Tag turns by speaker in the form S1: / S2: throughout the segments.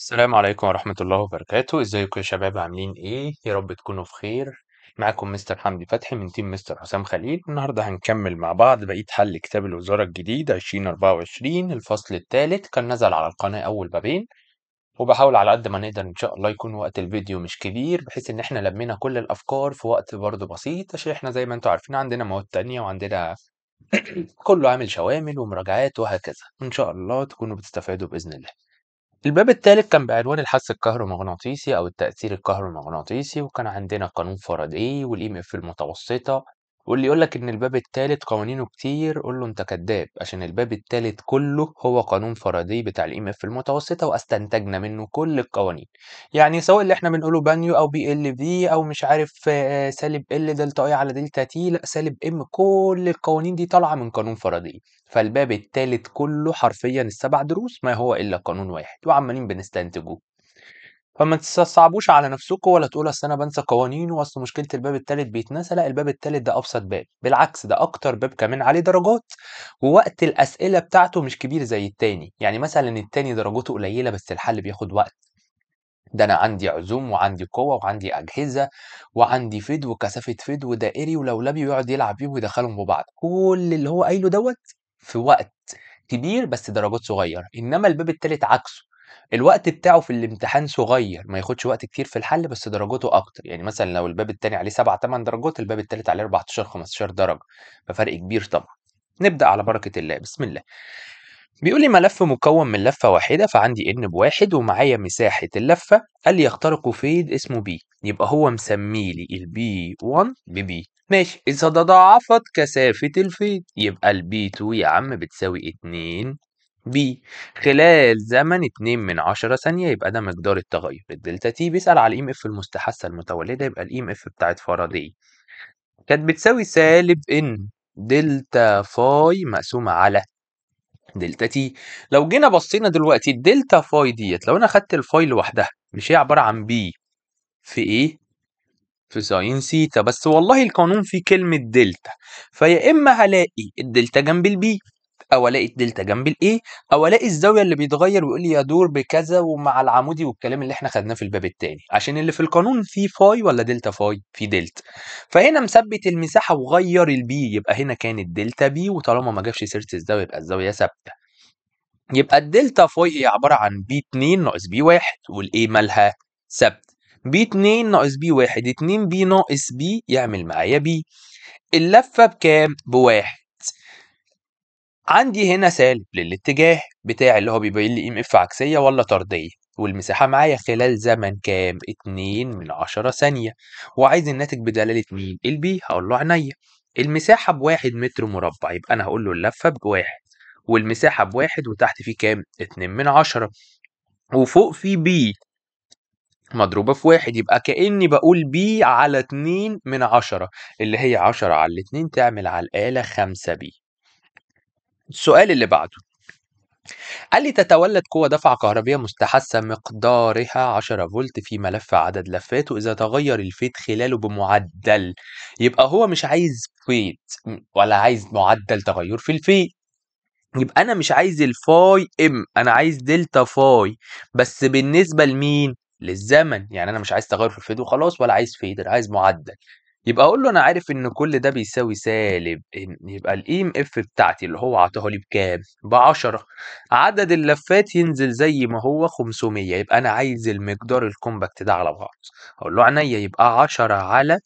S1: السلام عليكم ورحمة الله وبركاته ازيكم يا شباب عاملين ايه يا رب تكونوا بخير معاكم مستر حمدي فتحي من تيم مستر حسام خليل النهاردة هنكمل مع بعض بقية حل كتاب الوزارة الجديد 2024 الفصل الثالث كان نزل على القناة أول بابين وبحاول على قد ما نقدر إن شاء الله يكون وقت الفيديو مش كبير بحيث إن احنا لمينا كل الأفكار في وقت برضه بسيط عشان احنا زي ما انتم عارفين عندنا مواد تانية وعندنا كله عامل شوامل ومراجعات وهكذا إن شاء الله تكونوا بتستفادوا بإذن الله الباب الثالث كان بعنوان الحث الكهرومغناطيسي أو التأثير الكهرومغناطيسي وكان عندنا قانون فاراداي والام إف المتوسطة واللي يقول لك ان الباب التالت قوانينه كتير قول له انت كذاب عشان الباب التالت كله هو قانون فرادي بتاع الام اف المتوسطه واستنتجنا منه كل القوانين يعني سواء اللي احنا بنقوله بانيو او بي ال في او مش عارف سالب ال دلتا اي على دلتا تي لا سالب ام كل القوانين دي طالعه من قانون فرادي فالباب التالت كله حرفيا السبع دروس ما هو الا قانون واحد وعمالين بنستنتجه فما تصعبوش على نفسكم ولا تقولوا اصل انا بنسى قوانين واصل مشكله الباب الثالث بيتنسى لا الباب الثالث ده ابسط باب بالعكس ده اكتر باب كمان عليه درجات ووقت الاسئله بتاعته مش كبير زي التاني يعني مثلا التاني درجاته قليله بس الحل بياخد وقت ده انا عندي عزوم وعندي قوه وعندي اجهزه وعندي فيد وكثافه فيد ودائري ولولبي ويقعد يلعب بيه ويدخلهم ببعض كل اللي هو قايله دوت في وقت كبير بس درجات صغيره انما الباب التالت عكسه الوقت بتاعه في الامتحان صغير، ما ياخدش وقت كتير في الحل بس درجاته أكتر، يعني مثلًا لو الباب التاني عليه 7، 8 درجات، الباب التالت عليه 14، 15 درجة، ففرق كبير طبعًا. نبدأ على بركة الله، بسم الله. بيقول لي ملف مكون من لفة واحدة فعندي N بواحد ومعايا مساحة اللفة، قال لي يخترق فيد اسمه بي يبقى هو مسمي لي البي 1 ببي ماشي، إذا تضاعفت كثافة الفيد يبقي البي الB2 يا عم بتساوي 2 ب خلال زمن 2 من 10 ثانية يبقى ده مقدار التغير الدلتا تي بيسأل على الإيم اف المستحثة المتولدة يبقى الإيم اف بتاعت فارادي كانت بتساوي سالب ان دلتا فاي مقسومة على دلتا تي لو جينا بصينا دلوقتي الدلتا فاي ديت لو انا خدت الفاي لوحدها مش هي عبارة عن بي في ايه في ساين سيتا بس والله القانون فيه كلمة دلتا فيا اما هلاقي الدلتا جنب البي او الاقي الدلتا جنب الاي او الاقي الزاويه اللي بيتغير ويقول لي يدور بكذا ومع العمودي والكلام اللي احنا خدناه في الباب الثاني عشان اللي في القانون في فاي ولا دلتا فاي في دلتا فهنا مثبت المساحه وغير البي يبقى هنا كانت دلتا بي وطالما ما جابش سيره الزاويه يبقى الزاويه ثابته يبقى الدلتا فاي هي عباره عن بي 2 ناقص بي 1 والاي مالها ثابت بي 2 ناقص بي 1 2 بي ناقص بي يعمل معايا بي اللفه بكام بواحد عندي هنا سالب للاتجاه بتاع اللي هو بيبين لي ام اف e عكسيه ولا طرديه والمساحه معايا خلال زمن كام 2 من 10 ثانيه وعايز الناتج بدلاله مين البي هقول له عينيا المساحه بواحد متر مربع يبقى انا هقول له اللفه بواحد والمساحه بواحد وتحت فيه كام 2 من 10 وفوق فيه بي مضروبة في واحد يبقى كأني بقول بي على اتنين من عشرة اللي هي عشرة على الاتنين تعمل على الآلة خمسة بي السؤال اللي بعده قال لي تتولد قوة دفعة كهربية مستحثة مقدارها 10 فولت في ملف عدد لفاته إذا تغير الفيت خلاله بمعدل يبقى هو مش عايز فيت ولا عايز معدل تغير في الفيت يبقى أنا مش عايز الفاي إم أنا عايز دلتا فاي بس بالنسبة لمين؟ للزمن يعني أنا مش عايز تغير في الفيت وخلاص ولا عايز فيدر عايز معدل يبقى أقول له أنا عارف إن كل ده بيساوي سالب إن يبقى الإم إف e بتاعتي اللي هو عطاها لي بكام؟ 10 عدد اللفات ينزل زي ما هو 500 يبقى أنا عايز المقدار الكومباكت ده على بعض أقول له عينيا يبقى 10 على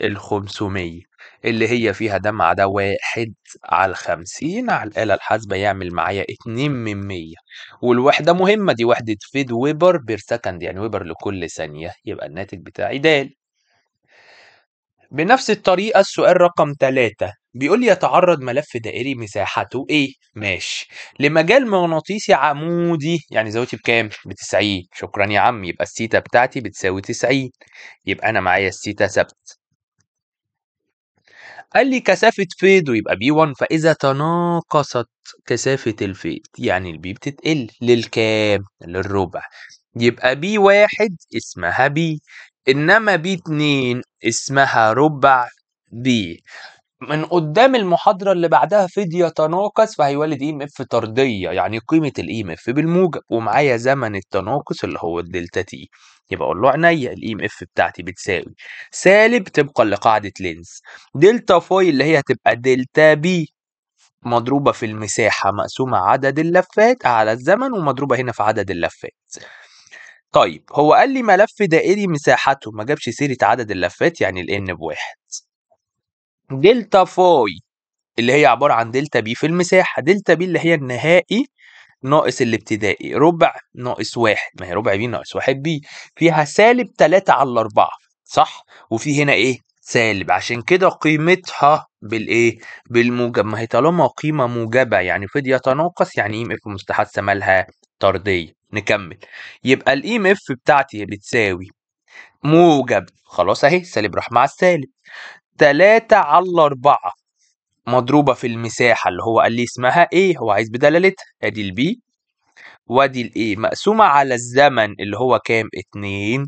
S1: ال 500 اللي هي فيها ده مع ده واحد على الخمسين على الآلة الحاسبة يعمل معايا اتنين من مية والوحدة مهمة دي وحدة فيد ويبر بير سكند يعني ويبر لكل ثانية يبقى الناتج بتاعي د بنفس الطريقة السؤال رقم 3 بيقول لي يتعرض ملف دائري مساحته ايه؟ ماشي لمجال مغناطيسي عمودي يعني زاويتي بكام؟ ب 90 شكرا يا عم يبقى الثيتا بتاعتي بتساوي 90 يبقى انا معايا الثيتا ثابت قال لي كثافة فيضه يبقى بي 1 فإذا تناقصت كثافة الفيض يعني البي بتتقل للكام؟ للربع يبقى بي واحد اسمها بي إنما بي 2 اسمها ربع بي من قدام المحاضرة اللي بعدها فيد يتناقص فهيولد اي e ام اف طردية يعني قيمة الام اف e بالموجب ومعايا زمن التناقص اللي هو الدلتا تي يبقى اقول له عينيا الام اف e بتاعتي بتساوي سالب طبقا لقاعدة لينز دلتا فاي اللي هي هتبقى دلتا بي مضروبة في المساحة مقسومة عدد اللفات على الزمن ومضروبة هنا في عدد اللفات طيب هو قال لي ملف دائري مساحته ما جابش سيرة عدد اللفات يعني n بواحد دلتا فاي اللي هي عبارة عن دلتا بي في المساحة دلتا بي اللي هي النهائي ناقص الابتدائي ربع ناقص واحد ما هي ربع بي ناقص واحد بي فيها سالب تلاتة على أربعة صح وفي هنا ايه سالب عشان كده قيمتها بالايه بالموجب ما هي طالما قيمه موجبه يعني فضي يتناقص يعني ايه في مستحث مالها طرديه نكمل يبقى الاي اف e بتاعتي بتساوي موجب خلاص اهي سالب راح مع السالب 3 على 4 مضروبة في المساحة اللي هو قال لي اسمها ايه هو عايز بدلالتها ادي البي وادي الايه مقسومة على الزمن اللي هو كام 2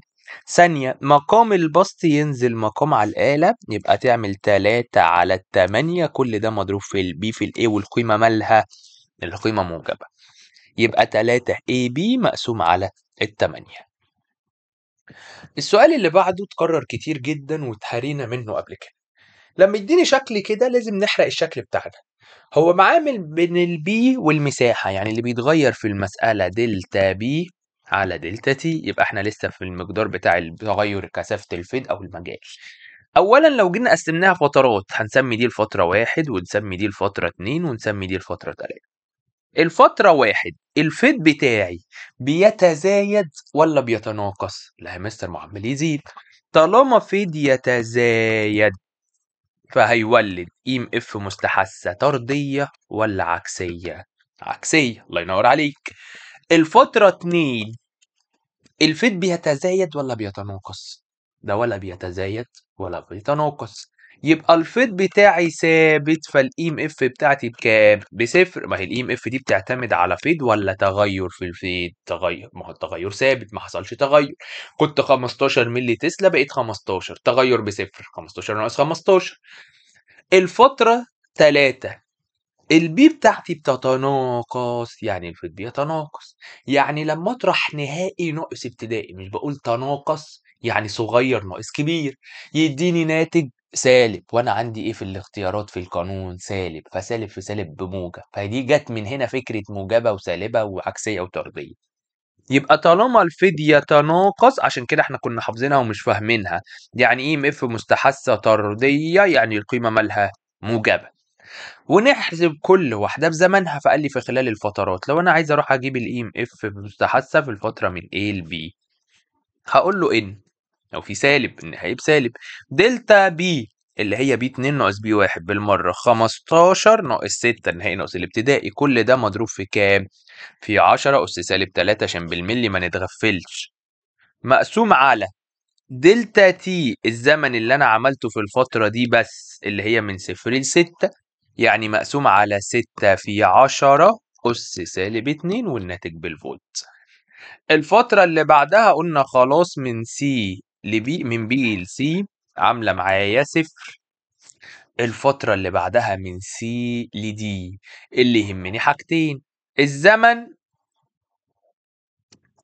S1: ثانية مقام البسط ينزل مقام على الآلة يبقى تعمل 3 على 8 كل ده مضروب في البي في الايه والقيمة مالها القيمة موجبة يبقى 3 AB مقسوم على 8 السؤال اللي بعده اتكرر كتير جدا واتحرينا منه قبل كده لما يديني شكل كده لازم نحرق الشكل بتاعنا هو معامل بين البي والمساحة يعني اللي بيتغير في المسألة دلتا بي على دلتا تي يبقى احنا لسه في المقدار بتاع تغير كثافة الفيد أو المجال أولا لو جينا قسمناها فترات هنسمي دي الفترة واحد ونسمي دي الفترة اتنين ونسمي دي الفترة تلاتة الفترة واحد الفيت بتاعي بيتزايد ولا بيتناقص؟ لا يا مستر ما عمال يزيد طالما فيد يتزايد فهيولد قيم اف مستحثة طردية ولا عكسية؟ عكسية الله ينور عليك الفترة اتنين الفيد بيتزايد ولا بيتناقص؟ ده ولا بيتزايد ولا بيتناقص يبقى الفيت بتاعي ثابت فالام اف بتاعتي بكام؟ بصفر ما هي الام اف دي بتعتمد على فيد ولا تغير في الفيد؟ تغير ما هو التغير ثابت ما حصلش تغير كنت 15 مللي تسلا بقيت 15 تغير بصفر 15 ناقص 15 الفترة 3 البي بتاعتي بتتناقص يعني الفيد بيتناقص يعني لما اطرح نهائي ناقص ابتدائي مش بقول تناقص يعني صغير ناقص كبير يديني ناتج سالب وأنا عندي إيه في الاختيارات في القانون سالب فسالب في سالب بموجب فدي جت من هنا فكرة موجبة وسالبة وعكسية وطردية يبقى طالما الفدية تناقص عشان كده احنا كنا حافظينها ومش فاهمينها يعني ايه ام اف مستحثة طردية يعني القيمة مالها موجبة ونحسب كل واحدة بزمنها فقال لي في خلال الفترات لو انا عايز اروح اجيب الاي ام e اف مستحثة في الفترة من A ل B هقول له ان لو في سالب النهائي بسالب دلتا بي اللي هي بي 2 ناقص بي 1 بالمرة 15 ناقص 6 النهائي ناقص الابتدائي كل ده مضروب في كام؟ في 10 أس سالب 3 عشان بالملي ما نتغفلش مقسوم على دلتا تي الزمن اللي أنا عملته في الفترة دي بس اللي هي من صفر 6 يعني مقسوم على 6 في 10 أس سالب 2 والناتج بالفولت الفترة اللي بعدها قلنا خلاص من سي لبي من بي لسي عاملة معايا صفر، الفترة اللي بعدها من سي لدي اللي يهمني حاجتين الزمن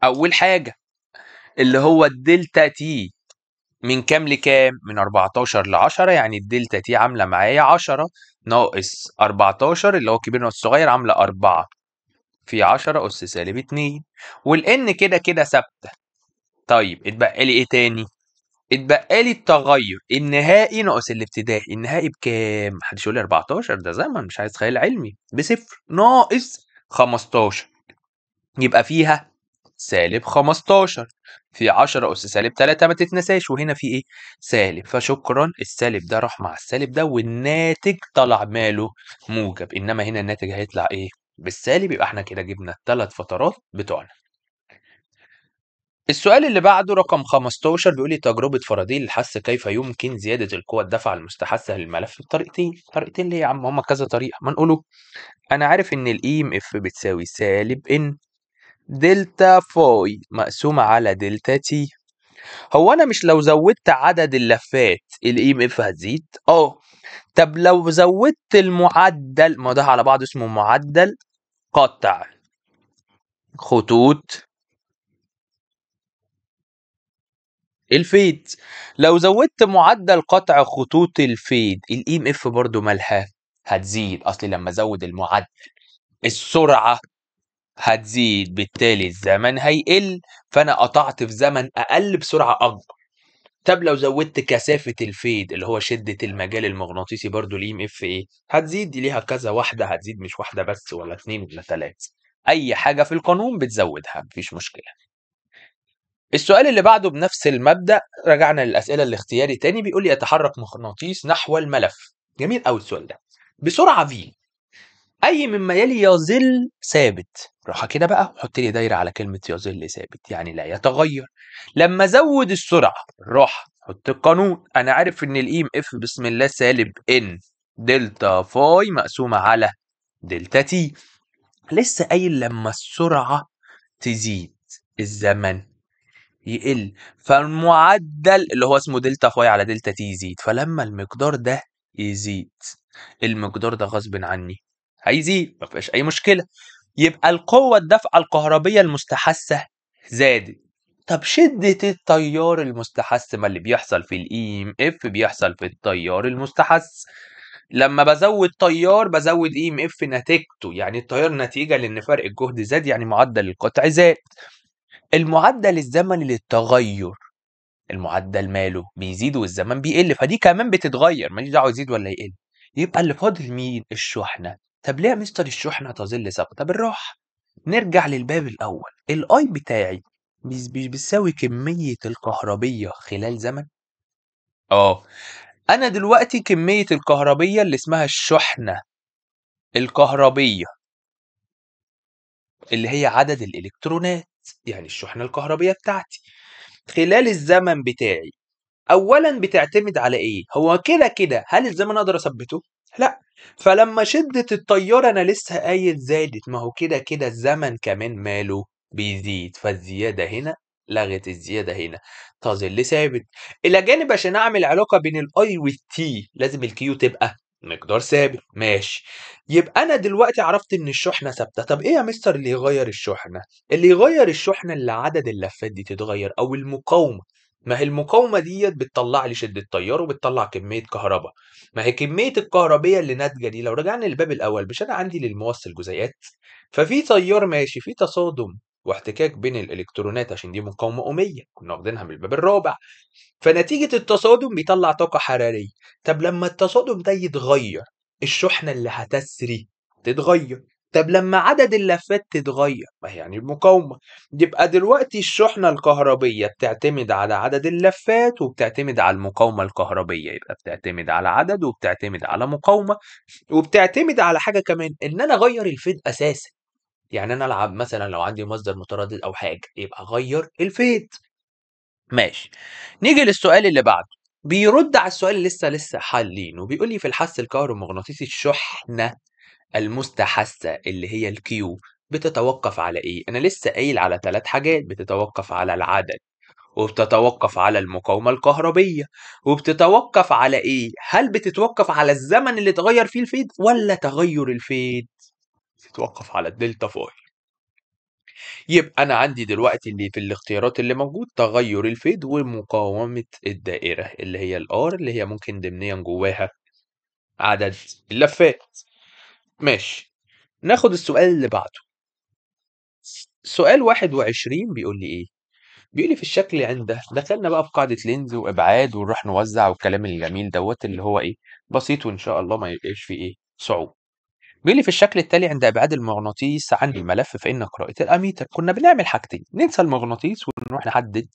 S1: أول حاجة اللي هو الدلتا تي من كام لكام؟ من 14 ل 10 يعني الدلتا تي عاملة معايا 10 ناقص 14 اللي هو كبير ناقص صغير عاملة 4 في 10 أس سالب 2 والإن كده كده ثابتة طيب اتبقى لي إيه تاني؟ اتبقى لي التغير، النهائي ناقص الابتدائي، النهائي بكام؟ محدش يقول لي 14 ده زمن مش عايز خيال علمي، بصفر ناقص 15 يبقى فيها سالب 15 في 10 أس سالب 3 ما تتنساش وهنا في إيه؟ سالب فشكرا السالب ده راح مع السالب ده والناتج طلع ماله موجب إنما هنا الناتج هيطلع إيه؟ بالسالب يبقى إحنا كده جبنا الثلاث فترات بتوعنا السؤال اللي بعده رقم 15 بيقول لي تجربة فاراداي للحث كيف يمكن زيادة القوى الدفع المستحثة للملف بطريقتين، طريقتين ليه يا عم؟ هما كذا طريقة، ما نقوله أنا عارف إن الـ ام e اف بتساوي سالب إن دلتا فاي مقسومة على دلتا تي هو أنا مش لو زودت عدد اللفات الـ ام e اف هتزيد؟ أه طب لو زودت المعدل ما ده على بعض اسمه معدل قطع خطوط الفيد لو زودت معدل قطع خطوط الفيد الاي ام e اف برضه مالها هتزيد اصل لما ازود المعدل السرعه هتزيد بالتالي الزمن هيقل فانا قطعت في زمن اقل بسرعه اكبر طب لو زودت كثافه الفيد اللي هو شده المجال المغناطيسي برضه الاي ام e اف ايه هتزيد ليها كذا واحده هتزيد مش واحده بس ولا اتنين ولا تلاته اي حاجه في القانون بتزودها مفيش مشكله السؤال اللي بعده بنفس المبدا رجعنا للاسئله الاختياري تاني بيقول لي يتحرك مغناطيس نحو الملف جميل قوي السؤال ده بسرعه في اي مما يلي يظل ثابت راحه كده بقى حط لي دايره على كلمه يظل ثابت يعني لا يتغير لما ازود السرعه روح حط القانون انا عارف ان الايم e اف بسم الله سالب ان دلتا فاي مقسومه على دلتا تي لسه قايل لما السرعه تزيد الزمن يقل فالمعدل اللي هو اسمه دلتا فاي على دلتا تي يزيد فلما المقدار ده يزيد المقدار ده غصب عني هيزيد ما فيهاش اي مشكله يبقى القوه الدفعه الكهربيه المستحثه زادت طب شدة التيار المستحث ما اللي بيحصل في الاي ام اف بيحصل في التيار المستحث لما بزود تيار بزود اي ام اف نتيجته يعني التيار نتيجه لان فرق الجهد زاد يعني معدل القطع زاد المعدل الزمني للتغير المعدل ماله بيزيد والزمن بيقل فدي كمان بتتغير ماليش دعوه يزيد ولا يقل يبقى اللي فاضل مين الشحنه طب ليه يا مستر الشحنه تظل ثابته بالراحه نرجع للباب الاول الاي بتاعي مش بيساوي كميه الكهربيه خلال زمن اه انا دلوقتي كميه الكهربيه اللي اسمها الشحنه الكهربيه اللي هي عدد الالكترونات يعني الشحنة الكهربية بتاعتي خلال الزمن بتاعي اولا بتعتمد على ايه هو كده كده هل الزمن اقدر اثبته لا فلما شدة الطيارة أنا لسه قايل زادت ما هو كده كده الزمن كمان ماله بيزيد فالزيادة هنا لغت الزيادة هنا تظل ثابت إلى جانب عشان أعمل علاقة بين الأي والتي لازم الكيو تبقى مقدار ثابت ماشي يبقى انا دلوقتي عرفت ان الشحنه ثابته طب ايه يا مستر اللي يغير الشحنه اللي يغير الشحنه اللي عدد اللفات دي تتغير او المقاومه ما هي المقاومة ديت بتطلع لي شدة تيار وبتطلع كمية كهرباء ما هي كمية الكهربية اللي ناتجة دي لو رجعنا للباب الأول مش أنا عندي للموصل جزيئات ففي تيار ماشي في تصادم واحتكاك بين الالكترونات عشان دي مقاومه اوميه كنا واخدينها من الباب الرابع فنتيجه التصادم بيطلع طاقه حراريه طب لما التصادم ده يتغير الشحنه اللي هتسري تتغير طب لما عدد اللفات تتغير ما هي يعني المقاومة يبقى دلوقتي الشحنة الكهربية بتعتمد على عدد اللفات وبتعتمد على المقاومة الكهربية يبقى بتعتمد على عدد وبتعتمد على مقاومة وبتعتمد على حاجة كمان إن أنا أغير الفيد أساسا يعني أنا ألعب مثلًا لو عندي مصدر متردد أو حاجة، يبقى أغيّر الفيت ماشي. نيجي للسؤال اللي بعده، بيرُد على السؤال اللي لسه لسه حالينه، بيقول لي في الحَث الكهرومغناطيسي الشُحنة المستحثّة اللي هي الكيو بتتوقّف على إيه؟ أنا لسه قايل على ثلاث حاجات، بتتوقّف على العدد، وبتتوقّف على المقاومة الكهربية، وبتتوقّف على إيه؟ هل بتتوقّف على الزمن اللي اتغيّر فيه الفيد ولا تغيُّر الفيد؟ تتوقف على الدلتا فاي يبقى أنا عندي دلوقتي اللي في الاختيارات اللي موجود تغير الفيد ومقاومة الدائرة اللي هي الار اللي هي ممكن ضمنيا جواها عدد اللفات ماشي ناخد السؤال اللي بعده سؤال 21 بيقول لي ايه بيقول لي في الشكل عنده دخلنا بقى في قاعدة لينز وابعاد ونروح نوزع والكلام الجميل دوت اللي هو ايه بسيط وان شاء الله ما يبقاش فيه ايه صعوبة بيقول لي في الشكل التالي عند ابعاد المغناطيس عن الملف فان قراءه الاميتر كنا بنعمل حاجتين ننسى المغناطيس ونروح نحدد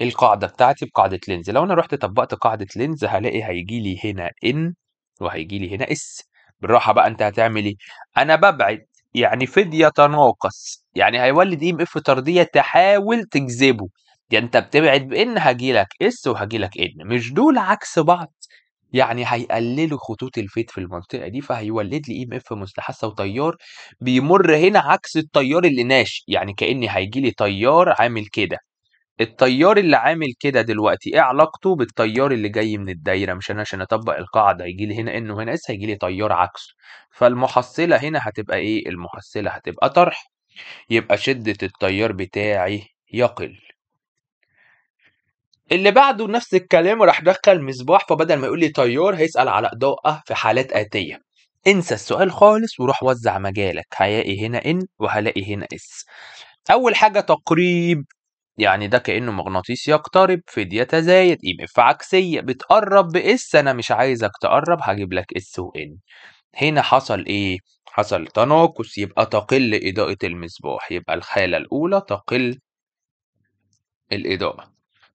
S1: القاعده بتاعتي بقاعده لينز لو انا رحت طبقت قاعده لينز هلاقي هيجي لي هنا ان وهيجي لي هنا اس بالراحه بقى انت هتعمل ايه انا ببعد يعني فد يتناقص يعني هيولد ايه اف طرديه تحاول تجذبه يعني انت بتبعد بان هجيلك اس وهجيلك ان مش دول عكس بعض يعني هيقللوا خطوط الفيت في المنطقة دي، فهيولّد لي اف e مستحثّة وتيار بيمُر هنا عكس التيار اللي ناشئ، يعني كإني هيجي لي تيار عامل كده، التيار اللي عامل كده دلوقتي إيه علاقته بالتيار اللي جاي من الدايرة؟ مش أنا عشان أطبّق القاعدة هيجي لي هنا ان وهنا اس هيجي لي تيار عكسه، فالمحصّلة هنا هتبقى إيه؟ المحصّلة هتبقى طرح، يبقى شِدّة التيار بتاعي يقِل. اللي بعده نفس الكلام راح دخل مصباح فبدل ما يقول لي طيار هيسأل على إضاءة في حالات آتية انسى السؤال خالص وروح وزع مجالك هلاقي هنا ان وهلاقي هنا اس اول حاجه تقريب يعني ده كانه مغناطيس يقترب فيد يتزايد ام اف عكسيه بتقرب باس انا مش عايزك تقرب هجيب لك اس وان هنا حصل ايه حصل تناقص يبقى تقل اضاءه المصباح يبقى الحاله الاولى تقل الاضاءه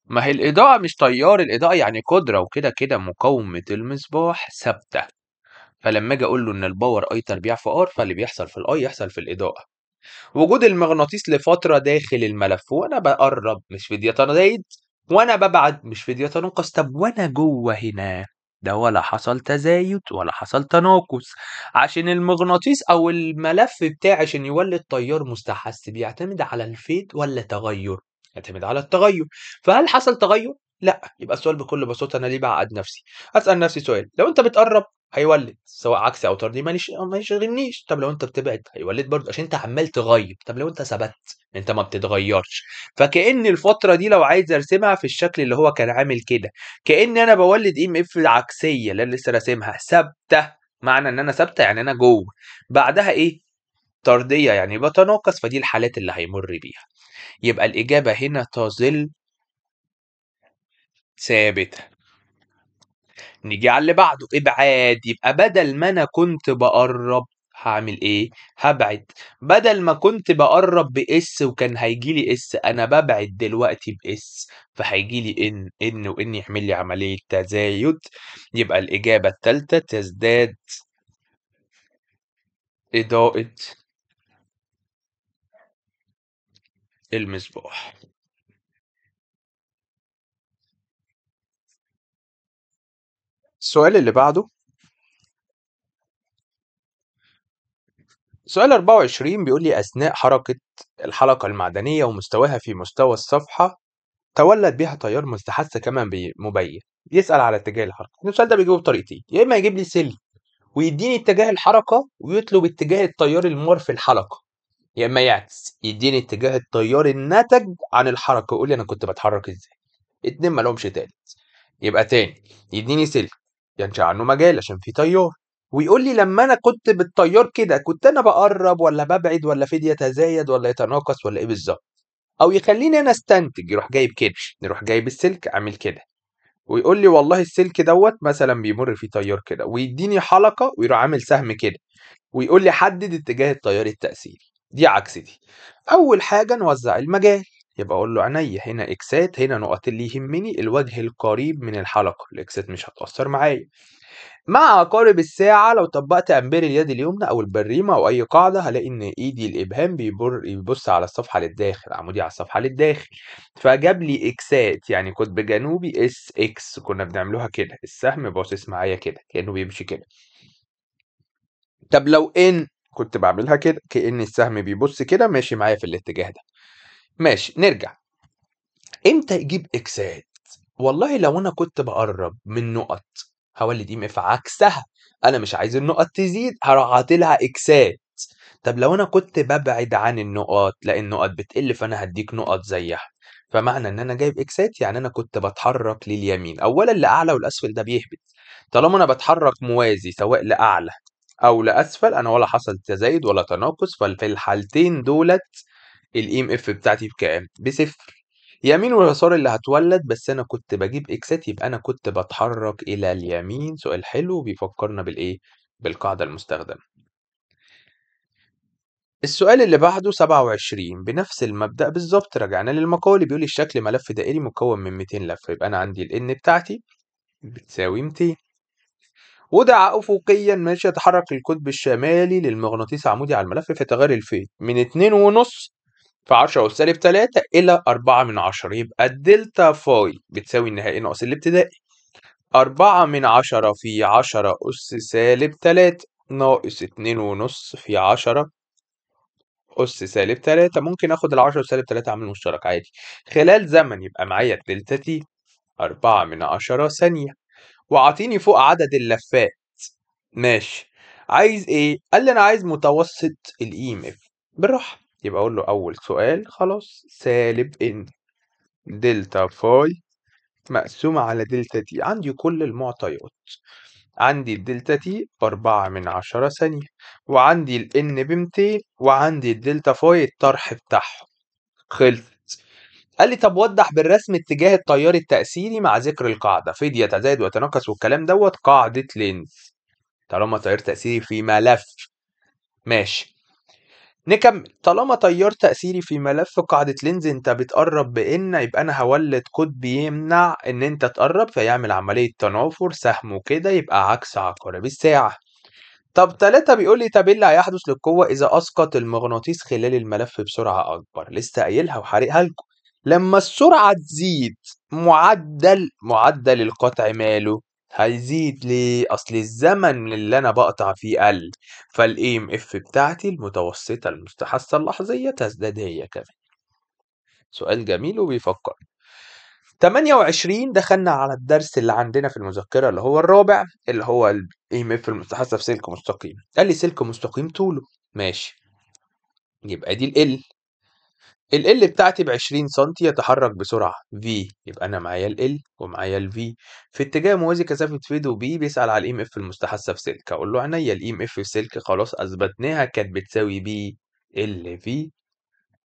S1: ما هي الإضاءة مش تيار الإضاءة يعني قدرة وكده كده مقاومة المصباح ثابتة فلما أجي أقول له إن الباور أي تربيع في أر فاللي بيحصل في الأي يحصل في الإضاءة وجود المغناطيس لفترة داخل الملف وأنا بقرب مش في ديتانايد وأنا ببعد مش في ديتانوقص طب وأنا جوه هنا ده ولا حصل تزايد ولا حصل تناقص عشان المغناطيس او الملف بتاعي عشان يولد تيار مستحث بيعتمد على الفيد ولا تغير يعتمد على التغير فهل حصل تغير لا يبقى السؤال بكل بساطه انا ليه بعقد نفسي اسال نفسي سؤال لو انت بتقرب هيولد سواء عكسي او طردي ماليش ما يشغلنيش طب لو انت بتبعد هيولد برضه عشان انت عمال تغير طب لو انت ثبت انت ما بتتغيرش فكان الفتره دي لو عايز ارسمها في الشكل اللي هو كان عامل كده كان انا بولد ام اف العكسيه اللي انا لسه راسمها ثابته معنى ان انا ثابته يعني انا جوه بعدها ايه طردية يعني بتناقص فدي الحالات اللي هيمُر بيها. يبقى الإجابة هنا تظِل ثابتة. نيجي على اللي بعده، إبعاد، يبقى بدل ما أنا كنت بقرب هعمل إيه؟ هبعد بدل ما كنت بقرب بإس وكان هيجيلي لي أنا ببعد دلوقتي بإس فهيجيلي لي إن وإن يعمل لي عملية تزايد، يبقى الإجابة التالتة تزداد إضاءة
S2: المصباح
S1: السؤال اللي بعده سؤال 24 بيقول لي أثناء حركة الحلقة المعدنية ومستواها في مستوى الصفحة تولد بها تيار مستحث كما مبين يسأل على اتجاه الحركة السؤال ده بيجيبه بطريقتين يا إما يجيب لي سلم ويديني اتجاه الحركة ويطلب اتجاه التيار المور في الحلقة يا إما يعكس يديني اتجاه التيار الناتج عن الحركة يقول لي أنا كنت بتحرك إزاي اتنين مالهمش تالت يبقى تاني يديني سلك ينشأ عنه مجال عشان في تيار ويقول لي لما انا كنت بالتيار كده كنت انا بقرب ولا ببعد ولا فيد يتزايد ولا يتناقص ولا ايه بالظبط او يخليني انا استنتج يروح جايب كده يروح جايب السلك عامل كده ويقول لي والله السلك دوت مثلا بيمر فيه تيار كده ويديني حلقه ويروح عامل سهم كده ويقول لي حدد اتجاه التيار التاثيري دي عكس دي اول حاجه نوزع المجال يبقى اقول له عينيا هنا اكسات هنا نقط اللي يهمني الوجه القريب من الحلقه الاكسات مش هتاثر معايا مع عقارب الساعة لو طبقت أمبير اليد اليمنى أو البريمة أو أي قاعدة هلاقي إن إيدي الإبهام بيبر بيبص على الصفحة للداخل عمودي على الصفحة للداخل فجاب لي إكسات يعني قطب جنوبي إس إكس كنا بنعملوها كده السهم باصص معايا كده كأنه بيمشي كده طب لو إن كنت بعملها كده كأن السهم بيبُص كده ماشي معايا في الاتجاه ده. ماشي، نرجع. إمتى يجيب إكسات؟ والله لو أنا كنت بقرب من نُقط دي مف عكسها أنا مش عايز النُقط تزيد هروح لها إكسات. طب لو أنا كنت ببعد عن النُقط، لان النُقط بتقِل فأنا هديك نُقط زيّها. فمعنى إن أنا جايب إكسات يعني أنا كنت بتحرك لليمين، أولًا لأعلى والاسفل ده بيهبط طالما أنا بتحرك موازي سواء لأعلى او لاسفل انا ولا حصل تزايد ولا تناقص ففي الحالتين دولت الام اف e بتاعتي بكام بصفر يمين ويسار اللي هتولد بس انا كنت بجيب اكسات يبقى انا كنت بتحرك الى اليمين سؤال حلو بيفكرنا بالايه بالقاعده المستخدمه السؤال اللي بعده 27 بنفس المبدأ بالظبط رجعنا للمقال بيقول الشكل ملف دائري مكون من 200 لفة يبقى أنا عندي الان بتاعتي بتساوي 200 ودعا أفقيا ماشي يتحرك القطب الشمالي للمغناطيس العمودي على الملف في تغير الفيد من 2.5 في 10 أس سالب 3 إلى 4 من 10 يبقى الدلتا فاي بتساوي النهائي ناقص الابتدائي 4 من 10 في 10 أس سالب 3 ناقص 2.5 في 10 أس سالب 3 ممكن آخد ال 10 سالب 3 أعمل مشترك عادي خلال زمن يبقى معايا الدلتا تي 4 من 10 ثانية واعطيني فوق عدد اللفات ماشي عايز ايه قال لي انا عايز متوسط الاي ام اف بالراحه يبقى اقول له اول سؤال خلاص سالب ان دلتا فاي مقسومة على دلتا تي عندي كل المعطيات عندي الدلتا تي بأربعة من عشرة ثانية وعندي ال بمتين وعندي الدلتا فاي الطرح بتاعهم خلص قال لي طب وضح بالرسم اتجاه التيار التأثيري مع ذكر القاعدة فدية تزايد وتناقص والكلام دوت قاعدة لينز طالما تيار تأثيري في ملف ماشي نكمل طالما تيار تأثيري في ملف قاعدة لينز انت بتقرب بإن يبقى أنا هولد كود بيمنع إن أنت تقرب فيعمل عملية تنافر سهم وكده يبقى عكس عقارب الساعة طب تلاتة بيقول لي طب ايه اللي هيحدث للقوة إذا أسقط المغناطيس خلال الملف بسرعة أكبر لسه قايلها وحارقها لكم لما السرعة تزيد معدل معدل القطع ماله هيزيد ليه اصل الزمن اللي انا بقطع فيه قل فالإيم ام اف بتاعتي المتوسطة المستحثة اللحظية تزداد هي كمان سؤال جميل وبيفكر 28 دخلنا على الدرس اللي عندنا في المذكرة اللي هو الرابع اللي هو إف المستحثة في سلك مستقيم قال لي سلك مستقيم طوله ماشي يبقى دي ال ال L بتاعتي ب 20 سم يتحرك بسرعة V يبقى أنا معايا ال L ومعايا ال V في اتجاه موازي كثافة فيدو بي B بيسأل على ال اف e المستحثة في سلك أقول له عينيا ال اف e في سلك خلاص أثبتناها كانت بتساوي B ال V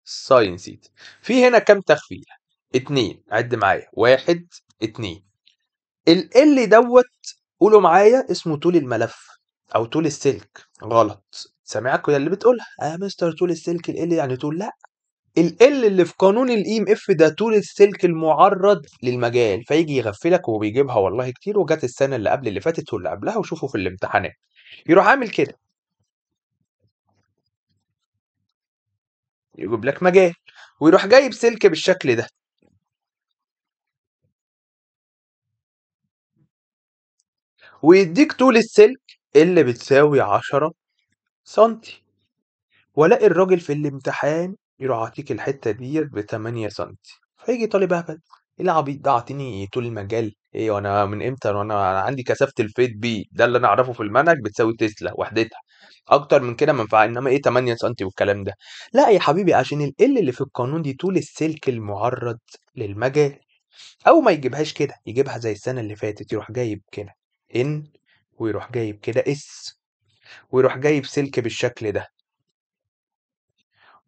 S1: ساين سيتا في هنا كام تخفية؟ اتنين عد معايا واحد اتنين ال L دوت قولوا معايا اسمه طول الملف أو طول السلك غلط سامعك اللي بتقولها يا آه، مستر طول السلك ال L يعني طول لأ ال L اللي في قانون ال اف e ده طول السلك المعرض للمجال فيجي يغفلك وبيجيبها والله كتير وجت السنة اللي قبل اللي فاتت واللي قبلها وشوفوا في الامتحانات يروح عامل كده يجيب لك مجال
S2: ويروح جايب سلك بالشكل ده
S1: ويديك طول السلك اللي بتساوي 10 سنتي والاقي الراجل في الامتحان يروح عاطيك الحتة ديت 8 سم فيجي طالب أهبل إيه العبيط ده عاطيني طول المجال إيه وأنا من إمتى وأنا عندي كثافة الفيت بي ده اللي أنا أعرفه في المنهج بتساوي تسلا وحدتها أكتر من كده ما ينفع إنما إيه 8 سم والكلام ده لا يا حبيبي عشان ال اللي في القانون دي طول السلك المعرض للمجال أو ما يجيبهاش كده يجيبها زي السنة اللي فاتت يروح جايب كده إن ويروح جايب كده اس ويروح جايب سلك بالشكل ده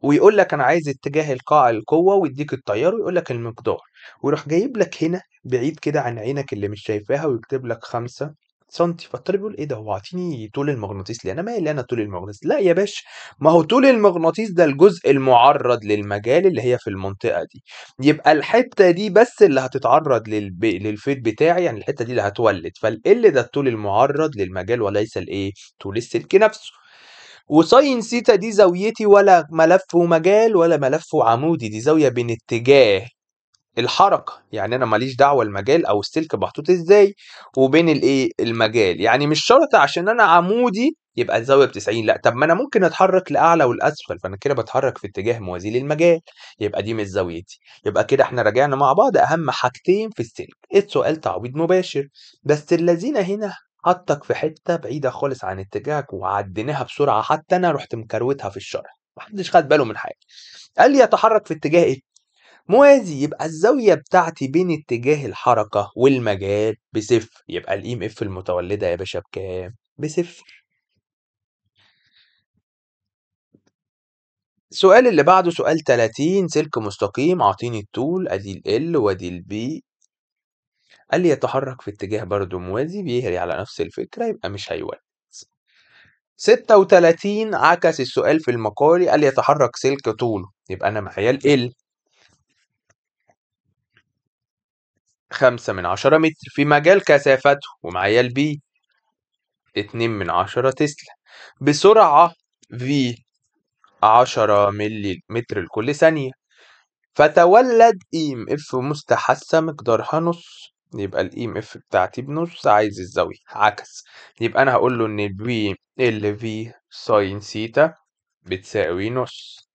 S1: ويقول لك انا عايز اتجاه القاع القوه ويديك التيار ويقول لك المقدار ويروح جايب لك هنا بعيد كده عن عينك اللي مش شايفاها ويكتب لك 5 سنتي فالطالب يقول ايه ده هو عاطيني طول المغناطيس ليه انا اللي انا طول المغناطيس لا يا باشا ما هو طول المغناطيس ده الجزء المعرض للمجال اللي هي في المنطقه دي يبقى الحته دي بس اللي هتتعرض للب... للفيد بتاعي يعني الحته دي اللي هتولد فال ده الطول المعرض للمجال وليس الايه طول السلك نفسه وساين سيتا دي زاويتي ولا ملف ومجال ولا ملف وعمودي دي زاوية بين اتجاه الحركة يعني أنا ماليش دعوة المجال أو السلك محطوط إزاي وبين الإيه المجال يعني مش شرط عشان أنا عمودي يبقى الزاويه ب 90 لا طب ما انا ممكن اتحرك لاعلى والاسفل فانا كده بتحرك في اتجاه موازي للمجال يبقى دي مش زاويتي يبقى كده احنا راجعنا مع بعض اهم حاجتين في السلك السؤال تعويض مباشر بس الذين هنا حطك في حتة بعيدة خالص عن اتجاهك وعديناها بسرعة حتى أنا رحت مكروتها في الشرح محدش خد باله من حاجة قال لي اتحرك في اتجاه إيه؟ موازي يبقى الزاوية بتاعتي بين اتجاه الحركة والمجال بصفر يبقى الإي اف e المتولدة يا باشا بكام؟ بصفر السؤال اللي بعده سؤال 30 سلك مستقيم عاطيني الطول ادي ال L وادي ال B قال لي يتحرك في اتجاه برضه موازي بيهري على نفس الفكرة يبقى مش هيولد 36 عكس السؤال في المقالي قال يتحرك سلك طوله يبقى أنا معايا ال L خمسة من عشرة متر في مجال كثافته ومعايا بي اتنين من عشرة تسلا بسرعة في عشرة ملي متر لكل ثانية فتولد إيم إف مستحثة مقدارها نص يبقى الاي ام e اف بتاعتي بنص عايز الزاويه عكس يبقى انا هقول له ان البي ال في ساين ثيتا بتساوي نص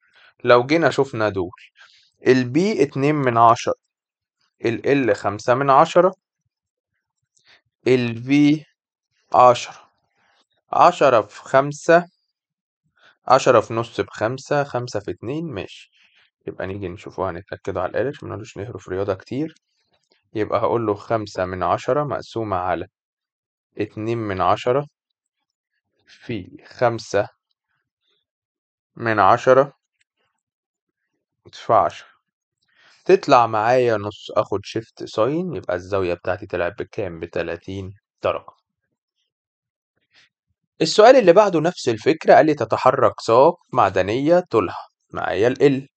S1: لو جينا شفنا دول البي اتنين من عشرة ال ال خمسة من عشرة ال في عشرة عشرة في خمسة عشرة في نص بخمسة خمسة في اتنين ماشي يبقى نيجي نشوفوها نتأكدوا على الآلة عشان منقولوش نهروا رياضة كتير يبقى هقول له خمسة من عشرة مقسومة على اتنين من عشرة في خمسة من عشرة في عشرة تطلع معايا نص اخد شيفت ساين يبقى الزاوية بتاعتي طلعت بكام بتلاتين درجة السؤال اللي بعده نفس الفكرة قال لي تتحرك ساق معدنية طولها معايا ال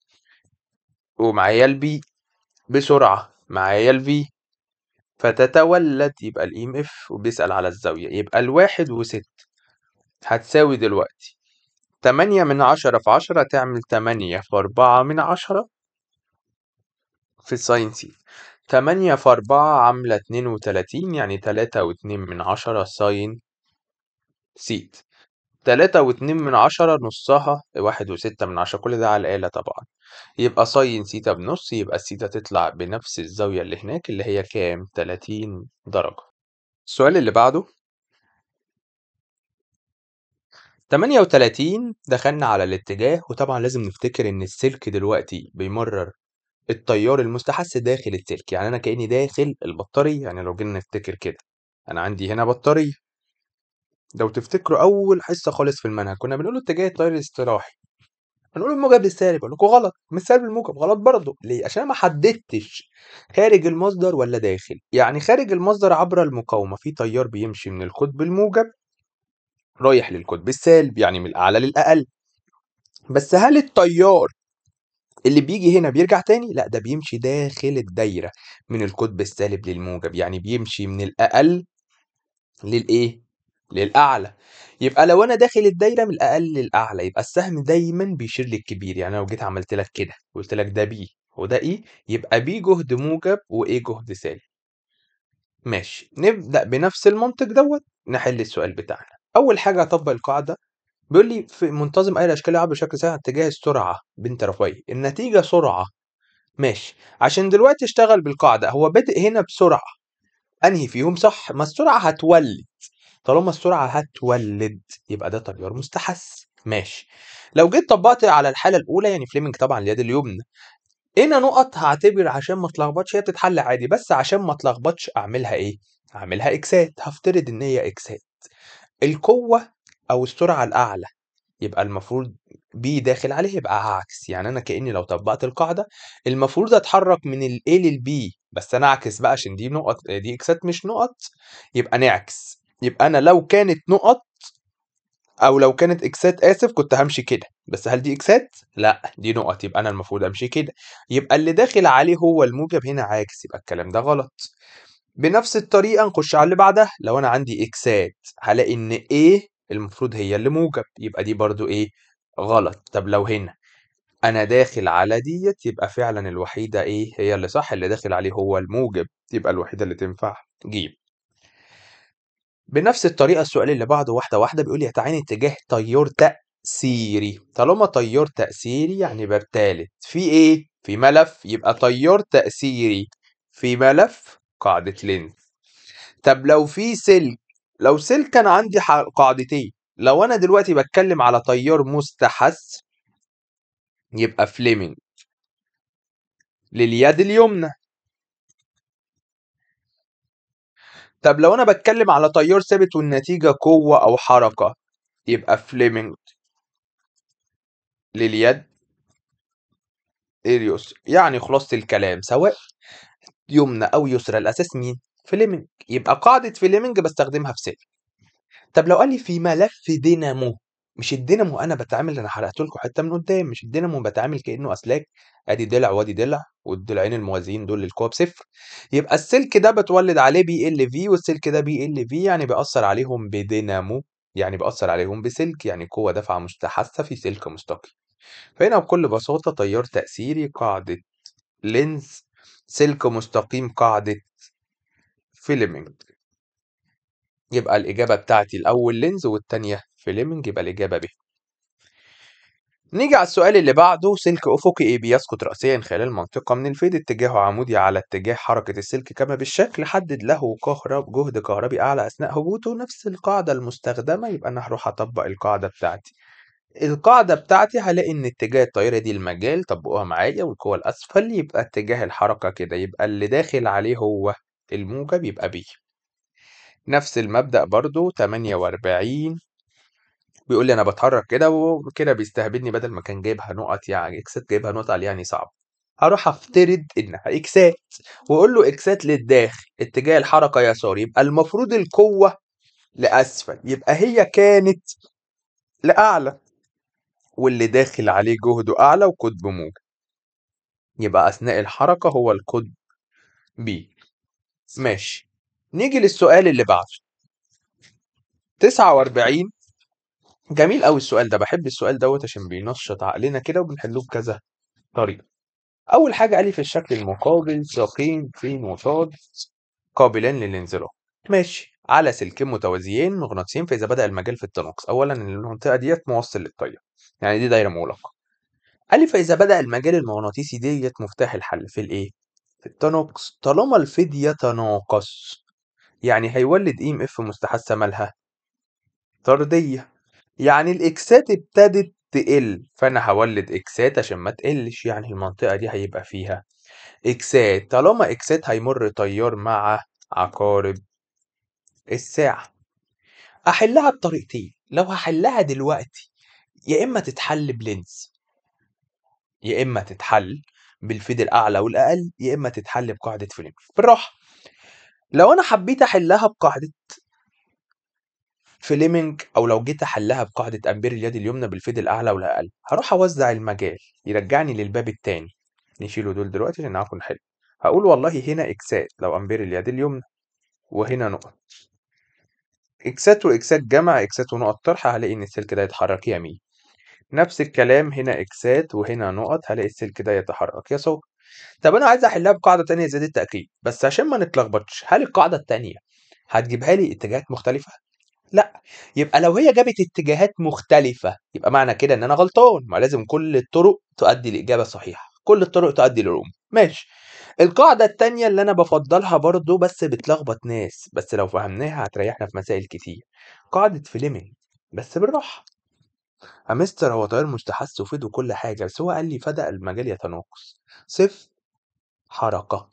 S1: ومعايا ال بسرعة معايا ال v فتتولد يبقى ال ام e اف وبيسأل على الزاوية يبقى الواحد وست هتساوي دلوقتي تمانية من عشرة في عشرة تعمل تمانية في أربعة من عشرة في ساين سي تمانية في أربعة عاملة اتنين وتلاتين يعني تلاتة واتنين من عشرة ساين سيت تلاتة واتنين من عشرة، نُصّها واحد وستة من عشرة، كل ده على الآلة طبعًا. يبقى ساين ثيتا بنُص، يبقى الثيتا تطلع بنفس الزاوية اللي هناك اللي هي كام؟ 30 درجة. السؤال اللي بعده 38 دخلنا على الاتجاه، وطبعًا لازم نفتكر إن السلك دلوقتي بيمرّر التيار المستحس داخل السلك، يعني أنا كإني داخل البطارية، يعني لو جينا نفتكر كده، أنا عندي هنا بطارية. لو تفتكروا اول حصه خالص في المنهج كنا بنقول اتجاه التيار الاستراحي بنقول الموجب السالب بقول لكم غلط من السالب للموجب غلط برضه ليه عشان ما حددتش خارج المصدر ولا داخل يعني خارج المصدر عبر المقاومه في تيار بيمشي من القطب الموجب رايح للقطب السالب يعني من الاعلى للاقل بس هل التيار اللي بيجي هنا بيرجع تاني لا ده بيمشي داخل الدايره من القطب السالب للموجب يعني بيمشي من الاقل للايه للأعلى يبقى لو أنا داخل الدايرة من الأقل للأعلى يبقى السهم دايما بيشير للكبير يعني لو جيت عملت لك كده قلت لك ده بي وده إيه يبقى بي جهد موجب وإيه جهد سالب ماشي نبدأ بنفس المنطق دوت نحل السؤال بتاعنا أول حاجة أطبق القاعدة بيقول لي في منتظم أي الأشكال يلعب بشكل سهل اتجاه السرعة بين طرفي النتيجة سرعة ماشي عشان دلوقتي اشتغل بالقاعدة هو بادئ هنا بسرعة أنهي فيهم صح ما السرعة هتولد طالما السرعه هتولد يبقى ده تيار مستحس ماشي لو جيت طبقت على الحاله الاولى يعني فليمنج طبعا اليد اليمنى هنا نقط هعتبر عشان ما اتلخبطش هي بتتحل عادي بس عشان ما اتلخبطش اعملها ايه اعملها اكسات هفترض ان هي اكسات القوه او السرعه الاعلى يبقى المفروض بي داخل عليه يبقى عكس يعني انا كاني لو طبقت القاعده المفروض اتحرك من الاي للبي بس انا اعكس بقى عشان دي نقط دي اكسات مش نقط يبقى نعكس يبقى انا لو كانت نقط او لو كانت اكسات اسف كنت همشي كده بس هل دي اكسات لا دي نقط يبقى انا المفروض امشي كده يبقى اللي داخل عليه هو الموجب هنا عاكس يبقى الكلام ده غلط بنفس الطريقه نخش على اللي بعدها لو انا عندي اكسات هلاقي ان A المفروض هي اللي موجب يبقى دي برضو ايه غلط طب لو هنا انا داخل على ديت يبقى فعلا الوحيده ايه هي اللي صح اللي داخل عليه هو الموجب يبقى الوحيده اللي تنفع جيم بنفس الطريقة السؤال اللي بعده واحدة واحدة بيقول لي هتعاني اتجاه تيار تأثيري طالما تيار تأثيري يعني باب تالت في ايه؟ في ملف يبقى تيار تأثيري في ملف قاعدة لين طب لو في سلك لو سلك كان عندي قاعدتين لو انا دلوقتي بتكلم على تيار مستحث يبقى فليمنج لليد اليمنى طب لو انا بتكلم على تيار ثابت والنتيجة قوة او حركة يبقى فليمنج لليد اليسر يعني خلاصة الكلام سواء يمنى او يسرى الاساس مين فليمنج يبقى قاعدة فليمنج بستخدمها في سيل طب لو قال لي في ملف دينامو مش الدينامو أنا بتعامل أنا حرقت لكم حتّة من قدّام، مش الدينامو بتعامل كإنّه أسلاك، آدي دِلِع وآدي دِلِع والضلعين الموازيين دول القوى بصفر، يبقى السلك ده بتولد عليه بي ال في والسلك ده بي ال في يعني بيأثّر عليهم بدينامو، يعني بيأثّر عليهم بسلك، يعني قوة دافعة مستحثّة في سلك مستقيم. فهنا بكل بساطة تيار تأثيري قاعدة لينز، سلك مستقيم قاعدة فيلمنج يبقى الإجابة بتاعتي الأول لينز والثانيه فليمنج يبقى الإجابة ب. نيجي على السؤال اللي بعده سلك أفقي إيه بيسقط رأسيا خلال منطقة من الفيد اتجاهه عمودي على اتجاه حركة السلك كما بالشكل حدد له كهرب جهد كهربي أعلى أثناء هبوطه نفس القاعدة المستخدمة يبقى أنا هروح أطبق القاعدة بتاعتي القاعدة بتاعتي هلاقي إن اتجاه الطيارة دي المجال طبقوها معايا والقوة الأسفل يبقى اتجاه الحركة كده يبقى اللي داخل عليه هو الموجب يبقى B نفس المبدأ برضو 48 بيقول لي أنا بتحرك كده، وكده بيستهبلني بدل ما كان جايبها نُقَط يعني إكسات جايبها نُقَط على يعني صعبة. هروح أفترض إنها إكسات، وأقول له إكسات للداخل اتجاه الحركة يسار، يبقى المفروض القوة لأسفل، يبقى هي كانت لأعلى، واللي داخل عليه جهده أعلى وقطب موجب. يبقى أثناء الحركة هو القطب بي ماشي، نيجي للسؤال اللي بعده. 49 جميل أوي السؤال ده، بحب السؤال دوت عشان بينشّط عقلنا كده وبنحلّوه بكذا طريقة. أول حاجة ألِف الشكل المقابل ساقين ف وص قابلان للانزلاق. ماشي، على سلكين متوازيين مغناطيسيين فإذا بدأ المجال في التناقص، أولًا المنطقة ديت موصِّل للطيه يعني دي دايرة مغلقة. أ فإذا بدأ المجال المغناطيسي ديت مفتاح الحل في الإيه؟ في التناقص، طالما الفيد يتناقص، يعني هيولد إيم اف مستحثة مالها؟ طردية. يعني الإكسات ابتدت تقل، فأنا هولد إكسات عشان ما تقلِّش، يعني المنطقة دي هيبقى فيها إكسات، طالما إكسات هيمُر تيار مع عقارب الساعة. أحلّها بطريقتين، لو هحلها دلوقتي يا إمّا تتحل بلينز يا إمّا تتحل بالفيد الأعلى والأقل، يا إمّا تتحل بقاعدة فليم، بالراحة. لو أنا حبّيت أحلّها بقاعدة فليمنج أو لو جيت أحلها بقاعدة أمبير اليد اليمنى بالفيد الأعلى والأقل هروح أوزع المجال يرجعني للباب التاني نشيله دول دلوقتي عشان نعرفه نحل هقول والله هنا إكسات لو أمبير اليد اليمنى وهنا نقط إكسات وإكسات جمع إكسات ونقط طرح هلاقي إن السلك ده يتحرك يمين نفس الكلام هنا إكسات وهنا نقط هلاقي السلك ده يتحرك يسار طب أنا عايز أحلها بقاعدة تانية زياده التأكيد بس عشان ما نتلخبطش هل القاعدة التانية هتجيبها لي اتجاهات مختلفة لا يبقى لو هي جابت اتجاهات مختلفة يبقى معنى كده ان انا غلطان ما لازم كل الطرق تؤدي لإجابة صحيحة كل الطرق تؤدي لروم ماشي القاعدة التانية اللي أنا بفضلها برضو بس بتلخبط ناس بس لو فهمناها هتريحنا في مسائل كتير قاعدة فليمنج بس بالراحة آه، مستر هو طيار مستحس وفيد وكل حاجة بس هو قال لي فدأ المجال يتناقص صف حركة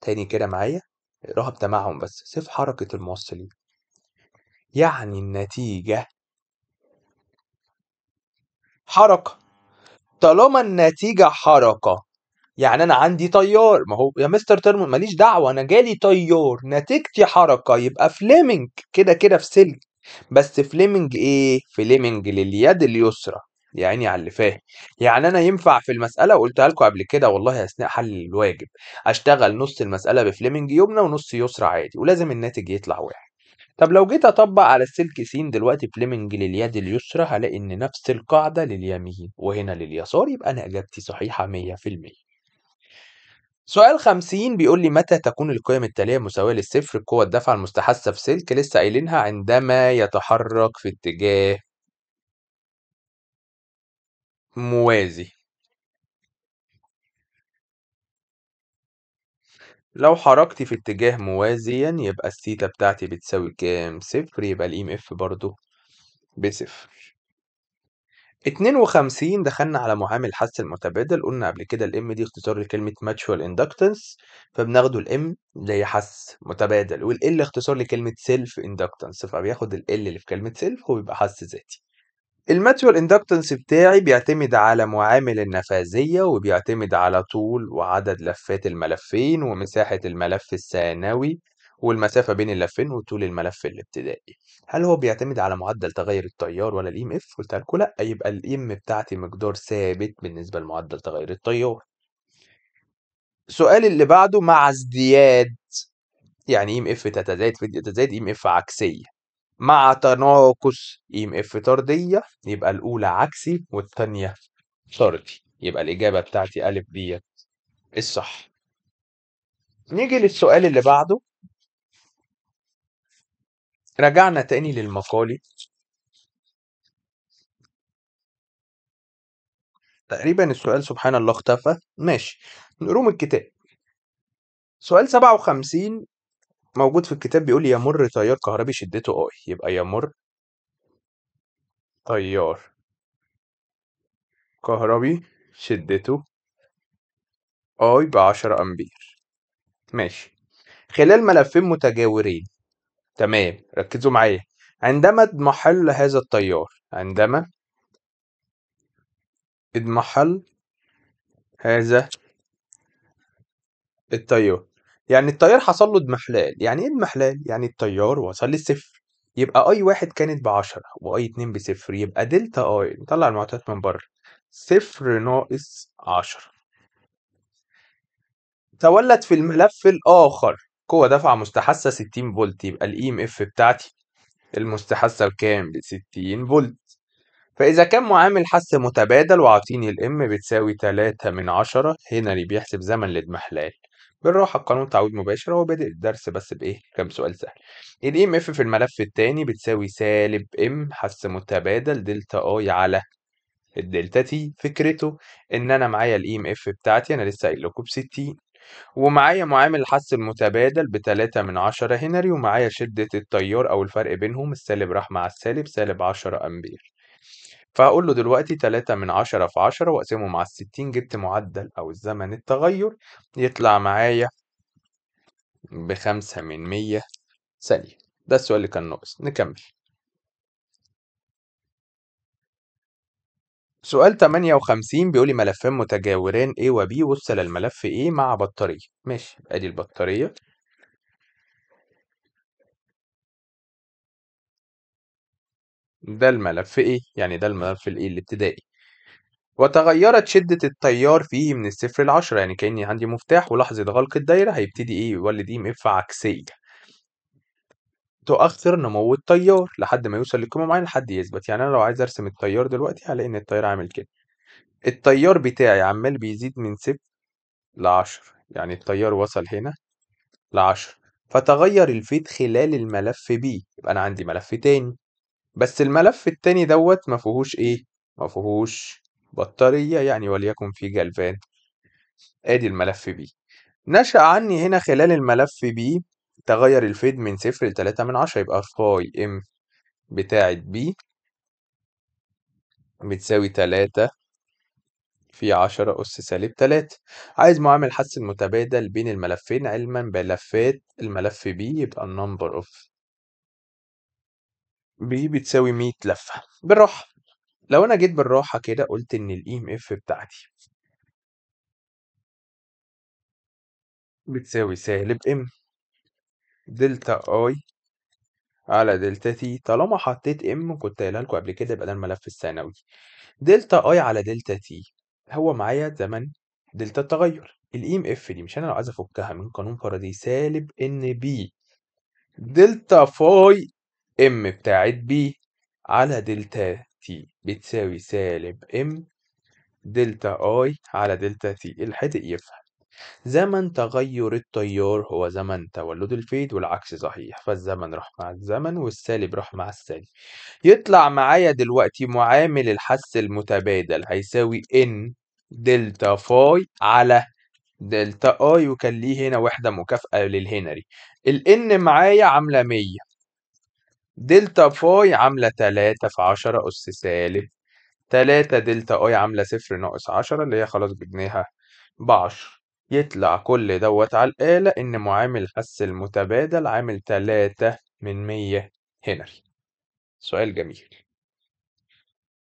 S1: تاني كده معايا اقراها بتمعهم بس صف حركة الموصلين يعني النتيجة حركة طالما النتيجة حركة يعني انا عندي طيار ما هو يا مستر ترمون ماليش دعوه انا جالي طيار نتيجتي حركه يبقى فليمنج كده كده في سلك بس فليمنج ايه فليمنج لليد اليسرى يا عيني على اللي فاهم يعني انا ينفع في المساله وقلتها لكم قبل كده والله اثناء حل الواجب اشتغل نص المساله بفليمنج يمنى ونص يسرى عادي ولازم الناتج يطلع واحد طب لو جيت اطبق على السلك س دلوقتي فليمنج لليد اليسرى هلاقي ان نفس القاعده لليمين وهنا لليسار يبقى انا اجابتي صحيحه 100% سؤال 50 بيقول لي متى تكون القيم التاليه مساويه للصفر قوه الدفع المستحثه في سلك لسه قايلينها عندما يتحرك في اتجاه موازي لو حركتي في اتجاه موازيًا يبقى الثيتا بتاعتي بتساوي كام؟ صفر يبقى الإم إف e برضه بصفر. اتنين وخمسين دخلنا على معامل حث المتبادل قلنا قبل كده الام دي اختصار لكلمة ماتشوال اندكتنس فبناخده الام اللي هي حث متبادل والال اختصار لكلمة سيلف اندكتنس فبياخد ال اللي في كلمة سيلف وبيبقى حث ذاتي الماتيوال اندكتنس بتاعي بيعتمد على معامل النفاذية وبيعتمد على طول وعدد لفات الملفين ومساحة الملف الثانوي والمسافة بين اللفين وطول الملف الابتدائي هل هو بيعتمد على معدل تغير التيار ولا الام اف قلت لكم لا يبقى الام بتاعتي مقدار ثابت بالنسبة لمعدل تغير التيار السؤال اللي بعده مع ازدياد يعني ام اف تتزايد في تتزايد ام اف عكسية مع تناقص ام e اف طردية يبقى الأولى عكسي والثانيه طردي يبقى الإجابة بتاعتي أ ديت الصح نيجي للسؤال اللي بعده رجعنا تاني للمقالي تقريبا السؤال سبحان الله اختفى ماشي نقروم الكتاب سؤال سبعة وخمسين موجود في الكتاب بيقول يمر تيار كهربي شدته أي آه، يبقى يمر تيار كهربي شدته أي آه، بعشرة أمبير ماشي خلال ملفين متجاورين تمام ركزوا معايا عندما اضمحل هذا التيار عندما اضمحل هذا التيار يعني التيار حصل له اضمحلال يعني إيه اضمحلال؟ يعني التيار وصل للصفر يبقى أي واحد كانت بعشرة وأي اتنين بصفر يبقى دلتا أي نطلع المعطيات من بره صفر ناقص عشرة تولد في الملف الآخر قوة دفع مستحثة 60 فولت يبقى الإي ام e اف بتاعتي المستحثة بكام؟ ب 60 فولت فإذا كان معامل حث متبادل وعاطيني الام بتساوي 3 من 10 اللي بيحسب زمن الاضمحلال بالراحة بقانون تعويض مباشر هو بادئ الدرس بس بإيه كام سؤال سهل الـ EMF في الملف التاني بتساوي سالب M حس متبادل دلتا I على الدلتا تي فكرته ان انا معايا الاي ام e اف بتاعتي انا لسه قايل لكم ب 60 ومعايا معامل الحس المتبادل ب 3 من 10 هنري ومعايا شدة التيار او الفرق بينهم السالب راح مع السالب سالب 10 امبير فهقول له دلوقتي 3 من 10 في 10 واقسمه مع ال 60 جبت معدل او الزمن التغير يطلع معايا بخمسة من 100 ثانية ده السؤال اللي كان ناقص نكمل سؤال 58 بيقول لي ملفين متجاورين A و B وصل الملف A مع بطارية ماشي ادي البطارية ده الملف A، يعني ده الملف الإيه الابتدائي. وتغيرت شدة التيار فيه من الصفر لعشرة يعني كأني عندي مفتاح ولحظة غلق الدايرة هيبتدي إيه يولد إيه e اف عكسية. تؤخر نمو التيار لحد ما يوصل لقيمة معينة لحد يثبت يعني أنا لو عايز أرسم التيار دلوقتي هلاقي إن التيار عامل كده. التيار بتاعي عمال بيزيد من صفر لعشرة يعني التيار وصل هنا لعشرة فتغير الفيت خلال الملف B يبقى أنا عندي ملف تاني بس الملف التاني دوت ما فيهوش ايه ما فيهوش بطارية يعني وليكن في جلفان ادي الملف بي نشأ عني هنا خلال الملف بي تغير الفيد من صفر لتلاتة من عشرة يبقى فاي ام بتاعة بي بتساوي تلاتة في عشرة أس سالب تلاتة عايز معامل حس متبادل بين الملفين علما بلفات الملف بي يبقى النمبر اوف بي بتساوي 100 لفة بالراحة لو أنا جيت بالراحة كده قلت إن ال EMF بتاعتي بتساوي سالب M دلتا I على دلتا تي طالما حطيت ام كنت قايلها لكم قبل كده يبقى ده الملف الثانوي دلتا اي على دلتا تي هو معايا زمن دلتا التغير الاي ام e اف دي مش انا لو عايز افكها من قانون فاراداي سالب ان بي دلتا فاي ام بتاعت بي على دلتا تي بتساوي سالب ام دلتا اي على دلتا تي الحدق يفهم زمن تغير التيار هو زمن تولد الفيد والعكس صحيح فالزمن راح مع الزمن والسالب راح مع السالب يطلع معايا دلوقتي معامل الحس المتبادل هيساوي ان دلتا فاي على دلتا اي وكان ليه هنا وحده مكافأة للهنري الان معايا عامله 100 دلتا فاي عاملة تلاتة في عشرة أس سالب تلاتة دلتا أي عاملة صفر ناقص عشرة اللي هي خلاص جبناها بعشر يطلع كل دوت على الآلة إن معامل حس المتبادل عامل تلاتة من مية هنري سؤال جميل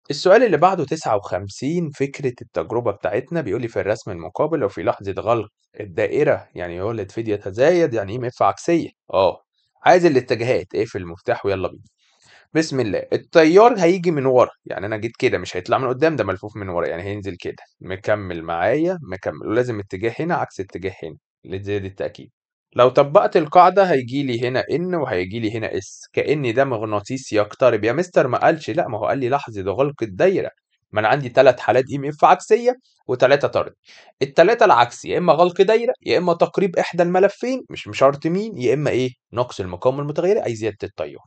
S1: السؤال اللي بعده تسعة وخمسين فكرة التجربة بتاعتنا بيقول لي في الرسم المقابل لو في لحظة غلق الدائرة يعني يولد فيد يتزايد يعني ايه مدفع عكسية اه عايز الاتجاهات اقفل المفتاح ويلا بينا بسم الله التيار هيجي من ورا يعني انا جيت كده مش هيطلع من قدام ده ملفوف من ورا يعني هينزل كده مكمل معايا مكمل ولازم اتجاه هنا عكس اتجاه هنا لزيادة التأكيد لو طبقت القاعدة هيجي لي هنا ان وهيجي لي هنا اس كأن ده مغناطيس يقترب يا مستر ما قالش لا ما هو قال لي لحظة ده غلق الدايرة ما انا عندي ثلاث حالات ام اف عكسيه وثلاثه طرد الثلاثه العكس يا اما غلق دايره يا اما تقريب احدى الملفين مش شرط مين يا اما ايه نقص المقاومه المتغيره اي زياده التيار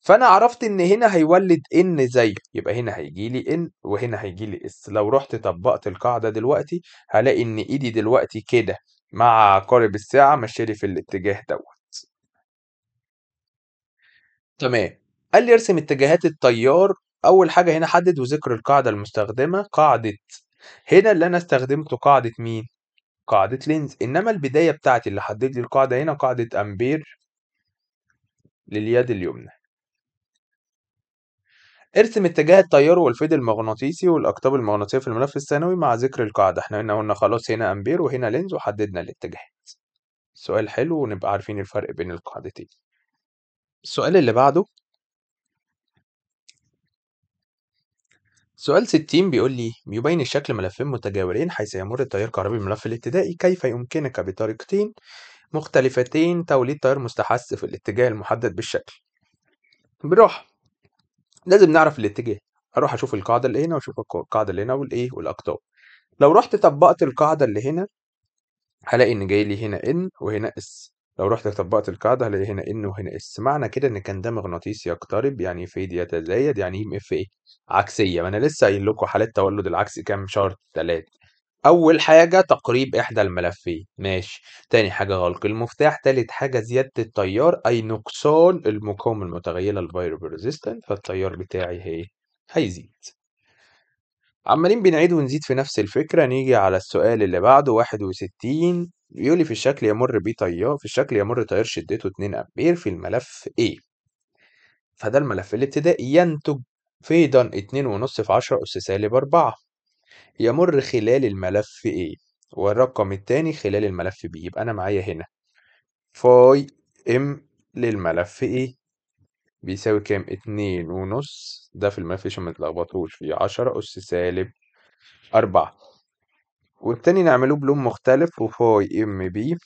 S1: فانا عرفت ان هنا هيولد ان زي يبقى هنا هيجي لي ان وهنا هيجي لي اس لو رحت طبقت القاعده دلوقتي هلاقي ان ايدي دلوقتي كده مع قارب الساعه مشيلي في الاتجاه دوت تمام قال لي ارسم اتجاهات التيار أول حاجة هنا حدد وذكر القاعدة المستخدمة قاعدة هنا اللي أنا استخدمته قاعدة مين؟ قاعدة لينز إنما البداية بتاعتي اللي حدد لي القاعدة هنا قاعدة أمبير لليد اليمنى ارسم اتجاه التيار والفيد المغناطيسي والأقطاب المغناطيسية في الملف الثانوي مع ذكر القاعدة احنا هنا قلنا خلاص هنا أمبير وهنا لينز وحددنا الاتجاهات سؤال حلو ونبقى عارفين الفرق بين القاعدتين السؤال اللي بعده سؤال 60 بيقول لي يبين الشكل ملفين متجاورين حيث يمر التيار الكهربي الملف الابتدائي كيف يمكنك بطريقتين مختلفتين توليد تيار مستحث في الاتجاه المحدد بالشكل بروح لازم نعرف الاتجاه اروح اشوف القاعدة اللي هنا واشوف القاعدة اللي هنا والايه والاقطاب لو رحت طبقت القاعدة اللي هنا هلاقي ان جاي لي هنا ان وهنا اس لو رحت طبقت القاعدة هلاقي هنا ان وهنا اس معنى كده ان كان ده مغناطيس يقترب يعني فيد يتزايد يعني يم اف ايه عكسية ما انا لسه قايل لكم حالات تولد العكس كام شرط تلاتة اول حاجة تقريب احدى الملفين ماشي تاني حاجة غلق المفتاح تالت حاجة زيادة التيار اي نقصان المقاومة المتغيرة الفيرو ريزيستنت فالتيار بتاعي هي هيزيد عمالين بنعيد ونزيد في نفس الفكرة نيجي على السؤال اللي بعده واحد وستين بيقولي في الشكل يمر بي طيار في الشكل يمر طيار شدته 2 أمبير في الملف A فده الملف الابتدائي ينتج فيضا 2.5 في 10 أس سالب 4 يمر خلال الملف A والرقم الثاني خلال الملف B يبقى أنا معايا هنا فاي ام للملف A بيساوي كام؟ 2.5 ده في الملف عشان ما تلخبطوش في 10 أس سالب 4 والتاني نعمله بلون مختلف وفاي ام بي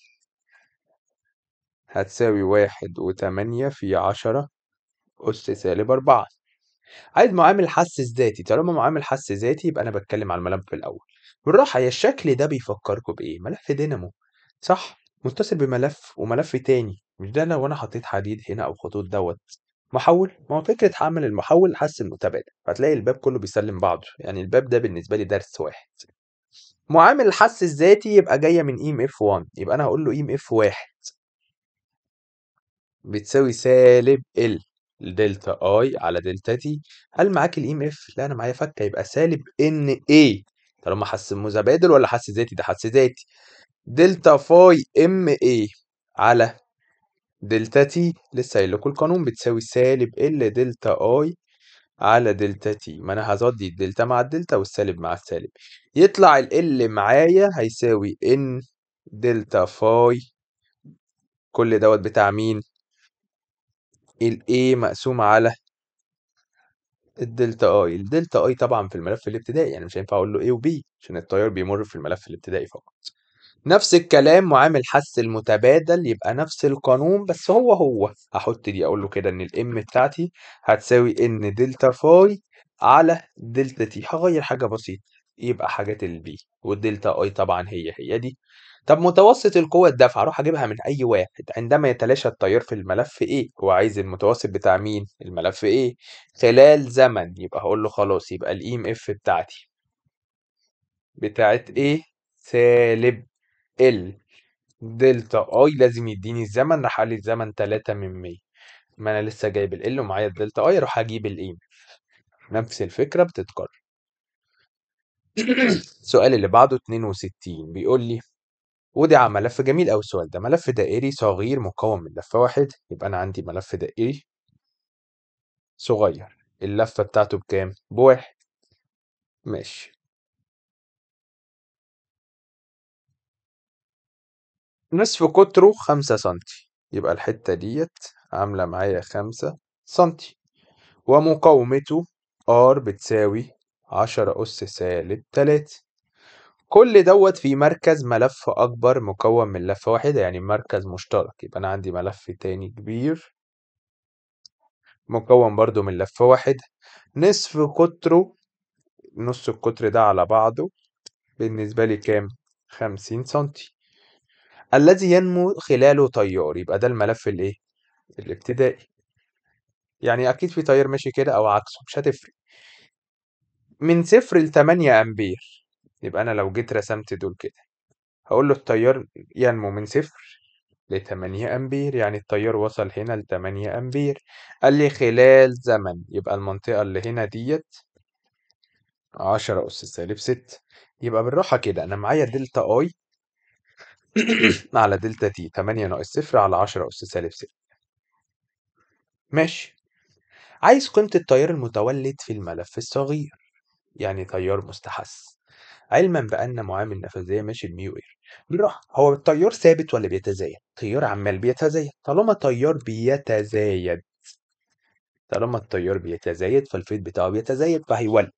S1: هتساوي واحد وتمانية في عشرة أس سالب أربعة عايز معامل حس ذاتي طالما معامل حس ذاتي يبقى أنا بتكلم على الملف الأول بالراحة يا الشكل ده بيفكركم بإيه ملف دينامو صح متصل بملف وملف تاني مش ده لو أنا حطيت حديد هنا أو خطوط دوت محول ما هو فكرة عمل المحول حس المتبادل هتلاقي الباب كله بيسلم بعضه يعني الباب ده بالنسبة لي درس واحد معامل الحس الذاتي يبقى جاية من إيم ام اف 1 يبقى انا هقول له إيم ام اف 1 بتساوي سالب ال دلتا اي على دلتا تي هل معاك الإيم اف e لا انا معايا فكه يبقى سالب ان اي طالما حس متبادل ولا حس ذاتي ده حس ذاتي دلتا فاي ام اي على دلتا تي لسه قايل لكم القانون بتساوي سالب ال دلتا اي على دلتا تي ما انا هصدي الدلتا مع الدلتا والسالب مع السالب يطلع ال معايا هيساوي ان دلتا فاي كل دوت بتاع مين ال A مقسوم على الدلتا اي الدلتا اي طبعا في الملف الابتدائي يعني مش هينفع اقول له A و B عشان التيار بيمر في الملف الابتدائي فقط نفس الكلام معامل حث المتبادل يبقى نفس القانون بس هو هو هحط دي اقول له كده ان الام بتاعتي هتساوي ان دلتا فاي على دلتا تي هغير حاجه بسيطه يبقى حاجات البي والدلتا اي طبعا هي هي دي طب متوسط القوة الدافعة أروح أجيبها من أي واحد عندما يتلاشى التيار في الملف ايه هو عايز المتوسط بتاع مين؟ الملف ايه خلال زمن يبقى هقول له خلاص يبقى الام اف e بتاعتي بتاعت ايه سالب ال دلتا اي لازم يديني الزمن راح قال لي الزمن 3 من 100 ما انا لسه جايب ال ومعايا الدلتا اي اروح اجيب الايه e. نفس الفكره بتتكرر السؤال اللي بعده 62 بيقول لي وضع ملف جميل أوي السؤال ده ملف دائري صغير مكون من لفة واحد يبقى أنا عندي ملف دائري صغير اللفة بتاعته بكام؟ بواحد ماشي نصف قطره خمسة سنتي يبقى الحتة ديت عاملة معايا خمسة سنتي ومقاومته R بتساوي عشرة أس سالب تلاتة كل دوت في مركز ملف أكبر مكون من لفة واحدة يعني مركز مشترك يبقى أنا عندي ملف تاني كبير مكون برضو من لفة واحدة نصف قطره نص القطر ده على بعضه بالنسبة لي كام؟ خمسين سنتي الذي ينمو خلاله تيار يبقى ده الملف الايه الابتدائي يعني اكيد في تيار ماشي كده او عكسه مش هتفرق من صفر لتمانية امبير يبقى انا لو جيت رسمت دول كده هقول له التيار ينمو من صفر لتمانية امبير يعني التيار وصل هنا لتمانية امبير قال لي خلال زمن يبقى المنطقة اللي هنا ديت عشرة أس سالب ستة يبقى بالراحة كده أنا معايا دلتا أي على دلتا تي 8 ناقص صفر على 10 أس سالب 6 ماشي عايز قيمة التيار المتولد في الملف الصغير يعني تيار مستحث علما بأن معامل النفاذية ماشي بميو اير بالراحة هو التيار ثابت ولا بيتزايد؟ التيار عمال بيتزايد طالما التيار بيتزايد طالما التيار بيتزايد فالفيض بتاعه بيتزايد فهيولد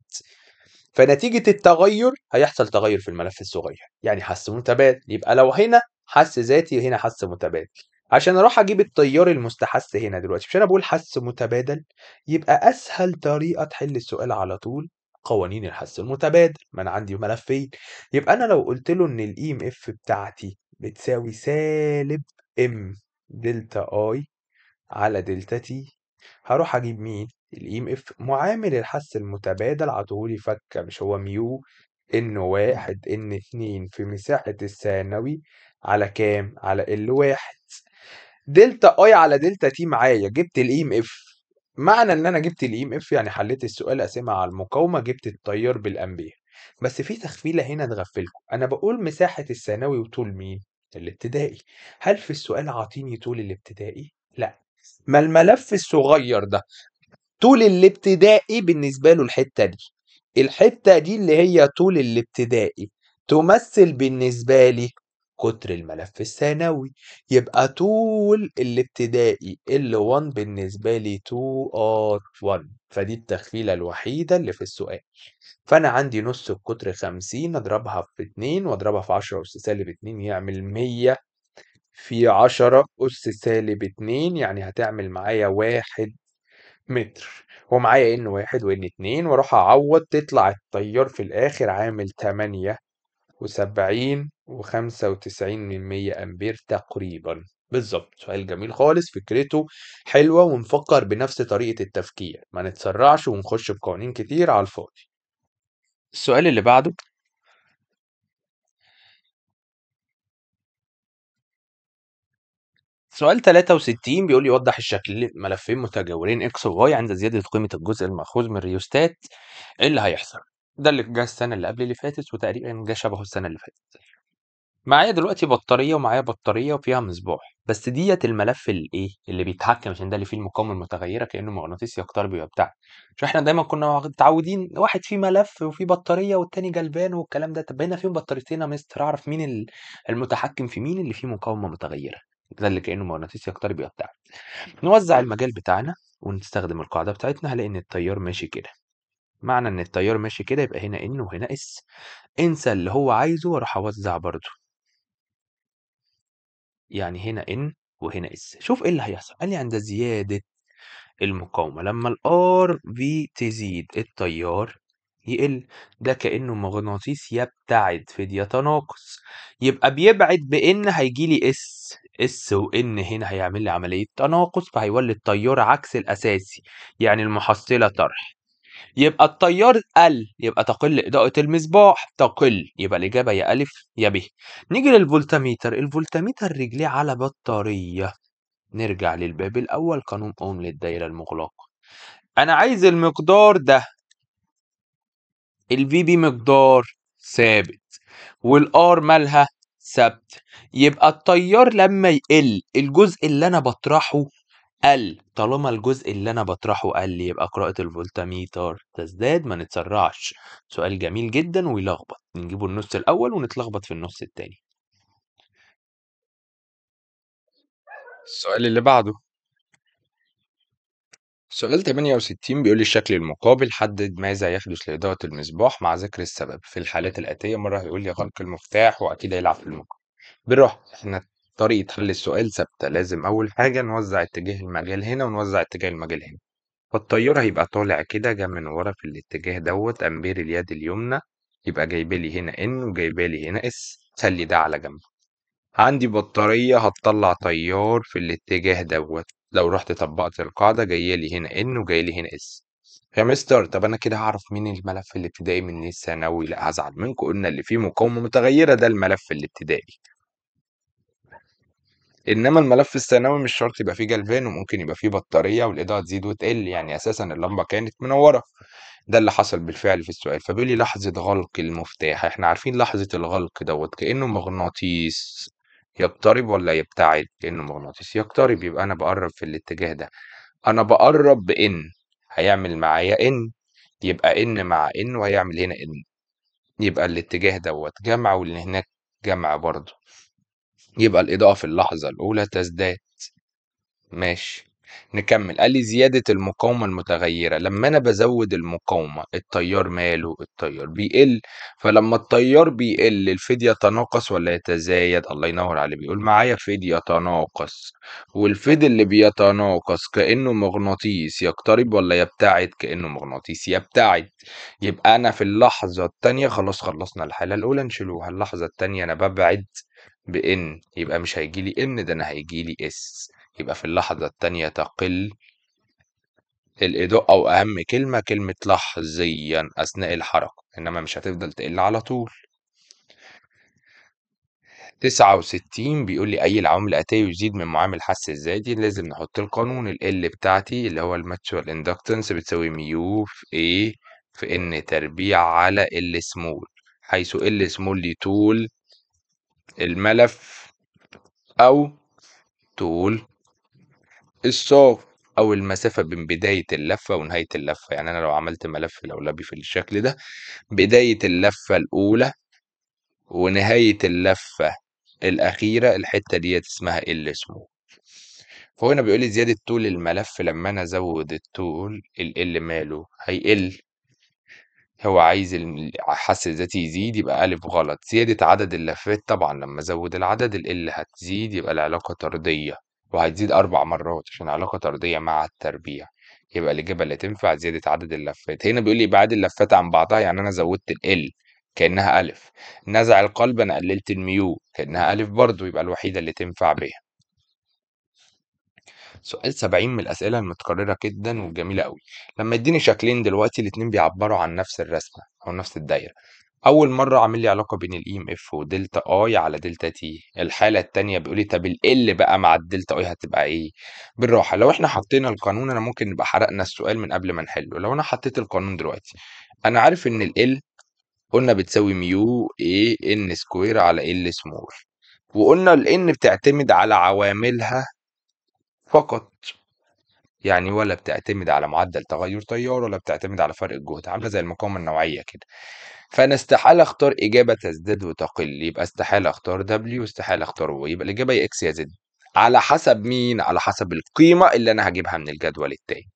S1: فنتيجة التغير هيحصل تغير في الملف الصغير يعني حس متبادل يبقى لو هنا حس ذاتي وهنا حس متبادل عشان اروح اجيب التيار المستحس هنا دلوقتي مش انا بقول حس متبادل يبقى اسهل طريقه تحل السؤال على طول قوانين الحس المتبادل ما انا عندي ملفين يبقى انا لو قلت له ان الاي ام e اف بتاعتي بتساوي سالب ام دلتا اي على دلتا تي هروح اجيب مين الاي ام اف معامل الحث المتبادل عطولي فك مش هو ميو ان واحد ان اتنين في مساحة الثانوي على كام على ال واحد دلتا اي على دلتا تي معايا جبت الاي ام اف معنى ان انا جبت الاي ام اف يعني حليت السؤال قاسمها على المقاومة جبت التيار بالامبير بس في تخفيلة هنا تغفلكم انا بقول مساحة الثانوي وطول مين الابتدائي هل في السؤال عاطيني طول الابتدائي لا ما الملف الصغير ده طول الابتدائي بالنسبة له الحتة دي الحتة دي اللي هي طول الابتدائي تمثل بالنسبة لي كتر الملف الثانوي يبقى طول الابتدائي L1 بالنسبة لي 2R1 فدي التخفيلة الوحيدة اللي في السؤال فأنا عندي نص القطر 50 أضربها في 2 وأضربها في 10 أس سالب 2 يعمل 100 في 10 أس سالب 2 يعني هتعمل معايا 1 متر ومعايا ان واحد وان اتنين واروح اعوض تطلع التيار في الاخر عامل تمانية وسبعين وخمسة وتسعين من مية امبير تقريبا بالظبط سؤال جميل خالص فكرته حلوة ونفكر بنفس طريقة التفكير ما نتسرعش ونخش بقوانين كتير على الفاضي السؤال اللي بعده سؤال 63 بيقول لي وضح الشكل ملفين متجاورين اكس وواي عند زيادة قيمة الجزء المأخوذ من الريوستات ايه اللي هيحصل؟ ده اللي جه السنة اللي قبل اللي فاتت وتقريبا جه شبهه السنة اللي فاتت. معايا دلوقتي بطارية ومعايا بطارية وفيها مصباح بس ديت الملف الايه اللي بيتحكم عشان ده اللي فيه المقاومة المتغيرة كأنه مغناطيسي يقترب يبقى بتاع. عشان احنا دايما كنا متعودين واحد فيه ملف وفيه بطارية والتاني جلبان والكلام ده طب هنا فيهم بطاريتين يا مستر اعرف مين المتحكم في مين اللي فيه مقاومة متغيرة ده اللي كأنه مغناطيس يقترب يقطع نوزع المجال بتاعنا ونستخدم القاعدة بتاعتنا هلاقي إن التيار ماشي كده معنى إن التيار ماشي كده يبقى هنا إن وهنا إس انسى اللي هو عايزه وأروح أوزع برضه يعني هنا إن وهنا إس شوف إيه اللي هيحصل قال لي عند زيادة المقاومة لما الار في تزيد التيار يقل ده كأنه مغناطيس يبتعد تناقص يبقى بيبعد بإن هيجي لي اس اس وان هنا هيعمل لي عملية تناقص فهيولي التيار عكس الأساسي يعني المحصلة طرح يبقى التيار قل يبقى تقل إضاءة المصباح تقل يبقى الإجابة يا ألف يا ب نيجي للفولتميتر الفولتميتر رجليه على بطارية نرجع للباب الأول قانون أوم للدايرة المغلقة أنا عايز المقدار ده الفي دي مقدار ثابت والار مالها ثابت يبقى التيار لما يقل الجزء اللي انا بطرحه قل طالما الجزء اللي انا بطرحه قل يبقى قراءة الفولتاميتر تزداد ما نتسرعش سؤال جميل جدا ويلخبط نجيبه النص الاول ونتلخبط في النص التاني السؤال اللي بعده سؤال 68 بيقول لي الشكل المقابل حدد ماذا يحدث لإضاءة المصباح مع ذكر السبب في الحالات الآتية مرة هيقول لي غلق المفتاح وأكيد هيلعب في المقابل بالراحة احنا طريقة حل السؤال ثابتة لازم أول حاجة نوزع اتجاه المجال هنا ونوزع اتجاه المجال هنا فالتيار هيبقى طالع كده جا من ورا في الاتجاه دوت أمبير اليد اليمنى يبقى جايبالي هنا ان وجايبالي هنا اس خلي ده على جنب عندي بطارية هتطلع تيار في الاتجاه دوت لو رُحت طبّقت القاعدة جاية لي هنا ان وجايه لي هنا اس يا مستر طب أنا كده هعرف مين الملف الابتدائي من الثانوي، لأ هزعل منكم قُلنا اللي فيه مقاومة متغيّرة ده الملف الابتدائي. إنما الملف الثانوي مش شرط يبقى فيه جلفان وممكن يبقى فيه بطارية والإضاءة تزيد وتقل، يعني أساسًا اللمبة كانت منوّرة. ده اللي حصل بالفعل في السؤال، فبيقول لي لحظة غَلْق المفتاح، إحنا عارفين لحظة الغَلْق دوت كإنه مغناطيس. يقترب ولا يبتعد؟ لإنه مغناطيس يقترب يبقى أنا بقرب في الاتجاه ده، أنا بقرب بان هيعمل معايا ان يبقى ان مع ان وهيعمل هنا ان يبقى الاتجاه دوت جمع واللي هناك جمع برضه، يبقى الإضاءة في اللحظة الأولى تزداد ماشي. نكمل قال لي زيادة المقاومة المتغيرة لما أنا بزود المقاومة التيار ماله التيار بيقل فلما التيار بيقل الفدية يتناقص ولا يتزايد الله ينور عليه بيقول معايا فدية يتناقص والفيد اللي بيتناقص كأنه مغناطيس يقترب ولا يبتعد كأنه مغناطيس يبتعد يبقى أنا في اللحظة التانية خلاص خلصنا الحالة الأولى نشيلوها اللحظة التانية أنا ببعد بإن يبقى مش هيجيلي إن ده أنا هيجيلي إس يبقى في اللحظة التانية تقل الإضاءة أو أهم كلمة كلمة لحظيا أثناء الحركة إنما مش هتفضل تقل على طول تسعة وستين بيقول لي أي العوامل الآتية يزيد من معامل حس الزادي لازم نحط القانون ال بتاعتي اللي هو الماتشوال اندكتنس بتساوي ميو في ايه في ان تربيع على ال سمول حيث ال سمول طول الملف أو طول الصاف أو المسافة بين بداية اللفة ونهاية اللفة، يعني أنا لو عملت ملف لولبي في الشكل ده، بداية اللفة الأولى ونهاية اللفة الأخيرة الحتة ديت اسمها ال small. فهو هنا بيقول لي زيادة طول الملف لما أنا أزود الطول ال ماله؟ هيقل. هو عايز الحس الذاتي يزيد يبقى أ غلط، زيادة عدد اللفات طبعًا لما أزود العدد ال هتزيد يبقى العلاقة طردية. وهتزيد أربع مرات عشان علاقة طردية مع التربيع. يبقى الإجابة اللي تنفع زيادة عدد اللفات. هنا بيقول لي إبعاد اللفات عن بعضها يعني أنا زودت ال كأنها أ، نزع القلب أنا قللت الميو كأنها أ برضه يبقى الوحيدة اللي تنفع بها. سؤال سبعين من الأسئلة المتكررة جدًا والجميلة أوي. لما يديني شكلين دلوقتي الاتنين بيعبّروا عن نفس الرسمة أو نفس الدايرة. أول مرّة عامل لي علاقة بين اف e ودلتا اي على دلتا تي الحالة التانية بيقول لي طب ال بقى مع الدلتا اي هتبقى إيه؟ بالراحة، لو إحنا حطينا القانون أنا ممكن نبقى حرقنا السؤال من قبل ما نحله، لو أنا حطيت القانون دلوقتي، أنا عارف إن ال قُلنا بتساوي ميو اي ان سكوير على ال سمول وقُلنا الان بتعتمد على عواملها فقط. يعني ولا بتعتمد على معدل تغير تيار ولا بتعتمد على فرق الجهد عاملة زي المقاومة النوعية كده فأنا استحالة أختار إجابة تزداد وتقل يبقى استحالة أختار دبليو واستحاله أختار W يبقى الإجابة هي إكس يا زد على حسب مين على حسب القيمة اللي أنا هجيبها من الجدول التاني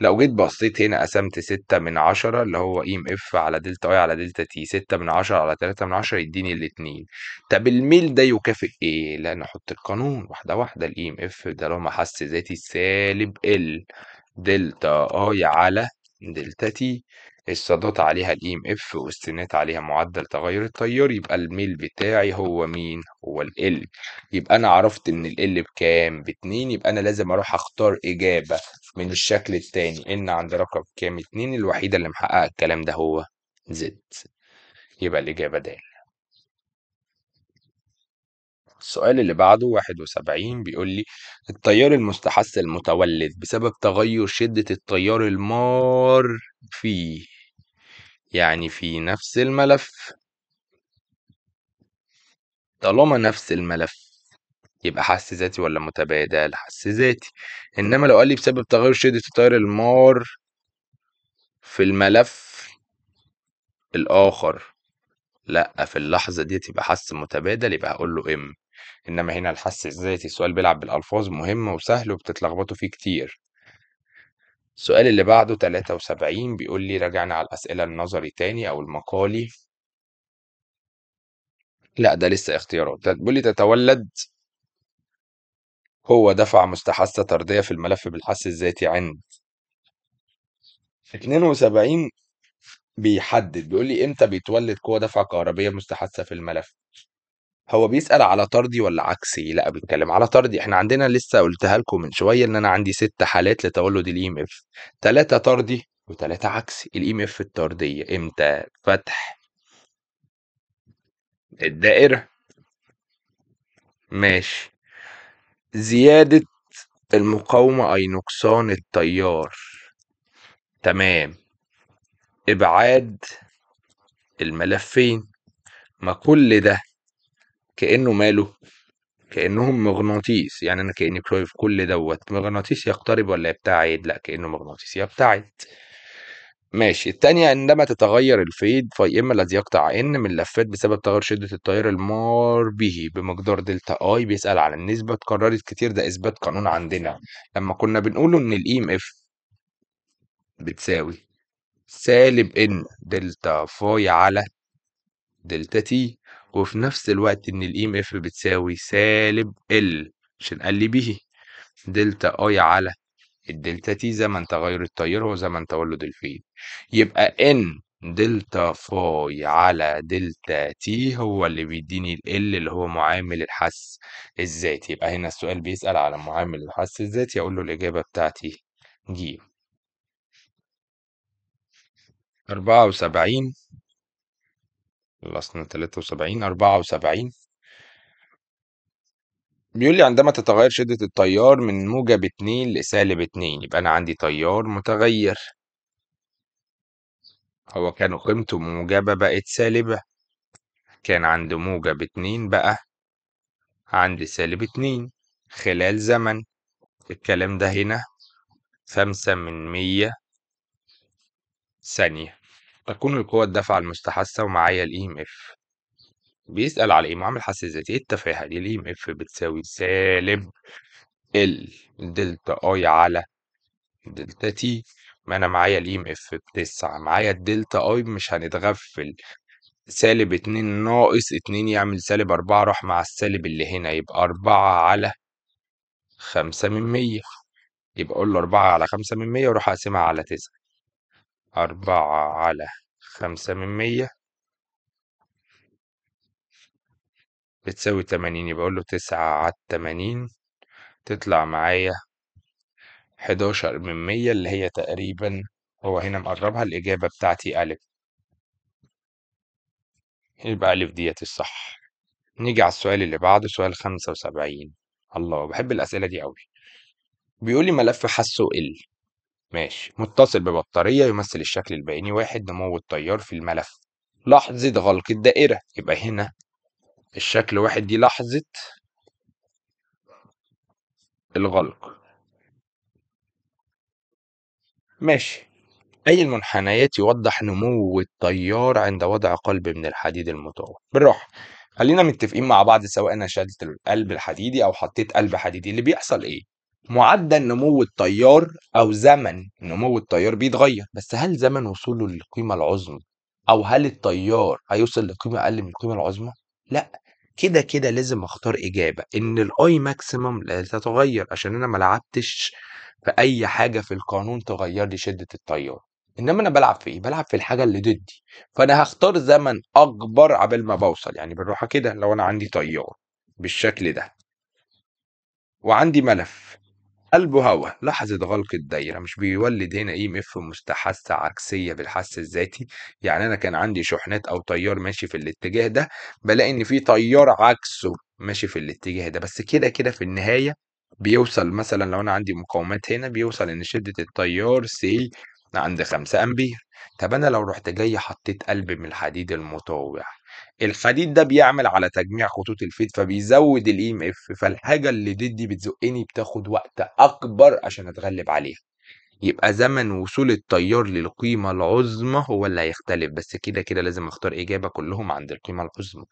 S1: لو جيت بصيت هنا قسمت ستة من عشرة اللي هو اي ام اف على دلتا اي على دلتا تي ستة من عشرة على تلاتة من عشرة يديني الاتنين طب الميل ده يكافئ ايه؟ لا نحط القانون واحدة واحدة الإيم اف ده لو محس ذاتي سالب ال دلتا اي على دلتا تي الصادات عليها الاي e ام اف والسينات عليها معدل تغير التيار يبقى الميل بتاعي هو مين هو ال يبقى انا عرفت ان ال بكام باتنين يبقى انا لازم اروح اختار اجابه من الشكل التاني ان عند رقم كام اتنين الوحيده اللي محققه الكلام ده هو زد يبقى الاجابه د السؤال اللي بعده 71 بيقول لي التيار المستحث المتولد بسبب تغير شدة التيار المار فيه يعني في نفس الملف طالما نفس الملف يبقى حس ذاتي ولا متبادل حس ذاتي انما لو قال لي بسبب تغير شدة تيار المار في الملف الاخر لا في اللحظة دي يبقى حس متبادل يبقى هقول له ام انما هنا الحس الذاتي السؤال بيلعب بالالفاظ مهم وسهل وبتتلخبطوا فيه كتير السؤال اللي بعده 73 بيقول لي راجعنا على الأسئلة النظري تاني أو المقالي لا ده لسه اختيارات بيقول لي تتولد هو دفع مستحثة طردية في الملف بالحث الذاتي عند 72 بيحدد بيقول لي امتى بيتولد قوة دفع كهربية مستحثة في الملف هو بيسأل على طردي ولا عكسي؟ لأ، بيتكلم على طردي، إحنا عندنا لسه قُلتها لكم من شوية إن أنا عندي ست حالات لتولد اف ثلاثه طردي و عكسي عكسي، اف الطردية إمتى؟ فتح الدائرة. ماشي. زيادة المقاومة أي نقصان التيار. تمام. إبعاد الملفين. ما كل ده كأنه ماله كأنهم مغناطيس يعني أنا كأني شايف كل دوت مغناطيس يقترب ولا يبتعد لا كأنه مغناطيس يبتعد ماشي التانية عندما تتغير الفيد ام الذي يقطع إن من اللفات بسبب تغير شدة التيار المار به بمقدار دلتا اي بيسأل على النسبة اتكررت كتير ده إثبات قانون عندنا لما كنا بنقوله إن الإي إم e إف بتساوي سالب إن دلتا فاي على دلتا تي وفي نفس الوقت ان الام اف بتساوي سالب ال عشان به دلتا اي على الدلتا تي زمن تغير التيار هو زمن تولد الفيل يبقى ان دلتا فاي على دلتا تي هو اللي بيديني ال اللي هو معامل الحس الذاتي يبقى هنا السؤال بيسأل على معامل الحس الذاتي اقول له الإجابة بتاعتي ج 74 تلاتة وسبعين أربعة وسبعين بيقول لي عندما تتغير شدة التيار من موجب اتنين لسالب اتنين يبقى أنا عندي تيار متغير هو كان قيمته موجبة بقت سالبة كان عند موجب اتنين بقى عند سالب اتنين خلال زمن الكلام ده هنا خمسة من مية ثانية أكون القوة الدفع المستحسة ومعايا الـ EMF بيسأل على إيه؟ معامل ذاتي إيه التفاهة دي؟ الـ EMF بتساوي سالب ال دلتا أي على دلتا تي ما أنا معايا الـ EMF بتسعة معايا الدلتا أي مش هنتغفل سالب اتنين ناقص اتنين يعمل سالب أربعة روح مع السالب اللي هنا يبقى أربعة على خمسة من مية يبقى أقول له أربعة على خمسة من مية وأروح أقسمها على تسعة أربعة على خمسة من مية بتساوي تمانين يبقى له تسعة على تمانين تطلع معايا حداشر من مية اللي هي تقريبا هو هنا مقربها الإجابة بتاعتي ألف يبقى ألف ديت الصح نيجي على السؤال اللي بعده سؤال خمسة وسبعين الله بحب الأسئلة دي أوي بيقولي ملف حسه إل ماشي متصل ببطارية يمثل الشكل البياني واحد نمو التيار في الملف لحظة غلق الدائرة يبقى هنا الشكل واحد دي لحظة الغلق ماشي أي المنحنيات يوضح نمو التيار عند وضع قلب من الحديد المطور بالراحة خلينا متفقين مع بعض سواء انا شدت القلب الحديدي او حطيت قلب حديدي اللي بيحصل ايه معدل نمو التيار او زمن نمو التيار بيتغير بس هل زمن وصوله للقيمه العظمى او هل التيار هيوصل لقيمه اقل من القيمه العظمى لا كده كده لازم اختار اجابه ان الاي ماكسيمم لا تتغير عشان انا ما لعبتش في اي حاجه في القانون تغير لي شده التيار انما انا بلعب في ايه بلعب في الحاجه اللي ضدي فانا هختار زمن اكبر قبل ما بوصل يعني بالراحه كده لو انا عندي تيار بالشكل ده وعندي ملف قلبه هوا لحظة غلق الدايرة مش بيولد هنا اي مف مستحسة عكسية بالحس الذاتي يعني انا كان عندي شحنات او تيار ماشي في الاتجاه ده بلاقي ان في تيار عكسه ماشي في الاتجاه ده بس كده كده في النهاية بيوصل مثلا لو انا عندي مقاومات هنا بيوصل ان شدة التيار سي عند 5 امبير طب انا لو رحت جاي حطيت قلب من الحديد المطوع الحديد ده بيعمل على تجميع خطوط الفيد فبيزود الاي ام e اف فالحاجه اللي ضدي بتزقني بتاخد وقت اكبر عشان اتغلب عليها يبقى زمن وصول التيار للقيمة العظمى هو اللي هيختلف بس كده كده لازم اختار إجابة كلهم عند القيمة العظمى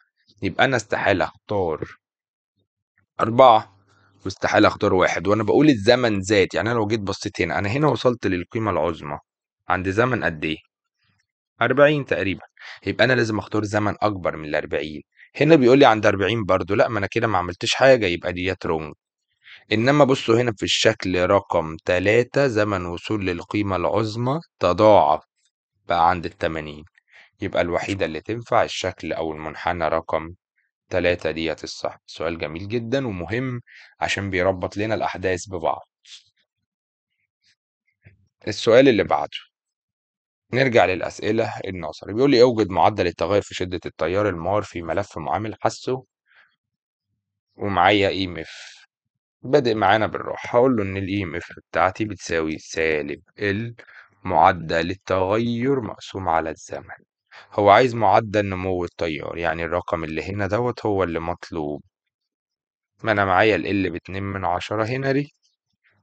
S1: يبقى أنا استحالة اختار أربعة واستحالة اختار واحد وأنا بقول الزمن ذات يعني أنا لو جيت بصيت هنا أنا هنا وصلت للقيمة العظمى عند زمن قد إيه 40 تقريبا يبقى انا لازم اختار زمن اكبر من ال40 هنا بيقول لي عند 40 برضه لا ما انا كده ما عملتش حاجه يبقى ديت رونج انما بصوا هنا في الشكل رقم 3 زمن وصول للقيمه العظمى تضاعف بقى عند ال 80 يبقى الوحيده اللي تنفع الشكل او المنحنى رقم 3 ديت الصح سؤال جميل جدا ومهم عشان بيربط لنا الاحداث ببعض السؤال اللي بعده نرجع للأسئلة الناصر بيقول لي اوجد معدل التغير في شدة التيار المار في ملف معامل حاسه ومعايا اي e اف بادئ معانا بالراحة هقول له إن الإي إف e بتاعتي بتساوي سالب ال معدل التغير مقسوم على الزمن هو عايز معدل نمو التيار يعني الرقم اللي هنا دوت هو اللي مطلوب ما أنا معايا ال ال باتنين من عشرة هنا دي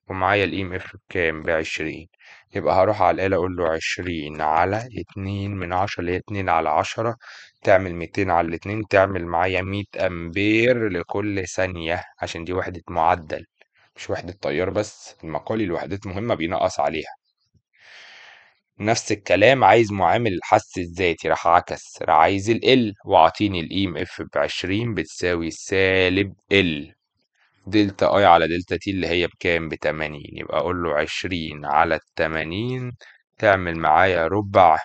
S1: ومعايا الإي إف بكام بعشرين يبقى هروح على الآلة أقول له عشرين على اتنين من عشرة اللي هي اتنين على عشرة تعمل ميتين على الاتنين تعمل معايا مية أمبير لكل ثانية عشان دي وحدة معدل مش وحدة طيار بس المقالي الوحدات مهمة بينقص عليها نفس الكلام عايز معامل الحس الذاتي راح عكس راح عايز ال ال واعطيني الإي إم إف بعشرين بتساوي سالب ال دلتا اي على دلتا تي اللي هي بكام بتمانين يبقى اقول له عشرين على التمانين تعمل معايا ربع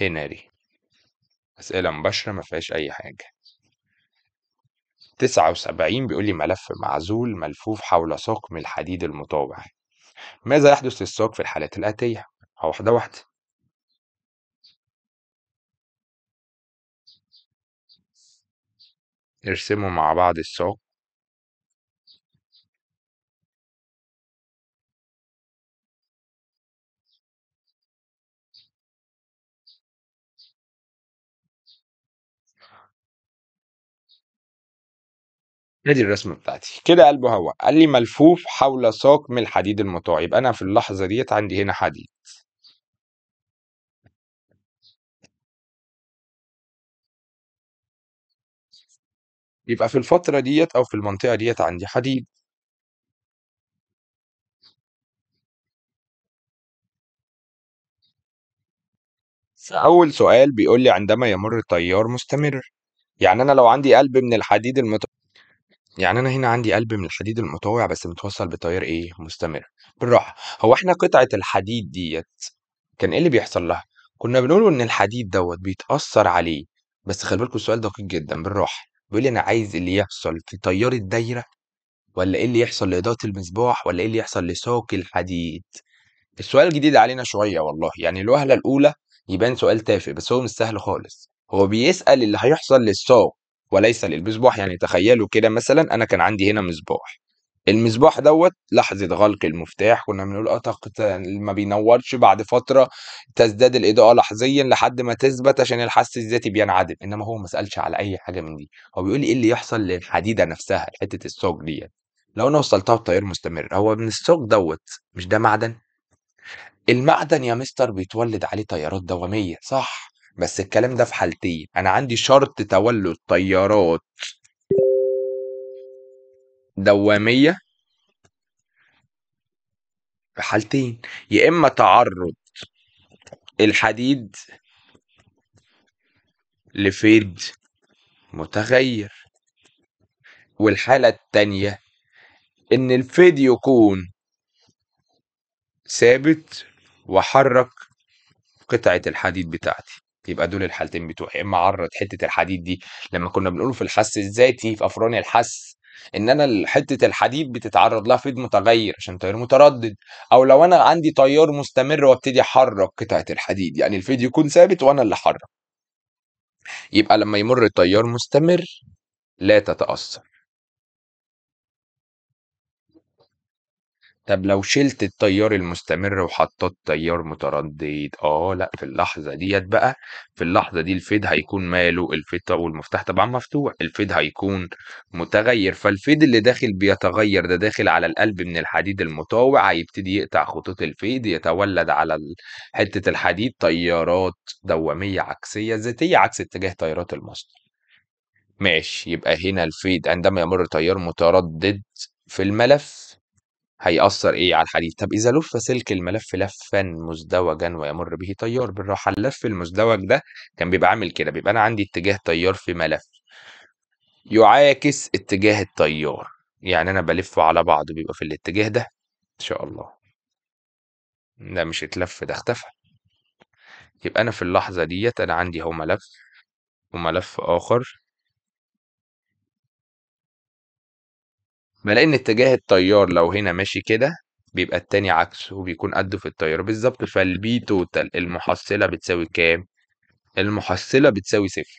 S1: هنري اسئلة مباشرة مفيهاش اي حاجة تسعة وسبعين بيقول لي ملف معزول ملفوف حول ساق من الحديد المطابع ماذا يحدث للساق في الحالات الآتية؟ أو واحدة واحدة
S2: ارسموا مع بعض الساق
S1: ادي الرسمه بتاعتي كده قلبه هو قال لي ملفوف حول ساق من الحديد المطاع يبقى انا في اللحظه ديت عندي هنا حديد
S2: يبقى في الفتره ديت او في المنطقه ديت عندي حديد
S1: أول سؤال بيقول لي عندما يمر التيار مستمر يعني أنا لو عندي قلب من الحديد المت... يعني أنا هنا عندي قلب من الحديد المطوع بس متوصّل بتيار إيه، مستمر. بالراحة، هو إحنا قطعة الحديد ديت كان إيه اللي بيحصل لها؟ كُنّا بنقول إن الحديد دوت بيتأثّر عليه، بس خلّي بالكم السؤال دقيق جدًا بالراحة، بيقول لي أنا عايز اللي يحصل في تيار الدايرة ولا إيه اللي يحصل لإضاءة المصباح ولا إيه اللي يحصل لساق الحديد؟ السؤال جديد علينا شوية والله، يعني الوهلة الأولى يبان سؤال تافه، بس هو مش سهل خالص، هو بيسأل اللي هيحصل للساق. وليس للمصباح يعني تخيلوا كده مثلا انا كان عندي هنا مصباح المصباح دوت لحظة غلق المفتاح كنا بنقول اه ما بينورش بعد فترة تزداد الإضاءة لحظيا لحد ما تثبت عشان الحس الذاتي بينعدم إنما هو ما سألش على أي حاجة من دي هو بيقول لي إيه اللي يحصل للحديدة نفسها حتة الصاج ديت لو أنا وصلتها بتيار مستمر هو من الصاج دوت مش ده معدن المعدن يا مستر بيتولد عليه تيارات دوامية صح بس الكلام ده في حالتين انا عندي شرط تولد طيارات دوامية في حالتين يا اما تعرض الحديد لفيد متغير والحالة التانية ان الفيد يكون ثابت وحرك قطعة الحديد بتاعتي يبقى دول الحالتين بتوعي يا اما اعرض حته الحديد دي لما كنا بنقوله في الحس الذاتي في افران الحس ان انا حته الحديد بتتعرض لها فيد متغير عشان تيار متردد او لو انا عندي تيار مستمر وابتدي احرك قطعه الحديد يعني الفيد يكون ثابت وانا اللي احرك يبقى لما يمر التيار مستمر لا تتاثر طب لو شِلت التيار المستمر وحطّيت تيار متردّد، آه، لأ، في اللحظة ديت بقى، في اللحظة دي الفيد هيكون ماله؟ الفيد ط والمفتاح طبعًا مفتوح، الفيد هيكون متغيّر، فالفيد اللي داخل بيتغيّر، ده داخل على القلب من الحديد المطاوع، هيبتدي يقطع خطوط الفيد، يتولّد على حتّة الحديد تيارات دوامية عكسية ذاتية عكس اتجاه تيارات المصدر. ماشي، يبقى هنا الفيد عندما يمُر تيار متردّد في الملف هيأثّر إيه على الحديد. طب إذا لُفّ سلك الملف لفًّا مزدوجًا ويمُرّ به تيار بالراحة، اللَّف المزدوج ده كان بيبقى عامل كده، بيبقى أنا عندي اتجاه تيار في ملف، يعاكس اتجاه التيار، يعني أنا بلفه على بعضه بيبقى في الاتجاه ده، إن شاء الله. ده مش اتلَفّ، ده اختفى. يبقى أنا في اللحظة ديت أنا عندي أهو ملف، وملف آخر. بلاقي إن اتجاه التيار لو هنا ماشي كده بيبقى التاني عكسه وبيكون قده في التيار بالظبط فالبي توتال المحصلة بتساوي كام؟ المحصلة بتساوي صفر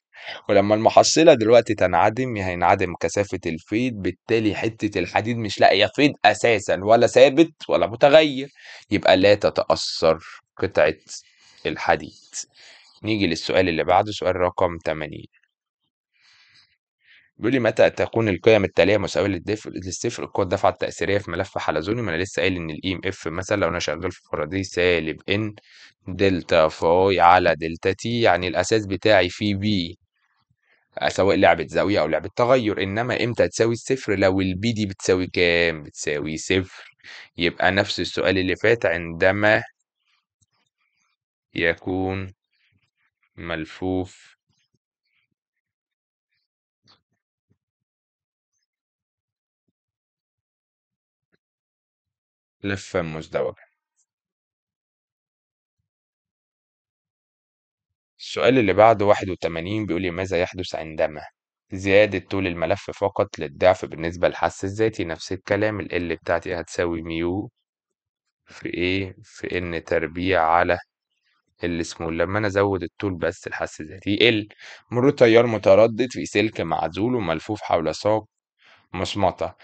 S1: ولما المحصلة دلوقتي تنعدم يعني هينعدم كثافة الفيد بالتالي حتة الحديد مش لاقية فيد أساسا ولا ثابت ولا متغير يبقى لا تتأثر قطعة الحديد نيجي للسؤال اللي بعده سؤال رقم 80 بيقول لي متى تكون القيم التالية مساوية للدف... للصفر القوة الدافعة التأثيرية في ملف حلزوني ما أنا لسه قايل إن الإي إم e إف مثلا لو أنا شغال في دي سالب إن دلتا فاي على دلتا تي يعني الأساس بتاعي في بي سواء لعبة زاوية أو لعبة تغير إنما إمتى تساوي الصفر لو البي دي بتساوي كام؟ بتساوي صفر يبقى نفس السؤال اللي فات عندما يكون
S2: ملفوف لفة مزدوجة
S1: السؤال اللي بعده 81 بيقول لي ماذا يحدث عندما زيادة طول الملف فقط للضعف بالنسبة للحس الذاتي نفس الكلام ال L بتاعتي هتساوي ميو في A في N تربيع على السمول لما أنا أزود الطول بس الحس الذاتي يقل مرور تيار متردد في سلك معزول وملفوف حول ساق مصمطة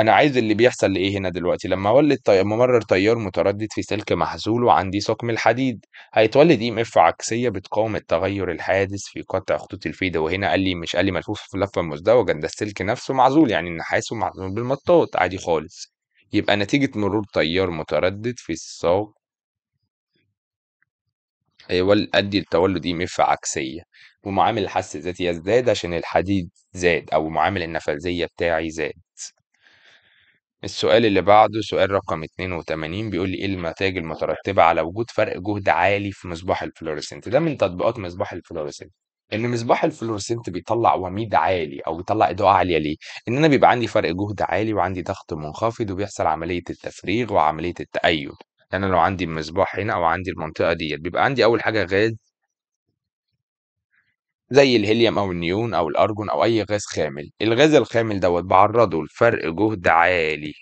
S1: أنا عايز اللي بيحصل لإيه هنا دلوقتي لما أولد طي... ممرر تيار متردد في سلك محزول وعندي ثقم الحديد هيتولد إم إف عكسية بتقاوم التغير الحادث في قطع خطوط الفيدة وهنا قال لي مش قال لي ملفوف في لفة مزدوجة ده السلك نفسه معزول يعني النحاس معزول بالمطاط عادي خالص يبقى نتيجة مرور تيار متردد في الثقب أدي لتولد إم إف عكسية ومعامل الحس الذاتي يزداد عشان الحديد زاد أو معامل النفاذيه بتاعي زاد السؤال اللي بعده سؤال رقم 82 بيقول لي ايه النتائج المترتبة على وجود فرق جهد عالي في مصباح الفلورسنت ده من تطبيقات مصباح الفلورسنت ان مصباح الفلورسنت بيطلع وميد عالي او بيطلع اضاءه عاليه ليه ان انا بيبقى عندي فرق جهد عالي وعندي ضغط منخفض وبيحصل عمليه التفريغ وعمليه التأيد يعني انا لو عندي المصباح هنا او عندي المنطقه ديت بيبقى عندي اول حاجه غاز زي الهيليوم أو النيون أو الأرجون أو أي غاز خامل الغاز الخامل دوت بعرضه لفرق جهد عالي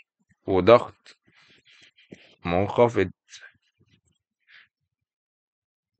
S1: وضغط منخفض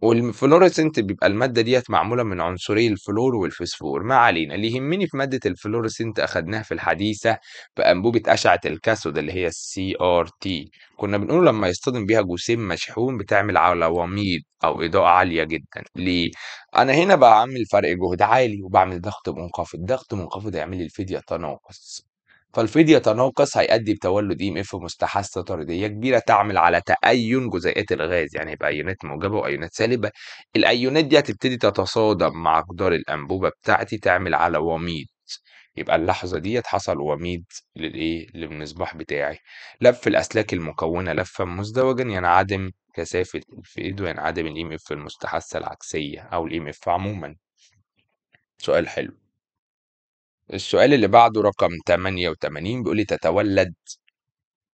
S1: والفلوريسنت بيبقى المادة ديت معمولة من عنصري الفلور والفسفور ما علينا اللي يهمني في مادة الفلوريسنت أخدناها في الحديثة بانبوبه أشعة الكاثود اللي هي السي ار تي كنا بنقول لما يصطدم بيها جسيم مشحون بتعمل على وميض أو إضاءة عالية جدا ليه؟ أنا هنا بعمل فرق جهد عالي وبعمل ضغط منخفض ضغط منخفض هيعمل لي الفيديا تناقص فالفيض يتناقص هيؤدي بتولد ام e اف مستحثة طردية كبيرة تعمل على تأين جزيئات الغاز يعني يبقى ايونات موجبة وايونات سالبة الايونات دي هتبتدي تتصادم مع جدار الانبوبة بتاعتي تعمل على وميض يبقى اللحظة ديت حصل وميض للايه للمصباح بتاعي لف الأسلاك المكونة لفا مزدوجا ينعدم كثافة الفيد وينعدم الام اف e المستحثة العكسية أو الام اف e عموما سؤال حلو السؤال اللي بعده رقم 88 بيقول لي تتولد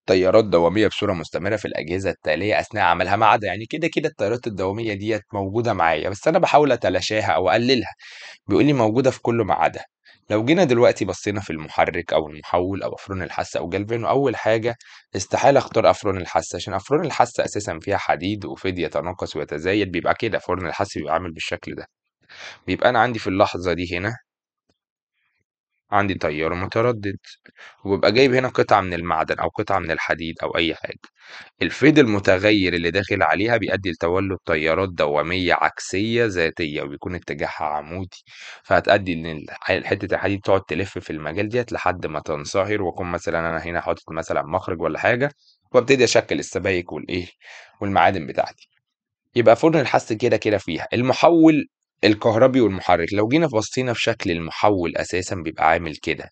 S1: تيارات دوامية بصورة مستمرة في الأجهزة التالية أثناء عملها ما عدا يعني كده كده التيارات الدوامية ديت موجودة معايا بس أنا بحاول أتلاشاها أو أقللها بيقول لي موجودة في كل ما عدا لو جينا دلوقتي بصينا في المحرك أو المحول أو أفران الحاسة أو جالفانو أول حاجة استحالة أختار أفران الحاسة عشان أفران الحاسة أساسا فيها حديد وفيد يتناقص ويتزايد بيبقى كده فرن الحاسة بيبقى عامل بالشكل ده بيبقى أنا عندي في اللحظة دي هنا عندي تيار متردد وببقى جايب هنا قطعة من المعدن أو قطعة من الحديد أو أي حاجة الفيد المتغير اللي داخل عليها بيؤدي لتولد تيارات دوامية عكسية ذاتية وبيكون اتجاهها عمودي فهتؤدي إن حتة الحديد تقعد تلف في المجال ديت لحد ما تنصهر وأكون مثلا أنا هنا حاطط مثلا مخرج ولا حاجة وابتدي أشكل السبايك والإيه والمعادن بتاعتي يبقى فرن الحس كده كده فيها المحول الكهربي والمحرك لو جينا بصينا في شكل المحول أساسا بيبقى عامل كده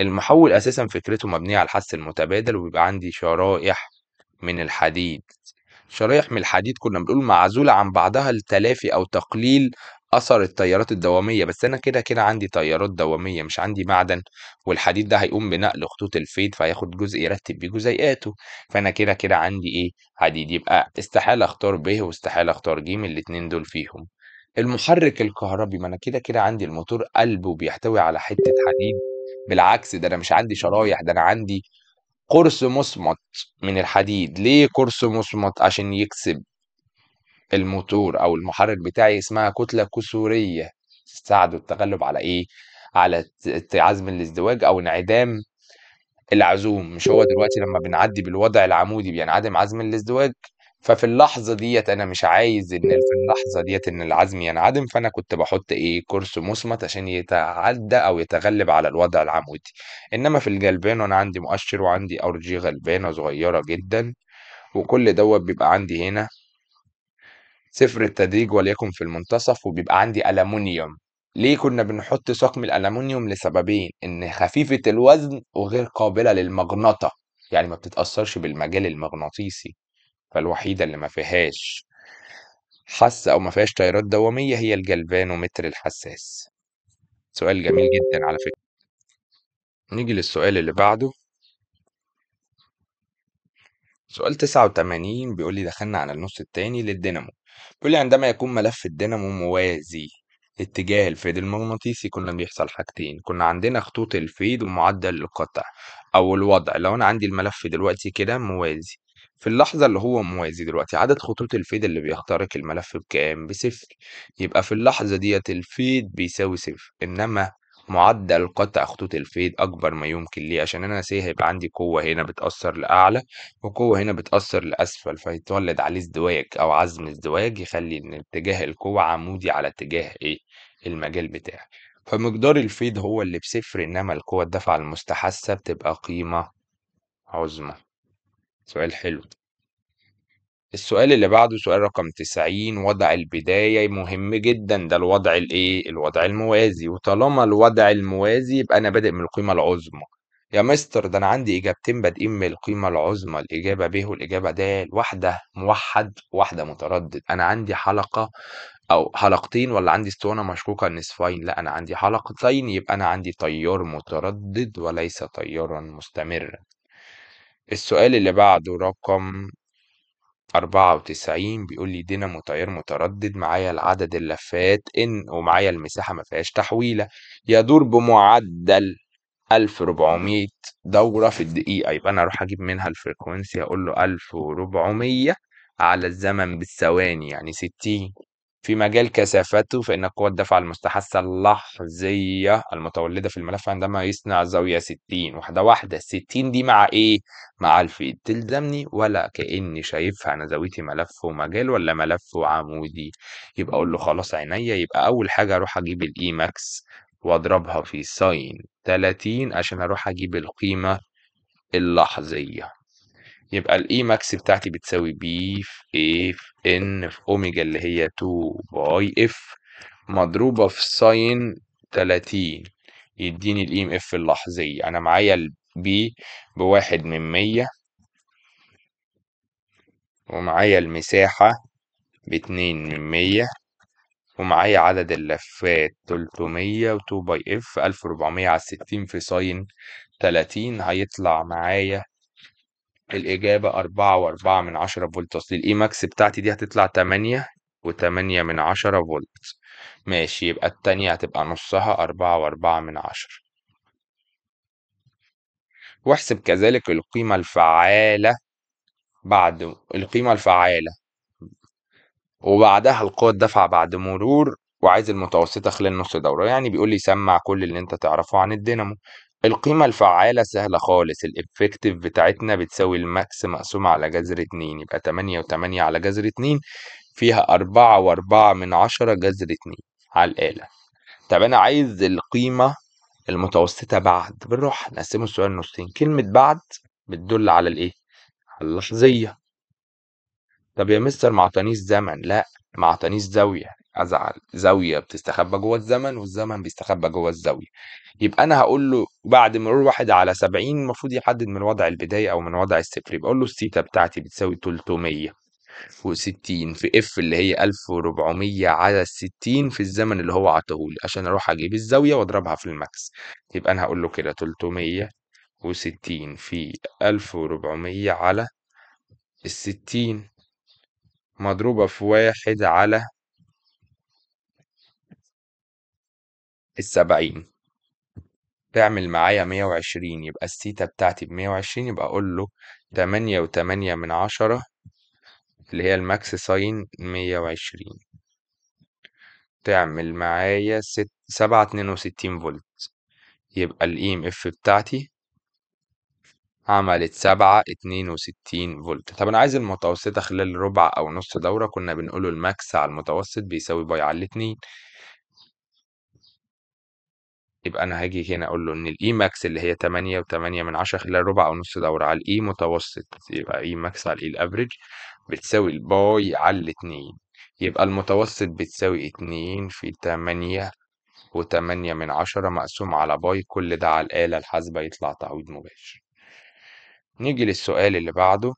S1: المحول أساسا فكرته مبنية على الحث المتبادل وبيبقى عندي شرائح من الحديد شرايح من الحديد كنا بنقول معزولة عن بعضها لتلافي أو تقليل أثر التيارات الدوامية بس أنا كده كده عندي تيارات دوامية مش عندي معدن والحديد ده هيقوم بنقل خطوط الفيد فهياخد جزء يرتب بيه جزيئاته فأنا كده كده عندي إيه حديد يبقى استحالة أختار ب واستحالة أختار ج الاتنين دول فيهم المحرك الكهربي، ما أنا كده، كده عندي الموتور قلبه بيحتوي على حتّة حديد، بالعكس ده أنا مش عندي شرايح، ده أنا عندي قرص مُصمَت من الحديد، ليه قرص مُصمَت؟ عشان يكسب الموتور أو المحرك بتاعي اسمها كتلة كسورية، تساعده التغلب على إيه، على عزم الازدواج أو انعدام العزوم، مش هو دلوقتي لمّا بنعدّي بالوضع العمودي بينعدم عزم الازدواج؟ ففي اللحظة ديت أنا مش عايز إن في اللحظة ديت إن العزم ينعدم، فأنا كنت بحط إيه، كورس مُصمت عشان يتعدّى أو يتغلّب على الوضع العمودي، إنّما في الغلبان وأنا عندي مؤشِّر وعندي جي غلبانة صغيّرة جدًا، وكل دوت بيبقى عندي هنا صفر التدريج وليكن في المنتصف، وبيبقى عندي ألمونيوم، ليه كنّا بنحط سَقْم الألمونيوم لسببين، إن خفيفة الوزن وغير قابلة للمغنطة، يعني ما بتتأثّرش بالمجال المغناطيسي. فالوحيدة اللي ما فيهاش حاسه أو ما فيهاش تيارات دوامية هي الجلفانومتر الحساس سؤال جميل جدا على فكرة نيجي للسؤال اللي بعده سؤال 89 بيقول لي دخلنا على النص التاني للدينامو بيقول لي عندما يكون ملف الدينامو موازي اتجاه الفيد المغناطيسي كنا بيحصل حاجتين كنا عندنا خطوط الفيد ومعدل القطع او الوضع لو انا عندي الملف دلوقتي كده موازي في اللحظة اللي هو موازي دلوقتي عدد خطوط الفيد اللي بيخترق الملف بكام؟ بصفر يبقى في اللحظة ديت الفيد بيساوي صفر، إنما معدل قطع خطوط الفيد أكبر ما يمكن ليه؟ عشان أنا سي هيبقى عندي قوة هنا بتأثر لأعلى وقوة هنا بتأثر لأسفل، فيتولد عليه ازدواج أو عزم ازدواج يخلّي إن اتجاه القوة عمودي على اتجاه إيه؟ المجال بتاعي، فمقدار الفيد هو اللي بصفر إنما القوة الدفع المستحثة بتبقى قيمة عظمى. سؤال حلو. السؤال اللي بعده سؤال رقم تسعين وضع البداية مهم جدًا، ده الوضع الإيه، الوضع الموازي، وطالما الوضع الموازي يبقى أنا بادئ من القيمة العظمى. يا مستر ده أنا عندي إجابتين بادئين من القيمة العظمى، الإجابة ب والإجابة د، واحدة موحد واحدة متردد، أنا عندي حلقة أو حلقتين ولا عندي اسطوانة مشكوكة نصفين، لأ أنا عندي حلقتين يبقى أنا عندي تيار متردد وليس تيارًا مستمرًا. السؤال اللي بعده رقم 94 بيقول لي دينامو تيار متردد معايا العدد اللفات إن ومعايا المساحة ما فيهاش تحويلة يدور بمعدل 1400 دورة في الدقيقة يبقى أنا أروح أجيب منها الفريكونسي أقول له 1400 على الزمن بالثواني يعني 60 في مجال كثافته فإن قوة الدفع المستحثة اللحظية المتولدة في الملف عندما يصنع زاوية 60 واحدة واحدة 60 دي مع إيه؟ مع الفيد تلزمني ولا كأني شايفها أنا زاويتي ملف ومجال ولا ملف وعمودي يبقى أقول له خلاص عينيا يبقى أول حاجة أروح أجيب الإي ماكس وأضربها في ساين 30 عشان أروح أجيب القيمة اللحظية يبقى الاي ماكس e بتاعتي بتساوي بي في ا في ان في اوميجا اللي هي 2 باي اف مضروبة في ساين 30 يديني الاي e ام اف اللحظية انا معايا البي بواحد من 100 ومعايا المساحة باتنين من 100 ومعايا عدد اللفات 300 و2 باي اف على ستين في ساين 30 هيطلع معايا الإجابة أربعة وأربعة من عشرة فولت أصل الإي ماكس بتاعتي دي هتطلع تمانية وتمانية من عشرة فولت ماشي يبقى التانية هتبقى نصها أربعة وأربعة من عشرة واحسب كذلك القيمة الفعالة بعد القيمة الفعالة وبعدها القوة الدفع بعد مرور وعايز المتوسطة خلال نص دورة يعني بيقول لي سمع كل اللي انت تعرفه عن الدينامو القيمة الفعالة سهلة خالص الإفكتيف بتاعتنا بتساوي الماكس مقسوم على جذر اتنين يبقى تمانية وتمانية على جذر اتنين فيها أربعة وأربعة من عشرة جذر اتنين على الآلة طب أنا عايز القيمة المتوسطة بعد بنروح نقسمه السؤال نصين كلمة بعد بتدل على الإيه؟ على اللحظية طب يا مستر ما عطانيش زمن لا ما عطانيش زاوية ازعل زاويه بتستخبى جوه الزمن والزمن بيستخبى جوه الزاويه يبقى انا هقول له بعد مرور واحد على 70 المفروض يحدد من وضع البدايه او من وضع الصفر يبقى اقول له الثيتا بتاعتي بتساوي 300 و60 في اف اللي هي 1400 على 60 في الزمن اللي هو عطاهولي عشان اروح اجيب الزاويه واضربها في الماكس يبقى انا هقول له كده 360 في 1400 على ال 60 مضروبة في واحد على السبعين تعمل معايا مية وعشرين يبقى الثيتا بتاعتي بمية وعشرين يبقى أقول له تمانية وتمانية من عشرة اللي هي الماكس ساين مية وعشرين تعمل معايا ست سبعة اتنين وستين فولت يبقى الإيم إف e بتاعتي عملت سبعة اتنين وستين فولت طب أنا عايز المتوسطة خلال ربع أو نص دورة كنا بنقوله الماكس على المتوسط بيساوي باي على الاتنين يبقى أنا هاجي هنا أقول له إن الإي ماكس اللي هي تمانية وتمانية من عشرة خلال ربع أو نص دورة على الإي متوسط يبقى إي e ماكس على الإي الأفريج بتساوي الباي على الاثنين يبقى المتوسط بتساوي اتنين في تمانية وتمانية من عشرة مقسوم على باي كل ده على الآلة الحاسبة يطلع تعويض مباشر نيجي للسؤال اللي بعده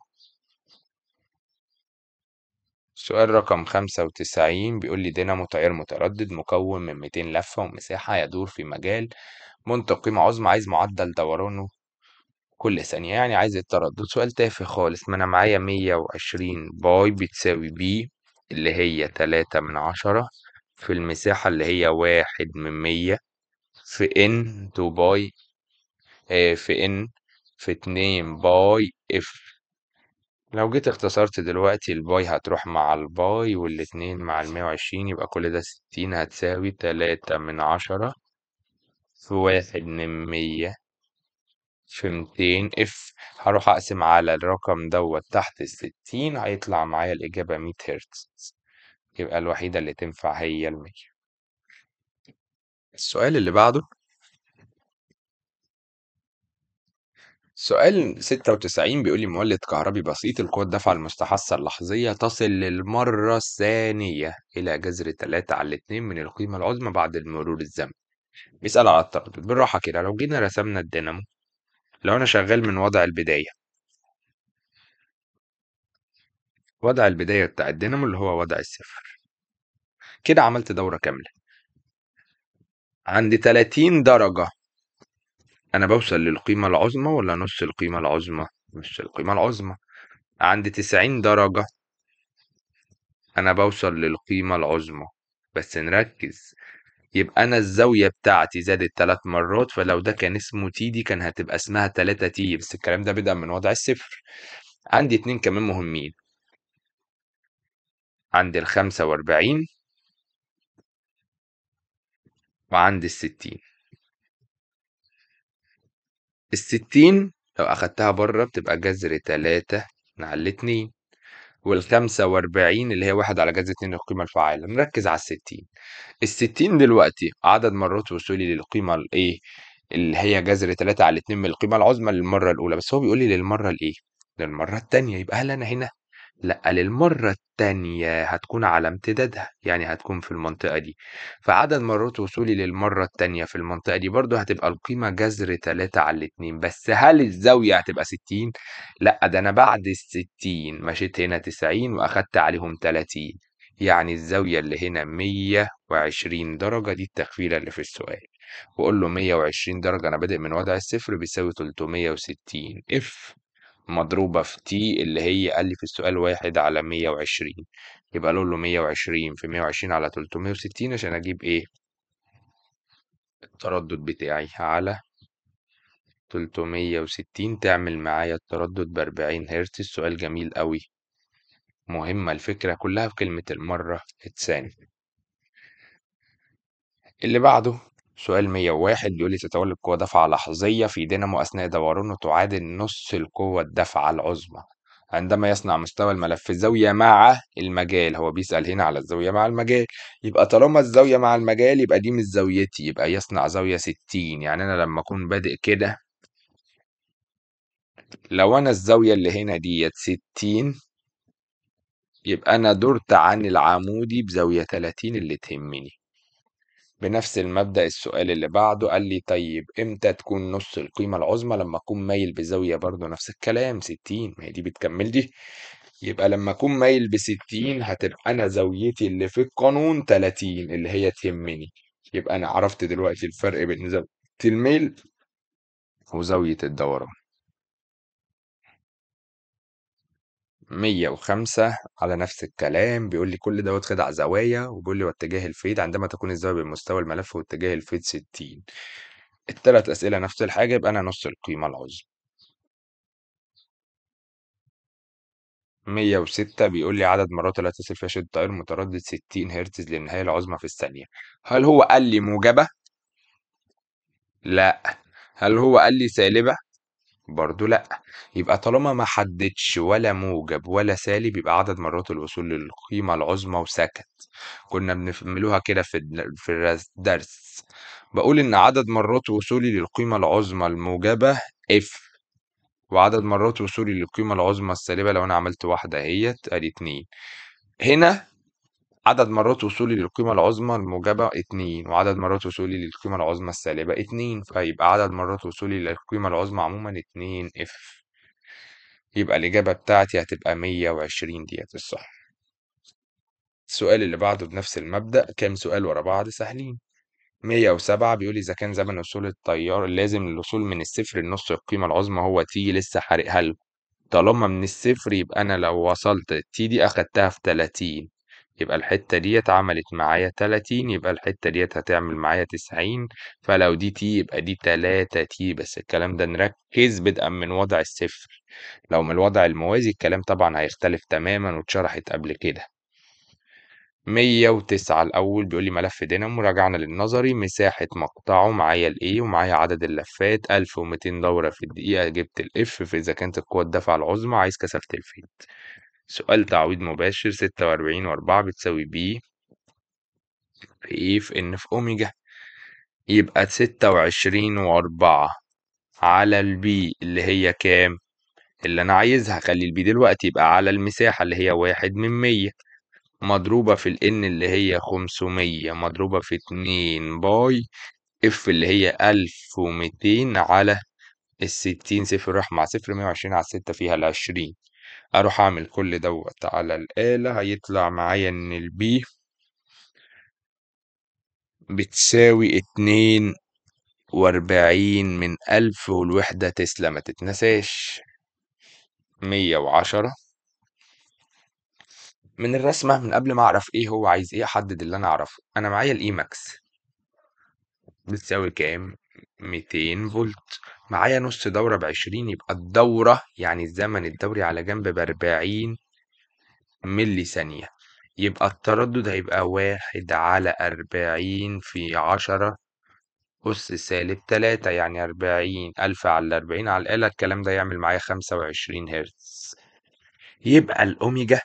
S1: سؤال رقم 95 بيقول لي دينامو تيار متردد مكون من 200 لفة ومساحة يدور في مجال منطق قيمة عظمى عايز معدل دورانه كل ثانية يعني عايز التردد سؤال تافه خالص ما أنا معايا 120 باي بتساوي بي اللي هي 3 من عشرة في المساحة اللي هي واحد من مية في ان تو باي آه، في ان في اتنين باي اف لو جيت اختصرت دلوقتي الباي هتروح مع الباي والاتنين مع المية وعشرين يبقى كل ده ستين هتساوي تلاتة من عشرة في واحد من مية في ميتين اف هروح اقسم على الرقم دوت تحت الستين هيطلع معايا الإجابة مية هرتز يبقى الوحيدة اللي تنفع هي المية السؤال اللي بعده سؤال 96 بيقول لي مولد كهربي بسيط القوة الدفع المستحصة اللحظية تصل للمرة الثانية إلى جذر 3 على 2 من القيمة العظمى بعد مرور الزمن بيسأل على التردد بالراحة كده لو جينا رسمنا الدينامو لو أنا شغال من وضع البداية وضع البداية بتاع الدينامو اللي هو وضع الصفر كده عملت دورة كاملة عند 30 درجة أنا بوصل للقيمة العظمى ولا نُص القيمة العظمى؟ نُص القيمة العظمى، عند 90 درجة أنا بوصل للقيمة العظمى، بس نركّز، يبقى أنا الزاوية بتاعتي زادت ثلاث مرّات، فلو ده كان اسمه تي دي كان هتبقى اسمها 3 تي بس الكلام ده بدا من وضع الصفر. عندي اتنين كمان مهمين. عند ال45 وعندي ال60. الستين لو أخدتها بره بتبقى جذر تلاتة على اتنين والخمسة وأربعين اللي هي واحد على جذر اتنين القيمة الفعالة نركز على الستين الستين دلوقتي عدد مرات وصولي للقيمة الإيه اللي هي جذر تلاتة على اتنين من القيمة العظمى للمرة الأولى بس هو بيقول لي للمرة الإيه للمرة التانية يبقى هل أنا هنا لأ للمرة التانية هتكون على امتدادها، يعني هتكون في المنطقة دي، فعدد مرات وصولي للمرة التانية في المنطقة دي برضه هتبقى القيمة جذر 3 على ال2 بس هل الزاوية هتبقى 60؟ لأ ده أنا بعد ال60 مشيت هنا 90 وأخدت عليهم 30 يعني الزاوية اللي هنا 120 درجة دي التخفيلة اللي في السؤال، وقول له 120 درجة أنا بادئ من وضع الصفر بيساوي 360 اف مضروبة في تي اللي هي قال لي في السؤال واحد على مية وعشرين يبقى أقول له مية وعشرين في مية وعشرين على تلتمية وستين عشان أجيب إيه التردد بتاعي على تلتمية وستين تعمل معايا التردد بأربعين هرتز السؤال جميل قوي مهمة الفكرة كلها في كلمة المرة الثانية اللي بعده سؤال 101 بيقول لي تتولد قوة دفعة لحظية في دينامو أثناء دورانه تعادل نص القوة الدفعة العظمى عندما يصنع مستوى الملف الزاوية مع المجال هو بيسأل هنا على الزاوية مع المجال يبقى طالما الزاوية مع المجال يبقى دي مش زاويتي يبقى يصنع زاوية 60 يعني أنا لما أكون بادئ كده لو أنا الزاوية اللي هنا ديت 60 يبقى أنا درت عن العمودي بزاوية 30 اللي تهمني بنفس المبدأ السؤال اللي بعده قال لي طيب امتى تكون نص القيمة العظمى لما اكون مايل بزاوية برضو نفس الكلام 60 ما هي دي بتكمل دي يبقى لما اكون مايل ب 60 هتبقى انا زاويتي اللي في القانون 30 اللي هي تهمني يبقى انا عرفت دلوقتي الفرق بين زاوية الميل وزاوية الدوران مية وخمسة على نفس الكلام بيقول لي كل دوت خدع زوايا وبيقول لي واتجاه الفيد عندما تكون الزاوية بمستوى الملف واتجاه الفيد ستين التلات أسئلة نفس الحاجة يبقى أنا نُص القيمة العُظمى. مية وستة بيقول لي عدد مرات لا تصل فيها شدة تيار متردد ستين هرتز للنهاية العُظمى في الثانية، هل هو قال لي موجبة؟ لأ، هل هو قال لي سالبة؟ برضو لأ. يبقى طالما ما حددش ولا موجب ولا سالب يبقى عدد مرات الوصول للقيمة العظمى وسكت. كنا بنعملوها كده في ال في الرس بقول إن عدد مرات وصولي للقيمة العظمى الموجبة F وعدد مرات وصولي للقيمة العظمى السالبة لو أنا عملت واحدة اهيت أدي 2. هنا عدد مرات وصولي للقيمة العظمى الموجبة اتنين وعدد مرات وصولي للقيمة العظمى السالبة اتنين فيبقى عدد مرات وصولي للقيمة العظمى عموما اتنين اف يبقى الإجابة بتاعتي هتبقى مية وعشرين ديت الصح السؤال اللي بعده بنفس المبدأ كام سؤال ورا بعض سهلين مية وسبعة بيقول إذا كان زمن وصول التيار لازم الوصول من الصفر لنص القيمة العظمى هو تي لسه حارقها له طالما من الصفر يبقى أنا لو وصلت تي دي أخدتها في تلاتين يبقى الحتة ديت عملت معايا تلاتين يبقى الحتة ديت هتعمل معايا تسعين فلو دي تي يبقى دي تلاتة تي بس الكلام ده نركز بدءا من وضع الصفر لو من الوضع الموازي الكلام طبعا هيختلف تماما واتشرحت قبل كده مية وتسعة الأول بيقول لي ملف دينامو راجعنا للنظري مساحة مقطعه معايا الإيه ومعايا عدد اللفات ألف ومتين دورة في الدقيقة جبت الإف فإذا كانت القوة الدفع العظمى عايز كثافة الفيت سؤال تعويض مباشر ستة وأربعين وأربعة بتساوي بي في إيه في إن في أوميجا يبقى ستة وعشرين وأربعة على البي اللي هي كام اللي أنا عايزها خلي البي دلوقتي يبقى على المساحة اللي هي واحد من مية مضروبة في الإن اللي هي خمسمية مضروبة في اتنين باي اف اللي هي ألف ومتين على الستين صفر راح مع صفر مية وعشرين على ستة فيها العشرين اروح اعمل كل دوت على الآلة هيطلع معايا ان البي بتساوي اتنين واربعين من ألف والوحدة تسلا ما تتنساش مية وعشرة من الرسمة من قبل ما أعرف إيه هو عايز إيه أحدد اللي أنا أعرفه أنا معايا الإيماكس e بتساوي كام؟ ميتين فولت معايا نص دوره بعشرين يبقى الدورة يعني الزمن الدوري على جنب بأربعين ملي ثانية يبقى التردد هيبقى واحد على أربعين في عشرة أس سالب تلاتة يعني أربعين ألف على أربعين على الآلة الكلام ده يعمل معايا خمسة وعشرين هرتز يبقى الأوميجا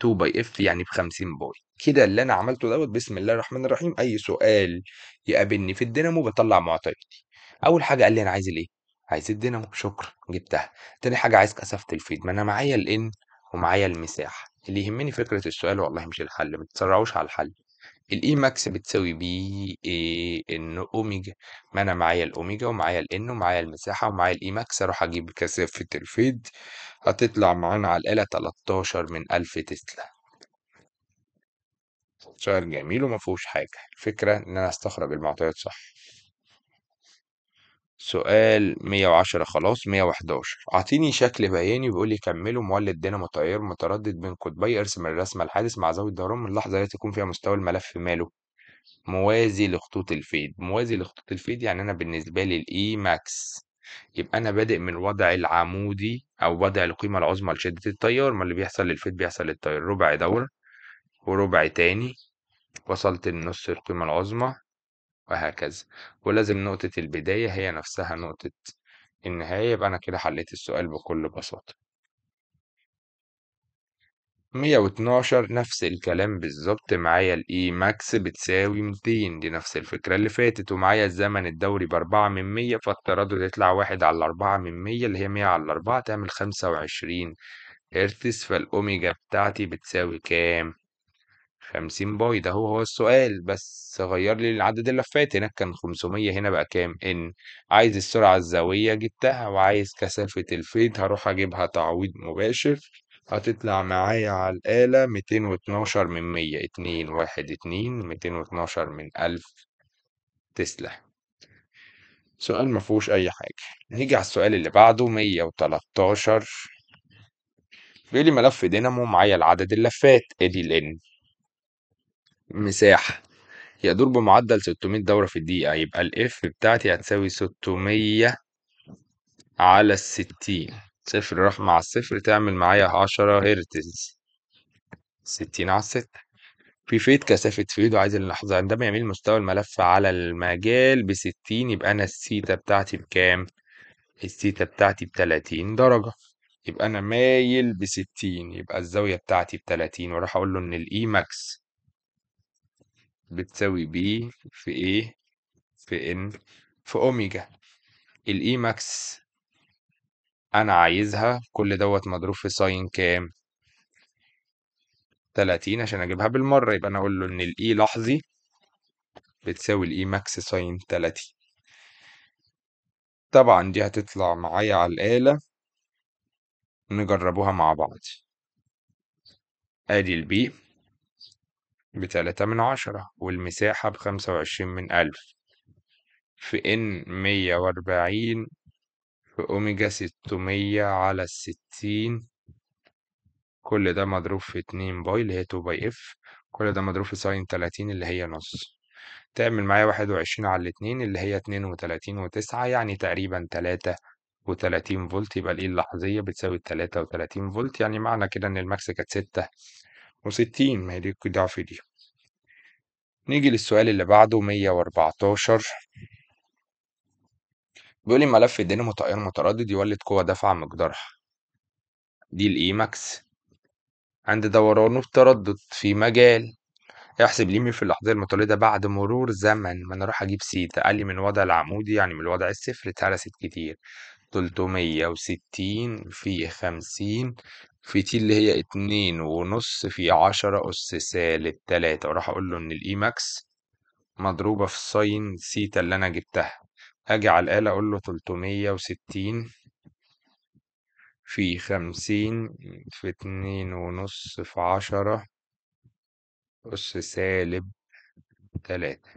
S1: 2 باي اف يعني بخمسين باي كده اللي أنا عملته دوت بسم الله الرحمن الرحيم أي سؤال يقابلني في الدينامو بطلع معطياتي أول حاجة قال لي: "أنا عايز الإيه؟" "عايز الدينامو." "شكرًا، جبتها." تاني حاجة: "عايز كثافة الفيد." ما أنا معايا الإن ومعايا المساحه اللي يهمني فكرة السؤال والله مش الحل، ما تسرعوش على الحل. الاي ماكس e بتساوي بي آآ إن أوميجا، ما أنا معايا الأوميجا ومعايا الإن ومعايا المساحة ومعايا الاي ماكس e أروح أجيب كثافة الفيد هتطلع معانا على الآلة 13 من 1000 تسلا. سؤال جميل وما فيهوش حاجة، الفكرة إن أنا أستخرج المعطيات صح. سؤال 110 خلاص 111 اعطيني شكل بياني بيقول لي كملوا مولد دينامو تيار متردد بين قطبي ارسم الرسمة الحادث مع زاوية الدوران من اللحظة التي يكون فيها مستوى الملف ماله موازي لخطوط الفيد موازي لخطوط الفيد يعني انا بالنسبة لي الاي ماكس يبقى انا بادئ من الوضع العمودي او وضع القيمة العظمى لشدة التيار ما اللي بيحصل للفيد بيحصل للتيار ربع دور وربع تاني وصلت لنص القيمة العظمى وهكذا ولازم نقطة البداية هي نفسها نقطة النهاية يبقى أنا كده حليت السؤال بكل بساطة 112 نفس الكلام بالظبط معايا الاي ماكس e بتساوي 200 دي نفس الفكرة اللي فاتت ومعايا الزمن الدوري بأربعة من مية فالتردد يطلع واحد على أربعة من مية اللي هي مية على أربعة تعمل خمسة وعشرين هرتز فالأوميجا بتاعتي بتساوي كام؟ خمسين باي ده هو هو السؤال بس غير لي العدد اللفات هناك كان خمسمية هنا بقى كام ان عايز السرعة الزاوية جبتها وعايز كثافة الفيد هروح اجيبها تعويض مباشر هتطلع معايا على الآلة ميتين واتناشر من مية اتنين واحد اتنين ميتين واتناشر من ألف تسلا سؤال مفهوش أي حاجة نيجي على السؤال اللي بعده مية وتلاتاشر بيقولي ملف دينامو معايا العدد اللفات ادي إيه الان مساحة يدور بمعدل 600 دورة في الدقيقة يبقى الإف بتاعتي هتساوي 600 على 60 صفر راح مع الصفر تعمل معايا عشرة هرتز ستين على 6 في فيد كثافة فيد وعايز اللحظة عندما يميل مستوى الملف على المجال بستين يبقى أنا السيتا بتاعتي بكام؟ السيتا بتاعتي بتلاتين درجة يبقى أنا مايل بستين يبقى الزاوية بتاعتي بتلاتين وراح أقول له إن الإي ماكس e بتساوي بي في ايه في ان في اوميجا الاي ماكس انا عايزها كل دوت مضروب في ساين كام 30 عشان اجيبها بالمره يبقى انا اقول له ان الاي e لحظي بتساوي الاي ماكس ساين 30 طبعا دي هتطلع معايا على الاله نجربوها مع بعض ادي البي بتلاتة من عشرة والمساحة بخمسة وعشرين من ألف في إن مية وأربعين في أوميجا ستمية على الستين كل ده مضروب في اتنين باي اللي هي تو باي اف كل ده مضروب في ساين تلاتين اللي هي نص تعمل معايا واحد وعشرين على الاتنين اللي هي اتنين وتلاتين وتسعة يعني تقريبا تلاتة وتلاتين فولت يبقى الإيه e اللحظية بتساوي تلاتة وتلاتين فولت يعني معنى كده إن الماكس كانت ستة وستين مالك ضعف دي نيجي للسؤال اللي بعده مية واربعتاشر بيقول لي ملف الدينامو تيار متردد يولد قوة دافعة مقدارها دي الإي ماكس e عند دورانه التردد في مجال احسب لي في اللحظة المتولدة بعد مرور زمن ما أنا أروح أجيب سيتا أقل من الوضع العمودي يعني من الوضع الصفر اتهرست كتير تلتمية وستين في خمسين في تي اللي هي اتنين ونص في عشرة أس سالب تلاتة وراح أقول له إن الإي ماكس مضروبة في ساين سيتا اللي أنا جبتها أجي على الآلة أقول له تلتمية وستين في خمسين في اتنين ونص في عشرة أس سالب تلاتة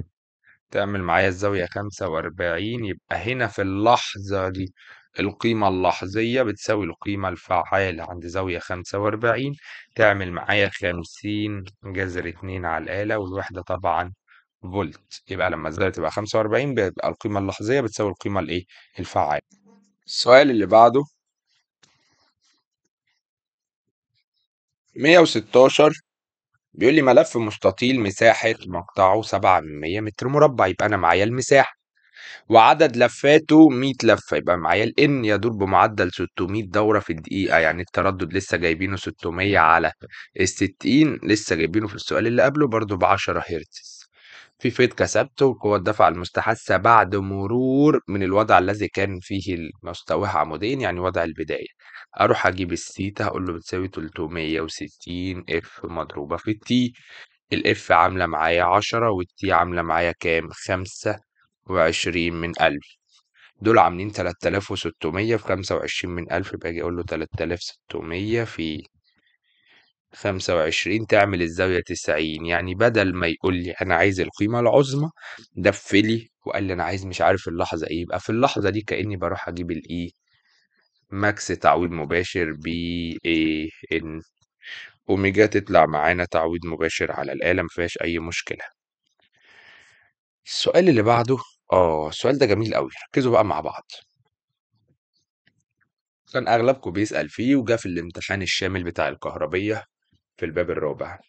S1: تعمل معايا الزاوية خمسة وأربعين يبقى هنا في اللحظة دي القيمة اللحظية بتساوي القيمة الفعالة عند زاوية خمسة وأربعين تعمل معايا خمسين جذر اتنين على الآلة والوحدة طبعا فولت يبقى لما الزاوية تبقى خمسة وأربعين بيبقى القيمة اللحظية بتساوي القيمة الإيه الفعالة السؤال اللي بعده مية وستاشر بيقول لي ملف مستطيل مساحة مقطعه سبعة من مية متر مربع يبقى أنا معايا المساحة وعدد لفاته 100 لفة يبقى معايا ال يدور بمعدل 600 دورة في الدقيقة يعني التردد لسه جايبينه 600 على ال 60 لسه جايبينه في السؤال اللي قبله برضه ب 10 هرتز في فيت كسبته وقوة الدفع المستحثة بعد مرور من الوضع الذي كان فيه مستواه عمودين يعني وضع البداية أروح أجيب الثيتا أقول له بتساوي 360 اف مضروبة في التي الاف عاملة معايا 10 والتي عاملة معايا كام 5 وعشرين من ألف دول عاملين تلات آلاف وستمية في خمسة وعشرين من ألف يبقى أجي أقوله تلات آلاف ستمية في خمسة وعشرين تعمل الزاوية تسعين يعني بدل ما يقول لي أنا عايز القيمة العظمى دفلي وقال لي أنا عايز مش عارف اللحظة إيه يبقى في اللحظة دي كأني بروح أجيب الإيه ماكس e تعويض مباشر بي إيه إن أوميجا تطلع معانا تعويض مباشر على الآلة مفيهاش أي مشكلة السؤال اللي بعده آه، السؤال ده جميل أوي، ركّزوا بقى مع بعض. كان أغلبكم بيسأل فيه وجا في الامتحان الشامل بتاع الكهربية في الباب الرابع.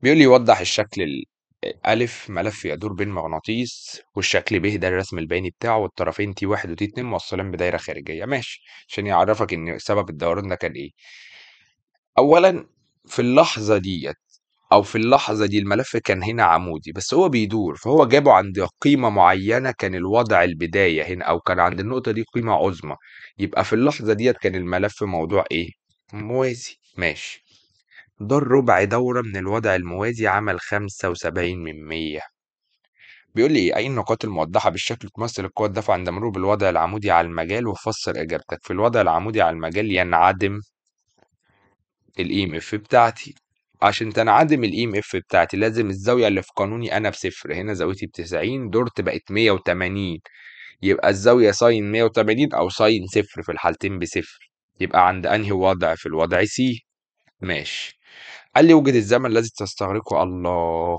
S1: بيقول لي يوضح الشكل الالف أ ملف يدور بين مغناطيس والشكل ب ده الرسم البياني بتاعه والطرفين تي واحد وتي اتنين بدايرة خارجية، ماشي، عشان يعرّفك إن سبب الدوران ده كان إيه. أولًا في اللحظة ديت أو في اللحظة دي الملف كان هنا عمودي، بس هو بيدور، فهو جابه عند قيمة معيّنة كان الوضع البداية هنا أو كان عند النقطة دي قيمة عُظمى، يبقى في اللحظة ديت كان الملف موضوع إيه؟ موازي، ماشي. دار رُبع دورة من الوضع الموازي عمل 75 من 100. بيقول لي إيه، أي النقاط الموضحة بالشكل تمثل القوة الدفع عند مرور بالوضع العمودي على المجال؟ وفسّر إجابتك، في الوضع العمودي على المجال ينعدم اف بتاعتي. عشان تنعدم الايم إف e بتاعتي لازم الزاوية اللي في قانوني أنا بصفر هنا زاويتي بتسعين دورت بقت مية وتمانين يبقى الزاوية ساين مية وتمانين أو ساين صفر في الحالتين بصفر يبقى عند أنهي وضع في الوضع سي ماشي قال لي وجد الزمن الذي تستغرقه الله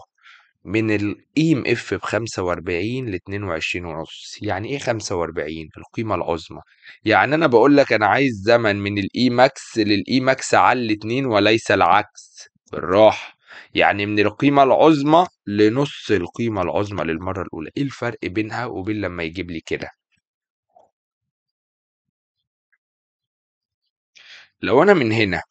S1: من الايم اف e ب 45 ل 22 ونص يعني ايه 45 القيمه العظمى يعني انا بقول لك انا عايز زمن من الاي ماكس للاي ماكس على 2 وليس العكس بالراحة يعني من القيمة العظمى لنص القيمة العظمى للمرة الأولى إيه الفرق بينها وبين لما يجيب لي كده لو أنا من هنا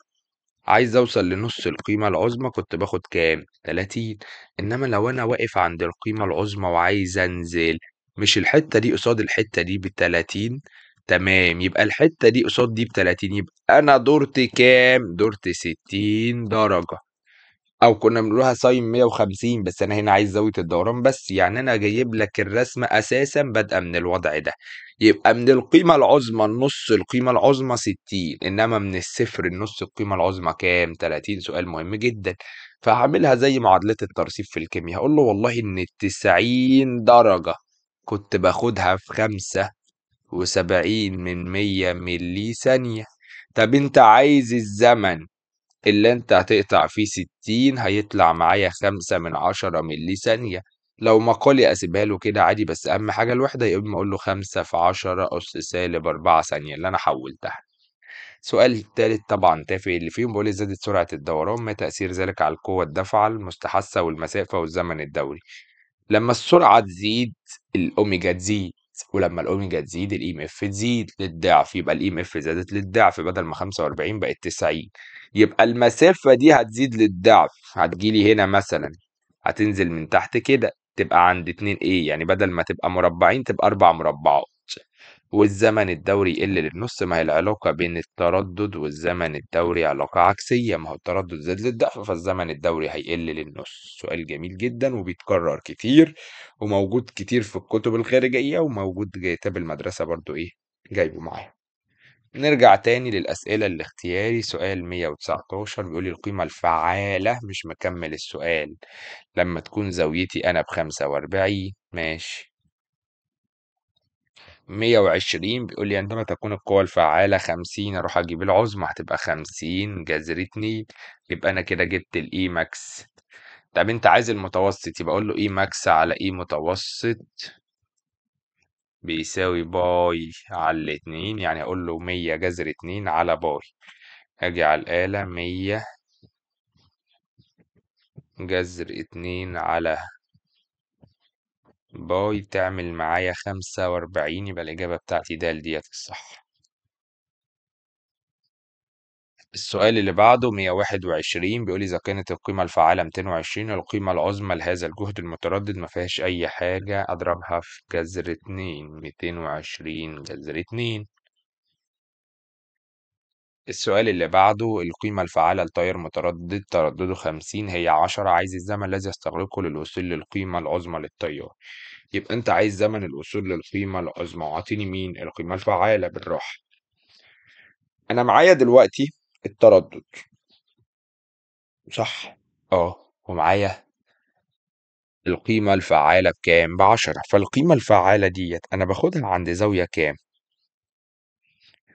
S1: عايز اوصل لنص القيمة العظمى كنت باخد كام؟ 30 انما لو انا واقف عند القيمة العظمى وعايز انزل مش الحتة دي قصاد الحتة دي ب 30 تمام يبقى الحتة دي قصاد دي ب 30 يبقى انا دورت كام؟ دورت 60 درجة أو كنا بنقولها ساين 150 بس أنا هنا عايز زاوية الدوران بس يعني أنا جايب لك الرسمة أساسا بادئة من الوضع ده يبقى من القيمة العظمى النص القيمة العظمى 60 إنما من الصفر النص القيمة العظمى كام 30 سؤال مهم جدا فهعملها زي معادلة الترصيف في الكيمياء هقول له والله إن التسعين درجة كنت باخدها في خمسة وسبعين من مية ملي ثانية طب أنت عايز الزمن اللي أنت هتقطع فيه ستين هيطلع معايا خمسة من عشرة مللي ثانية، لو مقالي أسيبها له كده عادي بس أهم حاجة الوحدة يا ما أقول له في عشرة أُس سالب اربعة ثانية اللي أنا حولتها. سؤال التالت طبعًا تافه اللي فيهم بيقول زادت سرعة الدوران ما تأثير ذلك على القوة الدفعة المستحثة والمسافة والزمن الدوري؟ لما السرعة تزيد الأوميجا تزيد، ولما الأوميجا تزيد الإيم إف e تزيد للضعف، يبقى الإيم إف e زادت للضعف بدل ما 45 بقت 90. يبقى المسافة دي هتزيد للضعف هتجيلي هنا مثلا هتنزل من تحت كده تبقى عند 2 ايه يعني بدل ما تبقى مربعين تبقى أربع مربعات والزمن الدوري يقل للنص ما هي العلاقة بين التردد والزمن الدوري علاقة عكسية ما هو التردد زاد للضعف فالزمن الدوري هيقل للنص سؤال جميل جدا وبيتكرر كتير وموجود كتير في الكتب الخارجية وموجود كتاب المدرسة برضو ايه جايبه معايا نرجع تاني للأسئلة الاختياري سؤال 119 بيقول لي القيمة الفعالة مش مكمل السؤال لما تكون زاويتي أنا بخمسة وأربعين ماشي 120 بيقول لي عندما تكون القوة الفعالة 50 أروح أجيب العظمى هتبقى 50 جذر 2 يبقى أنا كده جبت الإي ماكس e طب أنت عايز المتوسط يبقى أقول له إي e ماكس على إي e متوسط بيساوي باي على الاتنين يعني أقول له مية جذر اتنين على باي أجي على الآلة مية جذر اتنين على باي تعمل معايا خمسة وأربعين يبقى الإجابة بتاعتي دال ديت الصح السؤال اللي بعده 121 بيقول إذا كانت القيمة الفعالة 220 القيمة العظمى لهذا الجهد المتردد ما فيهاش أي حاجة أضربها في جذر 2 220 جذر 2 السؤال اللي بعده القيمة الفعالة لتيار متردد تردده 50 هي 10 عايز الزمن الذي يستغرقه للوصول للقيمة العظمى للتيار يبقى أنت عايز زمن الوصول للقيمة العظمى وعطيني مين القيمة الفعالة بالراحة أنا معايا دلوقتي التردد. صح. آه، ومعايا القيمة الفعّالة بكام؟ ب10 فالقيمة الفعّالة ديت أنا باخدها عند زاوية كام؟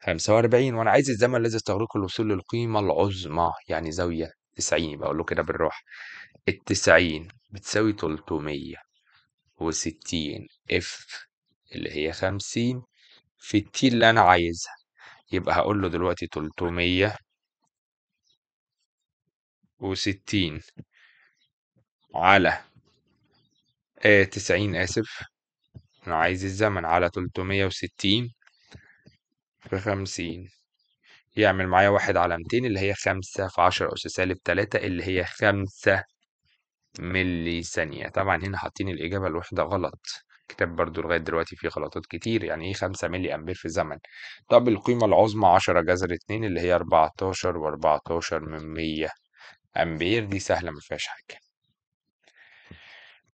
S1: 45 وأنا عايز الزمن الذي استغرقه للوصول للقيمة العُظمى، يعني زاوية 90 بقول له كده بالروح ال ال90 بتساوي 360 اف اللي هي 50 في التي اللي أنا عايزها، يبقى هقول له دلوقتي 300 وستين على آه، تسعين آسف أنا عايز الزمن على تلتمية وستين في خمسين يعمل معايا واحد على ميتين اللي هي خمسة في عشرة أس سالب تلاتة اللي هي خمسة ملي ثانية طبعا هنا حاطين الإجابة الوحدة غلط كتاب برضو لغاية دلوقتي فيه غلطات كتير يعني ايه خمسة ملي أمبير في الزمن طب القيمة العظمى عشرة جذر اتنين اللي هي أربعتاشر وأربعتاشر من مية أمبير دي سهلة ما فيهاش حاجة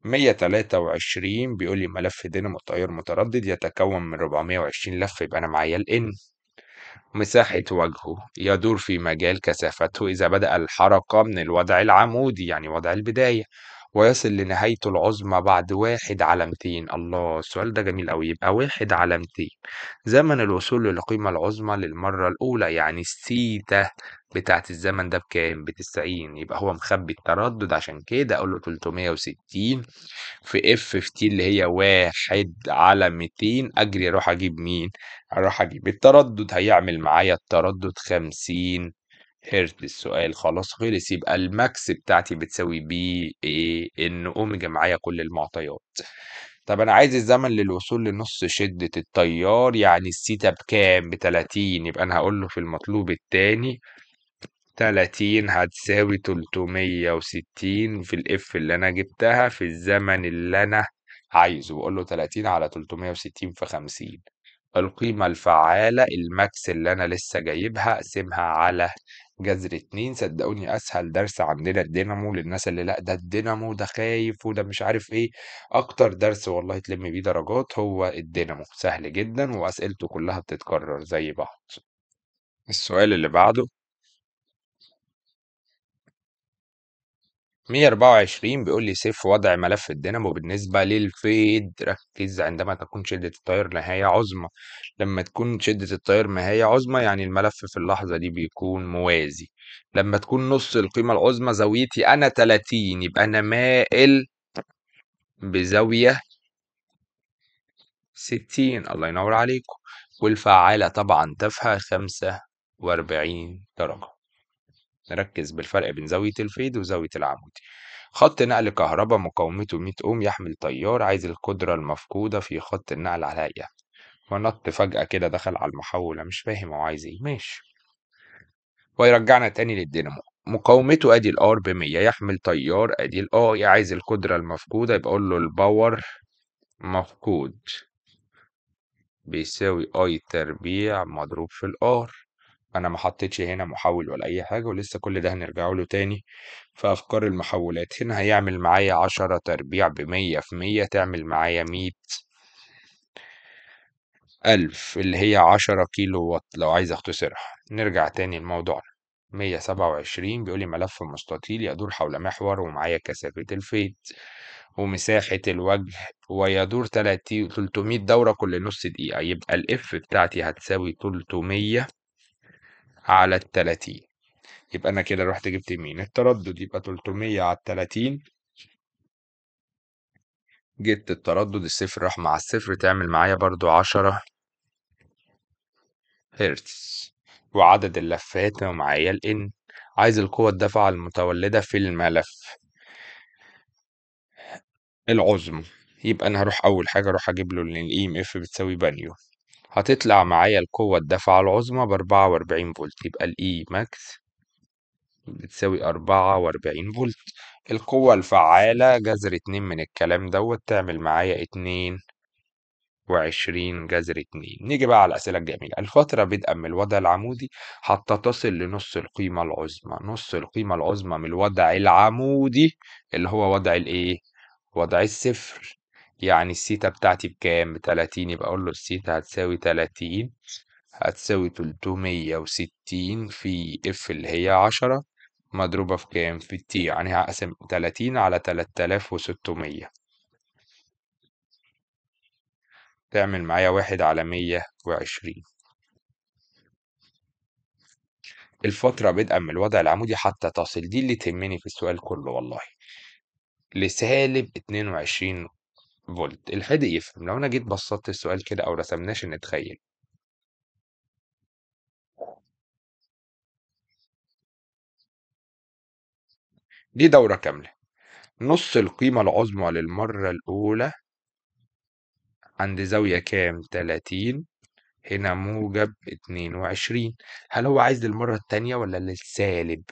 S1: 123 بيقول لي ملف دينامو تيار متردد يتكون من 420 لف يبقى أنا معايا الان مساحة وجهه يدور في مجال كثافته إذا بدأ الحركة من الوضع العمودي يعني وضع البداية ويصل لنهايته العظمى بعد واحد على متين الله السؤال ده جميل أوي يبقى واحد على متين زمن الوصول للقيمة العظمى للمرة الأولى يعني السيتا بتاعة الزمن ده بكام؟ بتسعين يبقى هو مخبي التردد عشان كده أقول له 360 في اف في تي اللي هي واحد على 200 أجري أروح أجيب مين؟ أروح أجيب التردد هيعمل معايا التردد 50 هرت للسؤال خلاص خلص يبقى الماكس بتاعتي بتساوي بي ايه ان اوميجا معايا كل المعطيات طب انا عايز الزمن للوصول لنص شدة التيار يعني السيتا بكام ب 30 يبقى انا هقول له في المطلوب التاني 30 هتساوي 360 في الاف اللي انا جبتها في الزمن اللي انا عايزه بقول له 30 على 360 في 50 القيمة الفعالة الماكس اللي أنا لسه جايبها أقسمها على جذر اتنين صدقوني أسهل درس عندنا الدينامو للناس اللي لأ ده الدينامو ده خايف وده مش عارف إيه، أكتر درس والله تلِم بيه درجات هو الدينامو، سهل جدًا وأسئلته كلها بتتكرر زي بعض. السؤال اللي بعده 124 بيقول لي سيف وضع ملف الدينامو بالنسبة للفيد ركز عندما تكون شدة التيار نهاية عظمى لما تكون شدة التيار نهاية عظمى يعني الملف في اللحظة دي بيكون موازي لما تكون نص القيمة العظمى زاويتي أنا 30 يبقى أنا مائل بزاوية 60 الله ينور عليكم والفعالة طبعا تافهة 45 درجة نركز بالفرق بين زاوية الفيد وزاوية العمود خط نقل كهرباء مقاومته 100 أوم يحمل تيار عايز القدرة المفقودة في خط النقل عليا ونط فجأة كده دخل على المحول مش فاهم هو عايز ايه ماشي ويرجعنا تاني للدينامو مقاومته ادي الار ب 100 يحمل تيار ادي الاي آه، عايز القدرة المفقودة يبقى اقول له الباور مفقود بيساوي اي تربيع مضروب في الار انا ما حطيتش هنا محول ولا اي حاجه ولسه كل ده هنرجع له تاني في افكار المحولات هنا هيعمل معايا عشرة تربيع بمية في مية تعمل معايا مية ألف اللي هي عشرة كيلو وات لو عايز اختصرها نرجع تاني لموضوعنا مية سبعة وعشرين بيقولي ملف مستطيل يدور حول محور ومعايا كثافة الفيت ومساحة الوجه ويدور تلتمية دورة كل نص دقيقة يبقى الإف بتاعتي هتساوي تلتمية على التلاتين يبقى أنا كده رحت جبت مين التردد يبقى تلتمية على التلاتين جبت التردد الصفر راح مع الصفر تعمل معايا برضو عشرة هرتز وعدد اللفات معايا الإن عايز القوة الدفعة المتولدة في الملف العظم يبقى أنا هروح أول حاجة أروح أجيب له إن إم إف بتساوي بانيو هتطلع معايا القوة الدفعة العظمى بأربعة وأربعين فولت يبقى الإي ماكس e بتساوي أربعة وأربعين فولت القوة الفعالة جذر اتنين من الكلام دوت تعمل معايا اتنين وعشرين جذر اتنين نيجي بقى على الأسئلة الجميلة الفترة بدءا من الوضع العمودي حتى تصل لنص القيمة العظمى نص القيمة العظمى من الوضع العمودي اللي هو وضع الإيه؟ وضع الصفر يعني السيتا بتاعتي بكام بتلاتين يبقى أقول له السيتا هتساوي تلاتين هتساوي تلتمية وستين في اف اللي هي عشرة مضروبة في كام في تي يعني هقسم تلاتين على تلاتلاف وستمية تعمل معايا واحد على مية وعشرين الفترة بدءا من الوضع العمودي حتى تصل دي اللي تهمني في السؤال كله والله لسالب اتنين وعشرين فولت الحد يفهم لو انا جيت بسطت السؤال كده او رسمناه عشان نتخيل دي دورة كاملة نص القيمة العظمى للمرة الأولى عند زاوية كام؟ 30 هنا موجب 22 هل هو عايز للمرة التانية ولا للسالب؟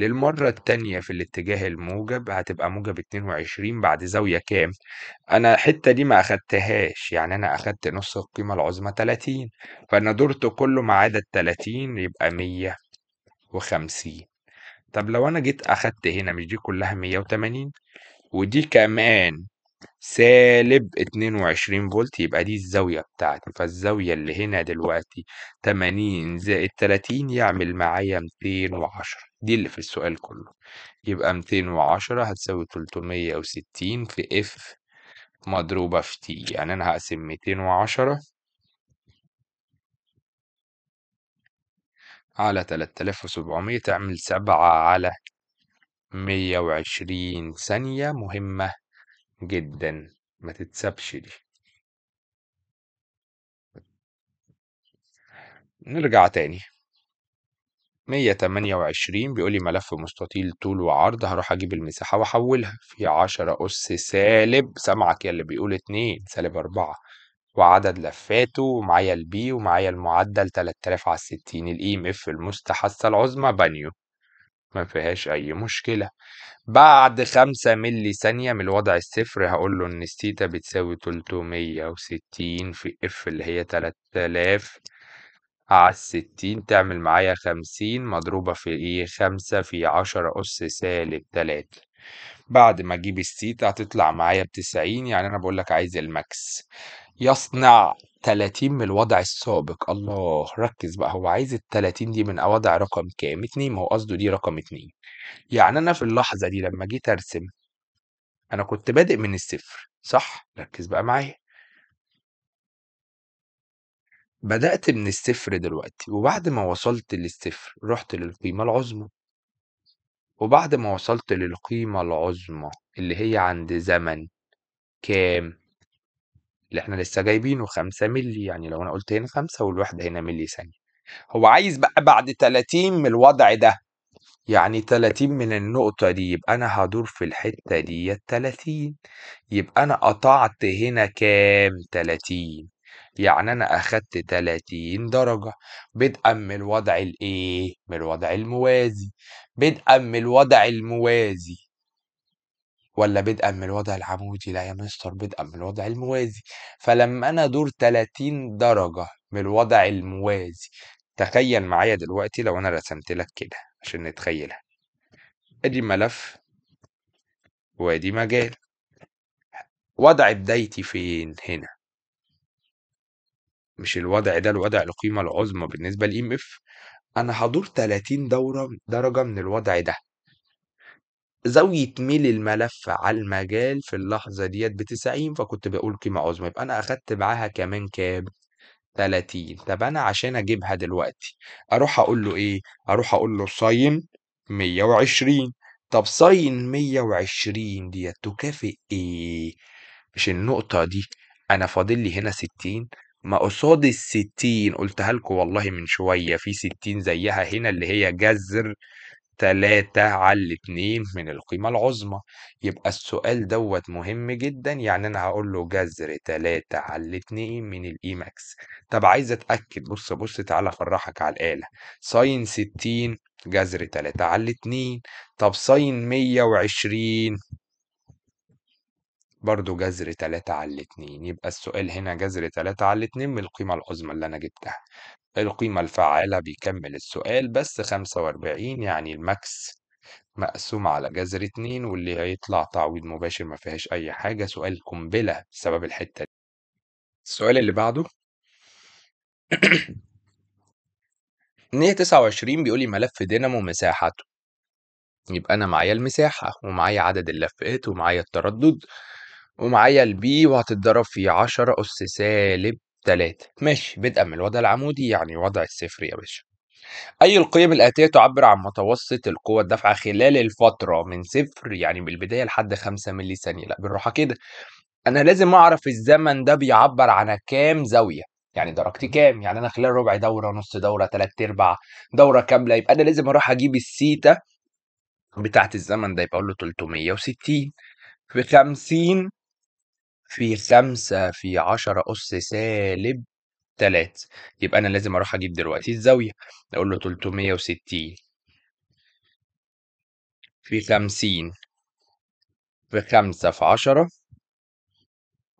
S1: للمرة التانية في الاتجاه الموجب هتبقى موجب 22 بعد زاوية كام؟ أنا الحتة دي ما أخدتهاش، يعني أنا أخدت نُص القيمة العظمى 30 فأنا دُرت كلّه ما عدا 30 يبقى 150 طب لو أنا جيت أخدت هنا مش دي كلّها 180 ودي كمان سالب 22 فولت يبقى دي الزاوية بتاعتي، فالزاوية اللي هنا دلوقتي 80 زائد 30 يعمل معايا 210. دي اللي في السؤال كله يبقى 210 وعشرة هتساوي تلتمية وستين في اف مضروبة في تي يعني أنا هقسم 210 وعشرة على 3700 وسبعمية تعمل سبعة على مية وعشرين ثانية مهمة جدا ما تتسابش دي نرجع تاني 128 بيقول لي ملف مستطيل طول وعرض هروح اجيب المساحه واحولها في 10 اس سالب سامعك يا اللي بيقول 2 سالب 4 وعدد لفاته ومعايا البي ومعايا المعدل 3000 على 60 الاي ام e اف المستحثه العظمى بانيو ما فيهاش اي مشكله بعد 5 ملي ثانيه من الوضع الصفر هقول له ان الثيتا بتساوي 360 في اف اللي هي 3000 على الستين تعمل معايا خمسين مضروبة في إيه خمسة في عشرة أس سالب تلاتة بعد ما أجيب الثيتا هتطلع معايا بتسعين يعني أنا بقولك عايز الماكس يصنع 30 من الوضع السابق الله ركز بقى هو عايز ال 30 دي من وضع رقم كام؟ 2 ما هو قصده دي رقم 2 يعني أنا في اللحظة دي لما جيت أرسم أنا كنت بادئ من الصفر صح؟ ركز بقى معايا بدأت من الصفر دلوقتي، وبعد ما وصلت للصفر، رُحت للقيمة العُظمى. وبعد ما وصلت للقيمة العُظمى اللي هي عند زمن كام؟ اللي إحنا لسه جايبينه خمسة ملي يعني لو أنا قُلت هنا خمسة والواحدة هنا ملي ثانية. هو عايز بقى بعد 30 من الوضع ده، يعني 30 من النقطة دي، يبقى أنا هدور في الحتة دي 30، يبقى أنا قطعت هنا كام؟ 30. يعني أنا أخدت 30 درجة بدءا من الوضع الإيه؟ من الوضع الموازي بدءا من الوضع الموازي ولا بدءا من الوضع العمودي لا يا مستر بدءا من الوضع الموازي فلما أنا أدور 30 درجة من الوضع الموازي تخيل معايا دلوقتي لو أنا رسمت لك كده عشان نتخيلها أدي ملف وأدي مجال وضع بدايتي فين هنا مش الوضع ده الوضع القيمة العظمى بالنسبة للEMF أنا هدور 30 دورة درجة من الوضع ده. زاوية ميل الملف على المجال في اللحظه ديت ديّة ب90 فكنت بقول قيمة عظمى، يبقى أنا أخدت معاها كمان كام؟ 30 طب أنا عشان أجيبها دلوقتي أروح أقول له إيه؟ أروح أقول له sin 120 طب sin 120 ديت تكافئ إيه؟ مش النقطة دي أنا فاضل لي هنا 60 ما قصاد الستين قلتها لكم والله من شوية في ستين زيها هنا اللي هي جذر تلاتة على اتنين من القيمة العظمى يبقى السؤال دوت مهم جدا يعني أنا هقول له جذر تلاتة على اتنين من الإيماكس طب عايز أتأكد بص بص تعالى أفرحك على الآلة ساين ستين جذر تلاتة على اتنين طب ساين مية وعشرين برضو جذر 3 على 2 يبقى السؤال هنا جذر 3 على 2 من القيمة العظمى اللي أنا جبتها القيمة الفعالة بيكمل السؤال بس 45 يعني الماكس مقسوم على جذر 2 واللي هيطلع تعويض مباشر ما فيهاش أي حاجة سؤال قنبلة بسبب الحتة دي السؤال اللي بعده نية 29 بيقول لي ملف دينامو مساحته يبقى أنا معايا المساحة ومعايا عدد اللفات ومعايا التردد ومعايا البي وهتتضرب في 10 أس سالب 3 ماشي بدءا من الوضع العمودي يعني وضع الصفر يا باشا أي القيم الآتية تعبر عن متوسط القوة الدافعة خلال الفترة من صفر يعني من البداية لحد 5 مللي ثانية لا بالراحة كده أنا لازم أعرف الزمن ده بيعبر عن كام زاوية يعني درجتي كام يعني أنا خلال ربع دورة نص دورة تلات أرباع دورة كاملة يبقى أنا لازم أروح أجيب السيتا بتاعت الزمن ده يبقى أقول له 360 في 50 في خمسة في عشرة أس سالب تلات يبقى أنا لازم أروح أجيب دلوقتي الزاوية أقول له تلتمية وستين في خمسين في خمسة في عشرة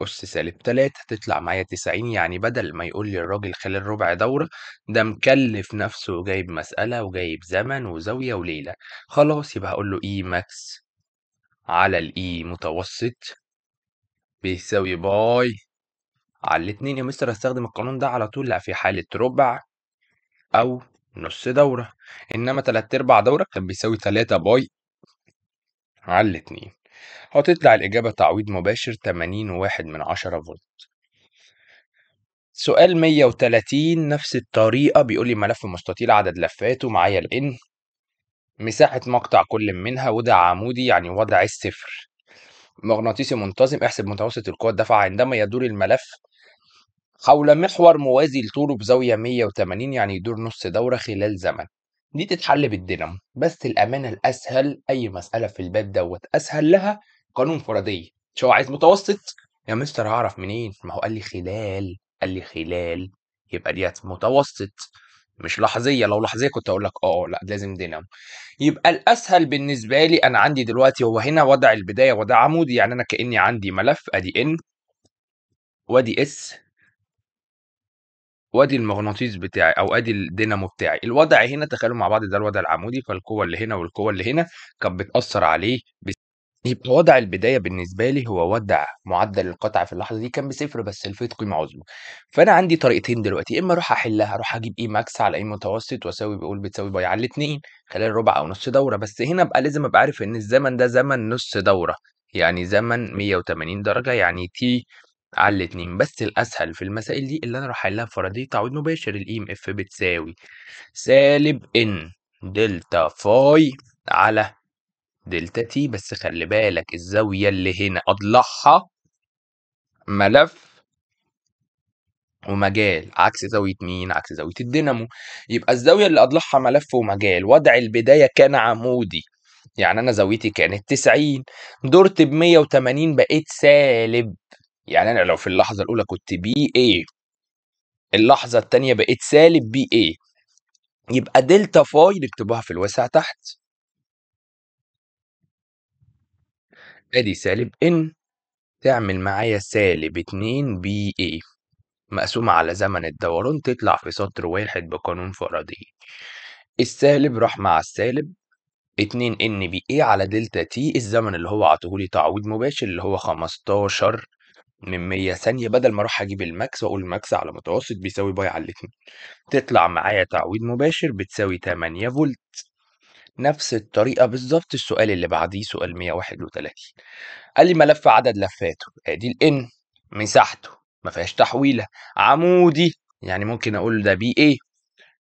S1: أس سالب تلات هتطلع معايا تسعين يعني بدل ما يقول لي الراجل خلال ربع دورة ده مكلف نفسه وجايب مسألة وجايب زمن وزاوية وليلة خلاص يبقى هقول له إي e ماكس على الإي e متوسط بيساوي باي على الاتنين يا مستر هستخدم القانون ده على طول لا في حالة ربع أو نص دورة إنما تلات أرباع دورة كان بيساوي تلاتة باي على الاتنين هتطلع الإجابة تعويض مباشر تمانين وواحد من عشرة فولت سؤال مية وتلاتين نفس الطريقة بيقول لي ملف مستطيل عدد لفاته معايا الإن مساحة مقطع كل منها وضع عمودي يعني وضع الصفر مغناطيسي منتظم احسب متوسط القوة الدافعة عندما يدور الملف حول محور موازي لطوله بزاوية 180 يعني يدور نص دورة خلال زمن دي تتحل بالدينامو بس الأمانة الأسهل أي مسألة في الباب دوت أسهل لها قانون فردي شو هو عايز متوسط يا مستر هعرف منين ما هو قال لي خلال قال لي خلال يبقى ديت متوسط مش لحظيه لو لحظيه كنت اقول لك اه, آه، لا لازم دينامو يبقى الاسهل بالنسبه لي انا عندي دلوقتي هو هنا وضع البدايه وضع عمودي يعني انا كاني عندي ملف ادي ان وادي اس وادي المغناطيس بتاعي او ادي الدينامو بتاعي الوضع هنا تخيلوا مع بعض ده الوضع العمودي فالقوه اللي هنا والقوه اللي هنا كانت بتاثر عليه يبقى وضع البداية بالنسبة لي هو وضع معدل القطع في اللحظة دي كان بصفر بس الفيت قيمة عظمى، فأنا عندي طريقتين دلوقتي إما أروح أحلها أروح أجيب إي ماكس على إي متوسط وأساوي بيقول بتساوي باي على الاتنين خلال ربع أو نص دورة بس هنا أبقى لازم أبقى عارف إن الزمن ده زمن نص دورة يعني زمن 180 درجة يعني تي على الاتنين بس الأسهل في المسائل دي اللي أنا أروح أحلها فرضية تعويض مباشر الإي ام e اف بتساوي سالب إن دلتا فاي على دلتا تي بس خلي بالك الزاوية اللي هنا أضلعها ملف ومجال عكس زاوية مين؟ عكس زاوية الدينامو يبقى الزاوية اللي أضلعها ملف ومجال وضع البداية كان عمودي يعني أنا زاويتي كانت 90 دورت ب 180 بقيت سالب يعني أنا لو في اللحظة الأولى كنت بي إيه اللحظة التانية بقيت سالب بي إيه يبقى دلتا فاي نكتبها في الواسع تحت ادي سالب ان تعمل معايا سالب اتنين بي اي مقسومة على زمن الدوران تطلع في سطر واحد بقانون فرادي السالب راح مع السالب 2 ان بي اي على دلتا تي الزمن اللي هو عطيهولي تعويض مباشر اللي هو 15 من 100 ثانية بدل ما اروح اجيب الماكس واقول الماكس على متوسط بيساوي باي على الاتنين تطلع معايا تعويض مباشر بتساوي 8 فولت نفس الطريقة بالظبط السؤال اللي بعديه سؤال 131 قال لي ملف عدد لفاته ادي الان مساحته ما فيهاش تحويلة عمودي يعني ممكن اقول ده بي ايه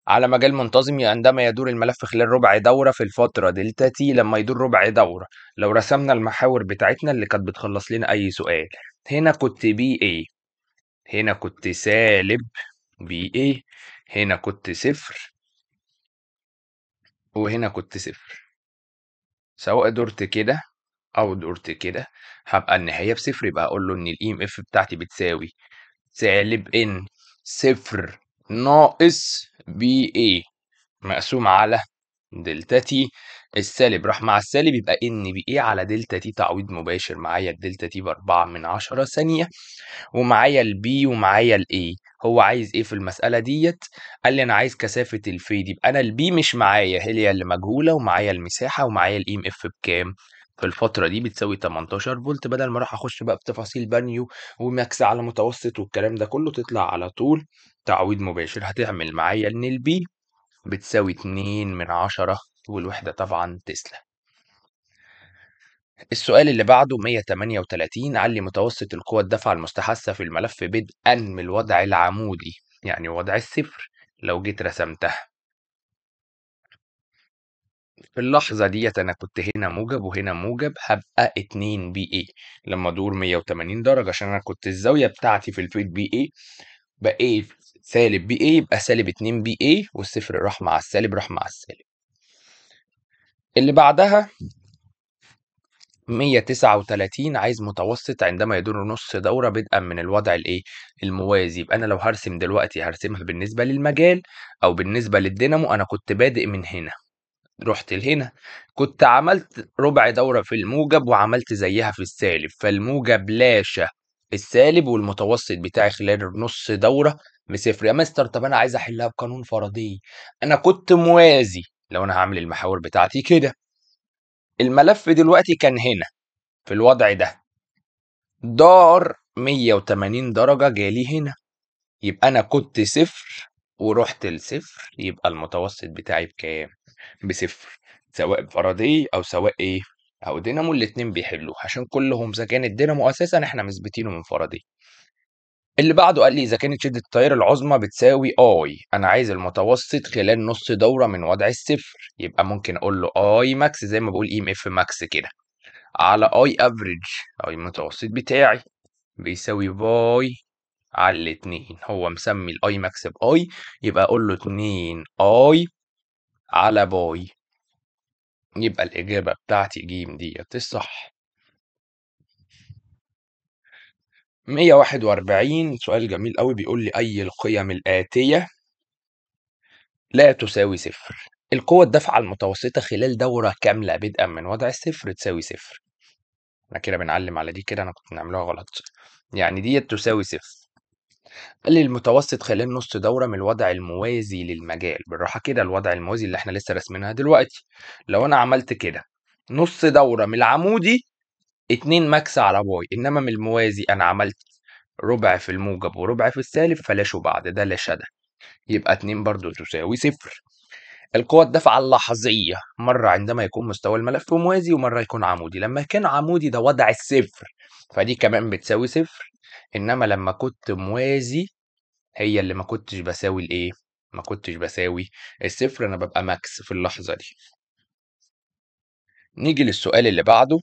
S1: على مجال منتظم عندما يدور الملف خلال ربع دورة في الفترة دلتا تي لما يدور ربع دورة لو رسمنا المحاور بتاعتنا اللي كانت بتخلص لنا أي سؤال هنا كنت بي ايه هنا كنت سالب بي ايه هنا كنت صفر وهنا كنت صفر سواء درت كده أو درت كده هبقى النهاية بصفر يبقى أقول له إن الإي إم e إف بتاعتي بتساوي سالب إن صفر ناقص بي اي مقسوم على دلتا تي السالب راح مع السالب يبقى ان بي اي على دلتا تي تعويض مباشر معايا الدلتا تي باربعة من عشرة ثانية ومعايا البي ومعايا الاي هو عايز إيه في المسألة ديت قال لي: "أنا عايز كثافة الفي دي، يبقى أنا البي مش معايا، هي اللي مجهولة ومعايا المساحة ومعايا اف e بكام؟ في الفترة دي بتساوي 18 فولت، بدل ما أروح أخش بقى في تفاصيل بانيو وماكس على متوسط والكلام ده كله، تطلع على طول تعويض مباشر، هتعمل معايا إن البي بتساوي 2/10 والوحدة طبعًا تسلا السؤال اللي بعده 138 علي متوسط القوى الدفع المستحثة في الملف بدءا من الوضع العمودي يعني وضع الصفر لو جيت رسمتها في اللحظة ديت أنا كنت هنا موجب وهنا موجب هبقى 2 بي إيه لما أدور 180 درجة عشان أنا كنت الزاوية بتاعتي في الفيت بي إيه بقيت إيه، سالب بي إيه يبقى سالب 2 بي إيه والصفر راح مع السالب راح مع السالب اللي بعدها 139 عايز متوسط عندما يدور نص دورة بدءا من الوضع الإيه؟ الموازي، يبقى أنا لو هرسم دلوقتي هرسمها بالنسبة للمجال أو بالنسبة للدينامو أنا كنت بادئ من هنا، رحت لهنا، كنت عملت ربع دورة في الموجب وعملت زيها في السالب، فالموجب لاشى السالب والمتوسط بتاعي خلال نص دورة بصفر، يا مستر طب أنا عايز أحلها بقانون فرضي أنا كنت موازي لو أنا هعمل المحاور بتاعتي كده. الملف دلوقتي كان هنا في الوضع ده دار 180 درجة جالي هنا يبقى أنا كنت صفر ورحت لصفر يبقى المتوسط بتاعي بكام؟ بصفر سواء فرضي أو سواء إيه؟ أو دينامو الاتنين بيحلوا عشان كلهم إذا كانت دينامو أساسا إحنا مثبتينه من فردي اللي بعده قال لي إذا كانت شدة التيار العظمى بتساوي أي أنا عايز المتوسط خلال نص دورة من وضع الصفر يبقى ممكن أقول له أي ماكس زي ما بقول إم إف ماكس كده على أي أفريج أو المتوسط بتاعي بيساوي باي على الاتنين هو مسمي الاي ماكس باي يبقى اقول له اتنين اي على باي يبقى الاجابه بتاعتي جيم ديت الصح 141 سؤال جميل قوي بيقول لي أي القيم الآتية لا تساوي صفر القوة الدافعة المتوسطة خلال دورة كاملة بدءا من وضع الصفر تساوي صفر احنا كده بنعلم على دي كده انا كنت نعملها غلط يعني ديت تساوي صفر قال لي المتوسط خلال نص دورة من الوضع الموازي للمجال بالراحة كده الوضع الموازي اللي احنا لسه راسمينها دلوقتي لو انا عملت كده نص دورة من العمودي اتنين ماكس على باي إنما من الموازي أنا عملت ربع في الموجب وربع في السالب فلاشوا بعد ده لا ده يبقى اتنين برضو تساوي صفر القوى الدافعة اللحظية مرة عندما يكون مستوى الملف موازي ومرة يكون عمودي لما كان عمودي ده وضع الصفر فدي كمان بتساوي صفر إنما لما كنت موازي هي اللي ما كنتش بساوي الإيه؟ ما كنتش بساوي الصفر أنا ببقى ماكس في اللحظة دي نيجي للسؤال اللي بعده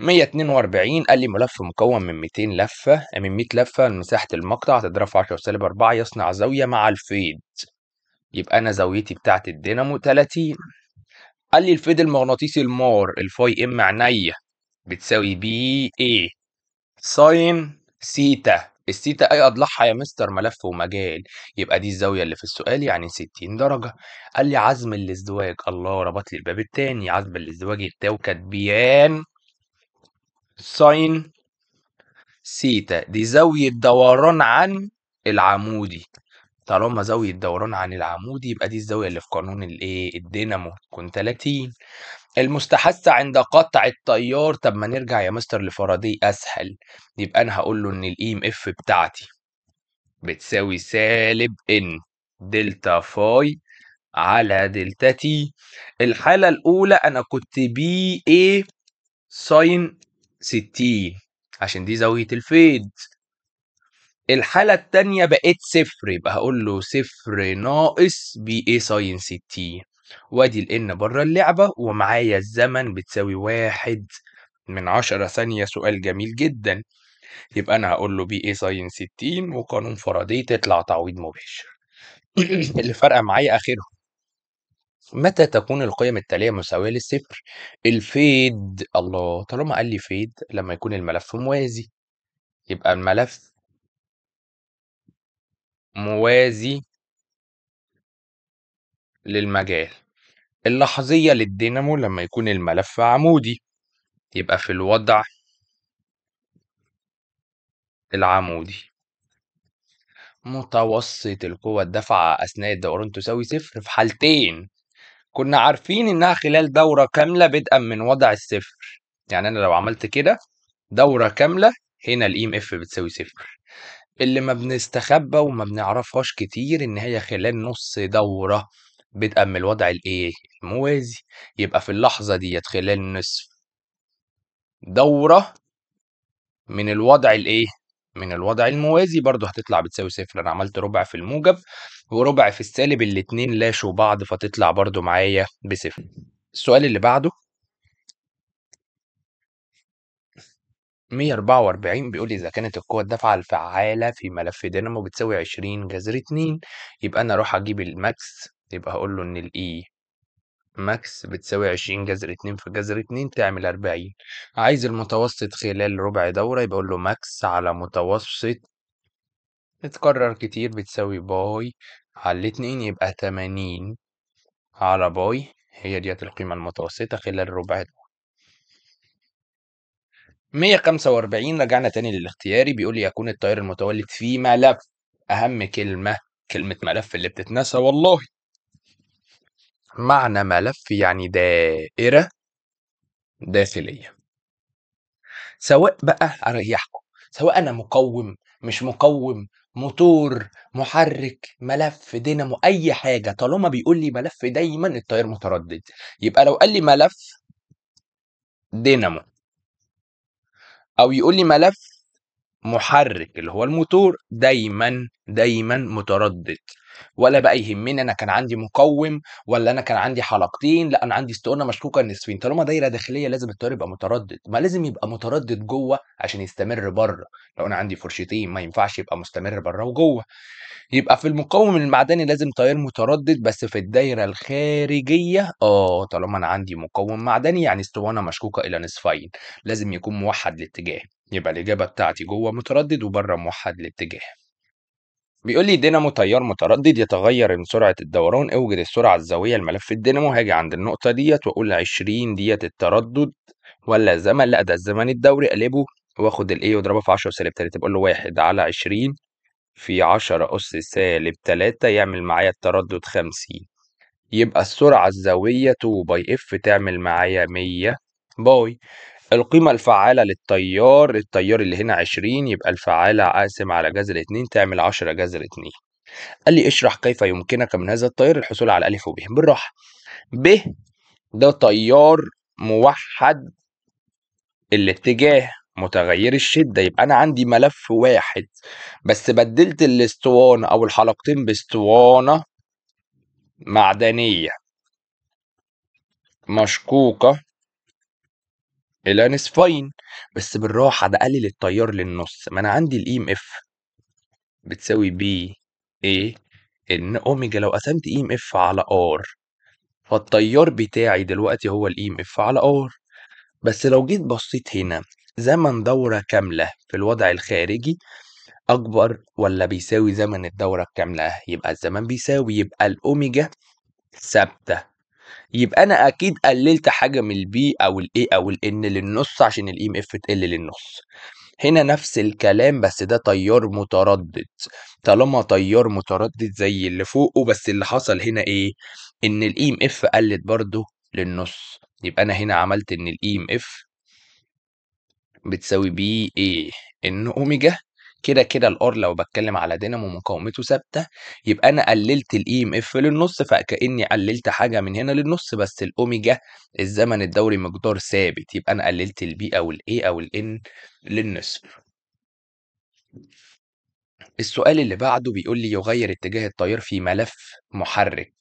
S1: 142 قال لي ملف مكون من 200 لفة آه، من 100 لفة مساحة المقطع هتضرب في 10 سالب 4 يصنع زاوية مع الفيد يبقى أنا زاويتي بتاعة الدينامو 30 قال لي الفيد المغناطيسي المار الفاي ام عينيا بتساوي بي اي ساين سيتا السيتا اي اضلعها يا مستر ملف ومجال يبقى دي الزاويه اللي في السؤال يعني 60 درجه قال لي عزم الازدواج الله ربط لي الباب التاني عزم الازدواج يتاو كتبيان ساين سيتا دي زاوية دوران عن العمودي طالما زاوية دوران عن العمودي يبقى دي الزاوية اللي في قانون الايه الدينامو تكون 30 المستحثة عند قطع التيار طب ما نرجع يا مستر لفرادي أسهل يبقى أنا هقول له إن الإي إم e إف بتاعتي بتساوي سالب إن دلتا فاي على دلتا تي الحالة الأولى أنا كنت بي إيه ساين ستين عشان دي زاوية الفيد الحالة التانية بقت صفر يبقى هقول له صفر ناقص بي اي ساين 60 وادي الان بره اللعبة ومعايا الزمن بتساوي واحد من عشرة ثانية سؤال جميل جدا يبقى أنا هقول له بي اي ساين 60 وقانون فاراداي تطلع تعويض مباشر اللي فارقة معايا آخرهم متى تكون القيم التالية مساوية للصفر؟ الفيد الله طالما قال لي فيد لما يكون الملف موازي يبقى الملف موازي للمجال اللحظية للدينامو لما يكون الملف عمودي يبقى في الوضع العمودي متوسط القوة الدفعة أثناء الدوران تساوي صفر في حالتين كنا عارفين إنها خلال دورة كاملة بدءا من وضع الصفر يعني أنا لو عملت كده دورة كاملة هنا الـ EMF إف بتساوي صفر اللي ما بنستخبى وما بنعرفهاش كتير إن هي خلال نص دورة بدءا من الوضع الإيه الموازي يبقى في اللحظة ديت خلال نصف دورة من الوضع الإيه من الوضع الموازي برضو هتطلع بتساوي صفر انا عملت ربع في الموجب وربع في السالب الاثنين لاشوا بعض فتطلع برضو معايا بصفر السؤال اللي بعده 144 بيقول لي اذا كانت القوة الدافعة الفعالة في ملف دينامو بتساوي 20 جذر 2 يبقى انا اروح اجيب الماكس يبقى هقول له ان الاي e ماكس بتساوي عشرين جذر اتنين في جذر اتنين تعمل أربعين عايز المتوسط خلال ربع دورة يبقى له ماكس على متوسط اتكرر كتير بتساوي باي على الاتنين يبقى تمانين على باي هي ديت القيمة المتوسطة خلال ربع دورة مية خمسة وأربعين رجعنا تاني للاختياري بيقول لي يكون التيار المتولد في ملف أهم كلمة كلمة ملف اللي بتتنسى والله معنى ملف يعني دائرة داخلية سواء بقى أريحكم سواء أنا مقوم مش مقوم موتور محرك ملف دينامو اي حاجه طالما بيقول لي ملف دايما التيار متردد يبقى لو قال لي ملف دينامو او يقول لي ملف محرك اللي هو الموتور دايما دايما متردد ولا بقى يهمني انا كان عندي مقوم ولا انا كان عندي حلقتين لا انا عندي استئنه مشكوكه نصفين طالما دايره داخليه لازم التيار يبقى متردد ما لازم يبقى متردد جوه عشان يستمر بره لو انا عندي فرشتين ما ينفعش يبقى مستمر بره وجوه يبقى في المقوم المعدني لازم تيار متردد بس في الدايره الخارجيه اه طالما انا عندي مقوم معدني يعني اسطوانه مشكوكه الى نصفين لازم يكون موحد الاتجاه يبقى الاجابه بتاعتي جوه متردد وبره موحد الاتجاه بيقول لي دينامو تيار متردد يتغير من سرعة الدوران اوجد السرعة الزاوية الملف الدينامو هاجي عند النقطة ديت واقول 20 ديت التردد ولا زمن لا ده الزمن الدوري اقلبه واخد الاي واضربه في 10 سالب 3 بقول له 1 على 20 في 10 اس سالب 3 يعمل معايا التردد 50 يبقى السرعة الزاوية 2 باي اف تعمل معايا 100 باي القيمة الفعالة للتيار التيار اللي هنا 20 يبقى الفعالة قاسم على جذر اتنين تعمل عشرة جذر اتنين قال لي اشرح كيف يمكنك من هذا التيار الحصول على ألف وب بالراحة ب ده تيار موحد الاتجاه متغير الشدة يبقى أنا عندي ملف واحد بس بدلت الاسطوانة أو الحلقتين باسطوانة معدنية مشكوكه الانس فاين بس بالراحه بقلل التيار للنص ما انا عندي الايم اف e بتساوي بي ايه ان اوميجا لو قسمت ايم ام اف على ار فالتيار بتاعي دلوقتي هو الايم اف e على ار بس لو جيت بصيت هنا زمن دورة كاملة في الوضع الخارجي أكبر ولا بيساوي زمن الدورة الكاملة يبقى الزمن بيساوي يبقى الأوميجا ثابتة يبقى انا اكيد قللت حاجه من البي او الاي او الان للنص عشان الام ام اف تقل للنص هنا نفس الكلام بس ده تيار متردد طالما تيار متردد زي اللي فوقه بس اللي حصل هنا ايه ان الاي ام اف قلت برضه للنص يبقى انا هنا عملت ان الاي ام اف بتساوي بي ايه ان اوميجا كده كده الار لو بتكلم على دينامو مقاومته ثابته يبقى انا قللت الاي ام e اف للنص فكاني قللت حاجه من هنا للنص بس الاوميجا الزمن الدوري مقدار ثابت يبقى انا قللت البي او الاي او الان للنصف السؤال اللي بعده بيقول لي يغير اتجاه التيار في ملف محرك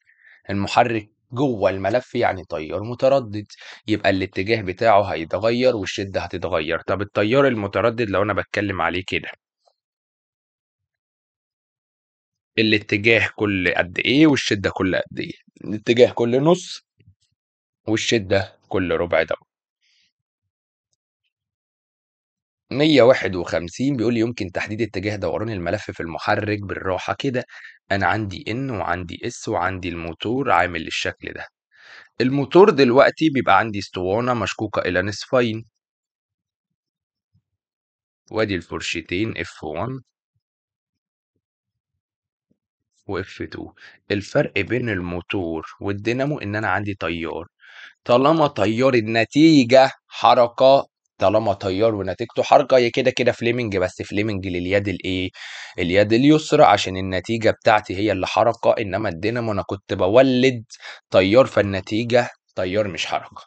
S1: المحرك جوه الملف يعني تيار متردد يبقى الاتجاه بتاعه هيتغير والشده هتتغير طب التيار المتردد لو انا بتكلم عليه كده الاتجاه كل قد ايه والشده كل قد ايه الاتجاه كل نص والشده كل ربع دورة 151 بيقول لي يمكن تحديد اتجاه دوران الملف في المحرك بالراحة كده أنا عندي إن وعندي اس وعندي الموتور عامل الشكل ده الموتور دلوقتي بيبقى عندي اسطوانة مشكوكة إلى نصفين وادي الفرشتين اف 1 وإف 2 الفرق بين الموتور والدينامو إن أنا عندي تيار طالما تيار النتيجة حركة طالما تيار ونتيجته حركه هي كده كده فليمنج بس فليمنج لليد الايه اليد اليسرى عشان النتيجه بتاعتي هي اللي حركه انما الدينامو انا كنت بولد تيار فالنتيجه تيار مش حركه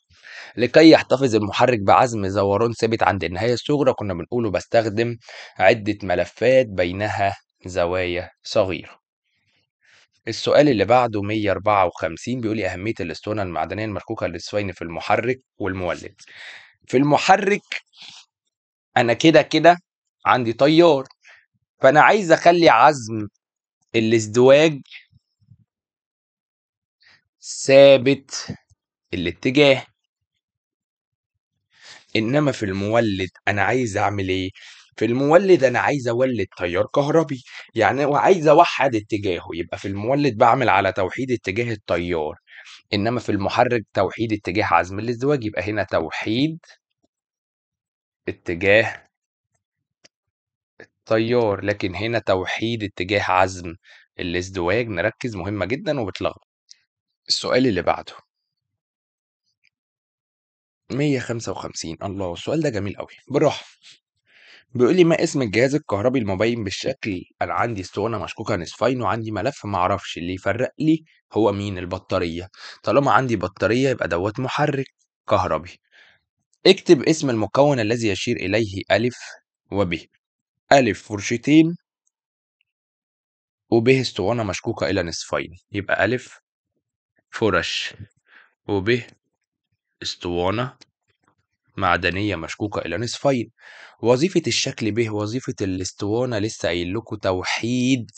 S1: لكي يحتفظ المحرك بعزم زوران ثابت عند النهايه الصغرى كنا بنقوله بستخدم عده ملفات بينها زوايا صغيره السؤال اللي بعده 154 بيقول أهمية الأسطوانة المعدنية المركوكه للسوين في المحرك والمولد. في المحرك أنا كده كده عندي تيار فأنا عايز أخلي عزم الازدواج ثابت الاتجاه انما في المولد انا عايز اعمل ايه في المولد أنا عايز أولد تيار كهربي، يعني وعايز أوحّد اتجاهه، يبقى في المولد بعمل على توحيد اتجاه التيار، إنما في المحرك توحيد اتجاه عزم الازدواج، يبقى هنا توحيد اتجاه التيار، لكن هنا توحيد اتجاه عزم الازدواج، نركّز مهمة جدًا وبتلخبط. السؤال اللي بعده. 155 الله! السؤال ده جميل أوي، بالراحة. بيقول لي ما اسم الجهاز الكهربي المبين بالشكل انا عندي اسطوانه مشكوكه نصفين وعندي ملف ما اعرفش اللي يفرق لي هو مين البطاريه طالما عندي بطاريه يبقى دوت محرك كهربي اكتب اسم المكون الذي يشير اليه الف وب الف فرشتين وب اسطوانه مشكوكه الى نصفين يبقى الف فرش وب اسطوانه معدنية مشكوكة إلى نصفين وظيفة الشكل ب وظيفة الاسطوانة لسه قايل لكم توحيد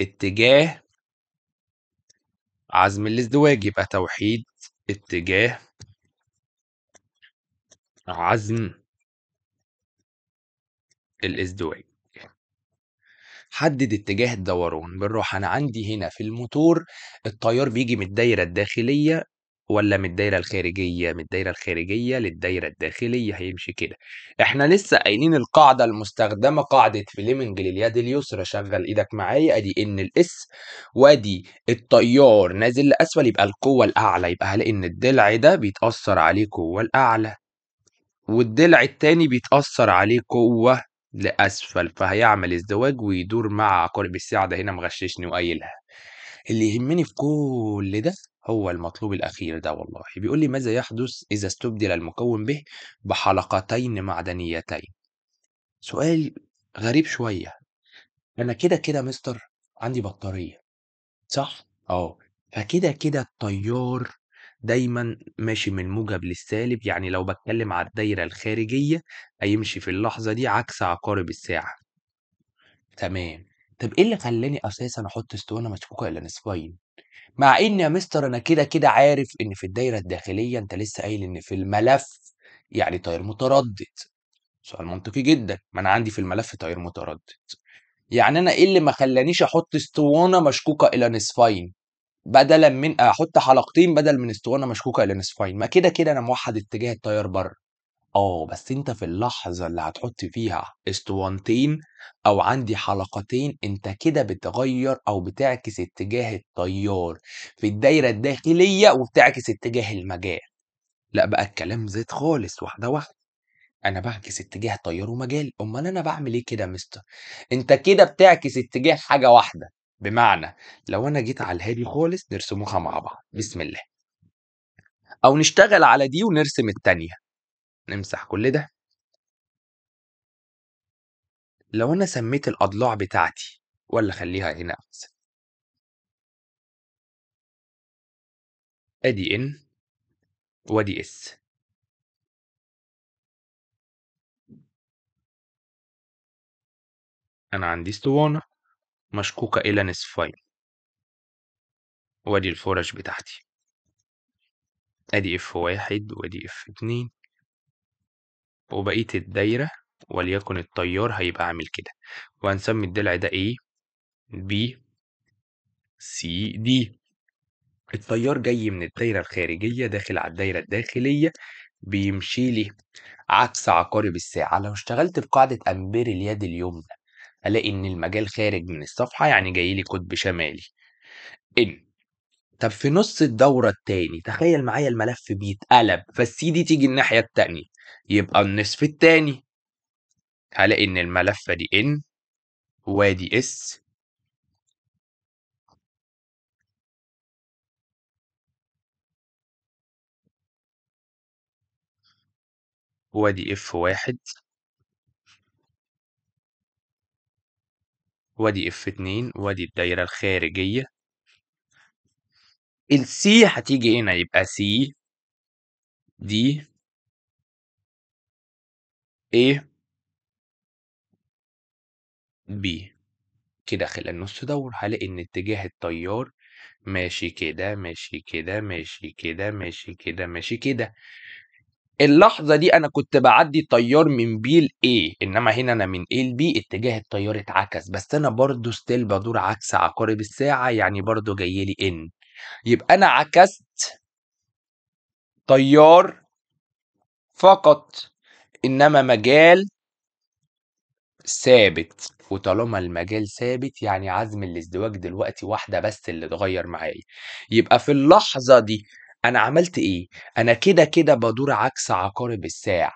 S1: اتجاه عزم الازدواج يبقى توحيد اتجاه عزم الازدواج حدد اتجاه الدوران بالراحة أنا عندي هنا في الموتور التيار بيجي من الدايرة الداخلية ولا من الدايرة الخارجية من الدايرة الخارجية للدايرة الداخلية هيمشي كده احنا لسه قايلين القاعدة المستخدمة قاعدة فليمنج لليد اليسرى شغل ايدك معايا ادي ان الاس وادي التيار نازل لاسفل يبقى القوة الاعلى يبقى هلاقي ان الضلع ده بيتأثر عليه قوة الاعلى والضلع التاني بيتأثر عليه قوة لأسفل فهيعمل ازدواج ويدور مع قارب الساعة ده هنا مغششني وقايلها اللي يهمني في كل ده هو المطلوب الأخير ده والله، بيقول لي: "ماذا يحدث إذا استبدل المكون به بحلقتين معدنيتين؟" سؤال غريب شوية، أنا كده، كده مستر عندي بطارية، صح؟ آه، فكده، كده التيار دايمًا ماشي من الموجب للسالب، يعني لو بتكلم على الدايرة الخارجية هيمشي في اللحظة دي عكس عقارب الساعة. تمام. طب إيه اللي خلّاني أساسًا أحُط أسطوانة مشكوكة إلى نصفين؟ مع إن يا مستر أنا كده، كده عارف إن في الدايرة الداخلية أنت لسه قايل إن في الملف يعني طير متردد، سؤال منطقي جدًا، ما أنا عندي في الملف طير متردد، يعني أنا إيه اللي ما خلّانيش أحُط أسطوانة مشكوكة إلى نصفين، بدلًا من أحُط حلقتين بدل من أسطوانة مشكوكة إلى نصفين، ما كده، كده أنا موحّد اتجاه التيار برّه. آه، بس أنت في اللحظة اللي هتحُط فيها أسطوانتين أو عندي حلقتين، أنت كده بتغيّر أو بتعكس اتجاه التيار في الدايرة الداخلية وبتعكس اتجاه المجال. لأ بقى الكلام زاد خالص واحدة، واحدة. أنا بعكس اتجاه تيار ومجال، أُمّال أنا بعمل إيه كده يا مستر؟ أنت كده بتعكس اتجاه حاجة واحدة، بمعنى لو أنا جيت على الهادي خالص نرسموها مع بعض، بسم الله. أو نشتغل على دي ونرسم التانية. نمسح كل ده
S2: لو أنا سميت الأضلاع بتاعتي ولا خليها هنا أحسن أدي إن وأدي إس أنا عندي اسطوانة مشكوكه إلى نصفين
S1: وأدي الفرش بتاعتي أدي إف واحد وأدي إف اتنين وبقية الدايرة وليكن التيار هيبقى عامل كده وهنسمي الضلع ده ايه B C D التيار جاي من الدايرة الخارجية داخل على الدايرة الداخلية بيمشي لي عكس عقارب الساعة لو اشتغلت بقاعدة أمبير اليد اليمنى ألاقي إن المجال خارج من الصفحة يعني جاي لي قطب شمالي إن طب في نُص الدورة التاني، تخيّل معايا الملف بيتقلب، دي تيجي الناحية التانية، يبقى النصف التاني. هلاقي إن الملفة دي N وادي S. وادي F1. وادي F2 وادي الدايرة الخارجية. الC هتيجي هنا يبقى C
S2: D A
S1: B كده خلال نص دور هلاقي إن اتجاه التيار ماشي كده ماشي كده ماشي كده ماشي كده ماشي كده اللحظة دي أنا كنت بعدي التيار من بي ل A إنما هنا أنا من A ل B اتجاه التيار اتعكس بس أنا برضه ستيل بدور عكس عقارب الساعة يعني برضه جاي لي ان يبقى انا عكست تيار فقط انما مجال ثابت وطالما المجال ثابت يعني عزم الازدواج دلوقتي واحده بس اللي اتغير معايا يبقى في اللحظه دي انا عملت ايه انا كده كده بدور عكس عقارب الساعه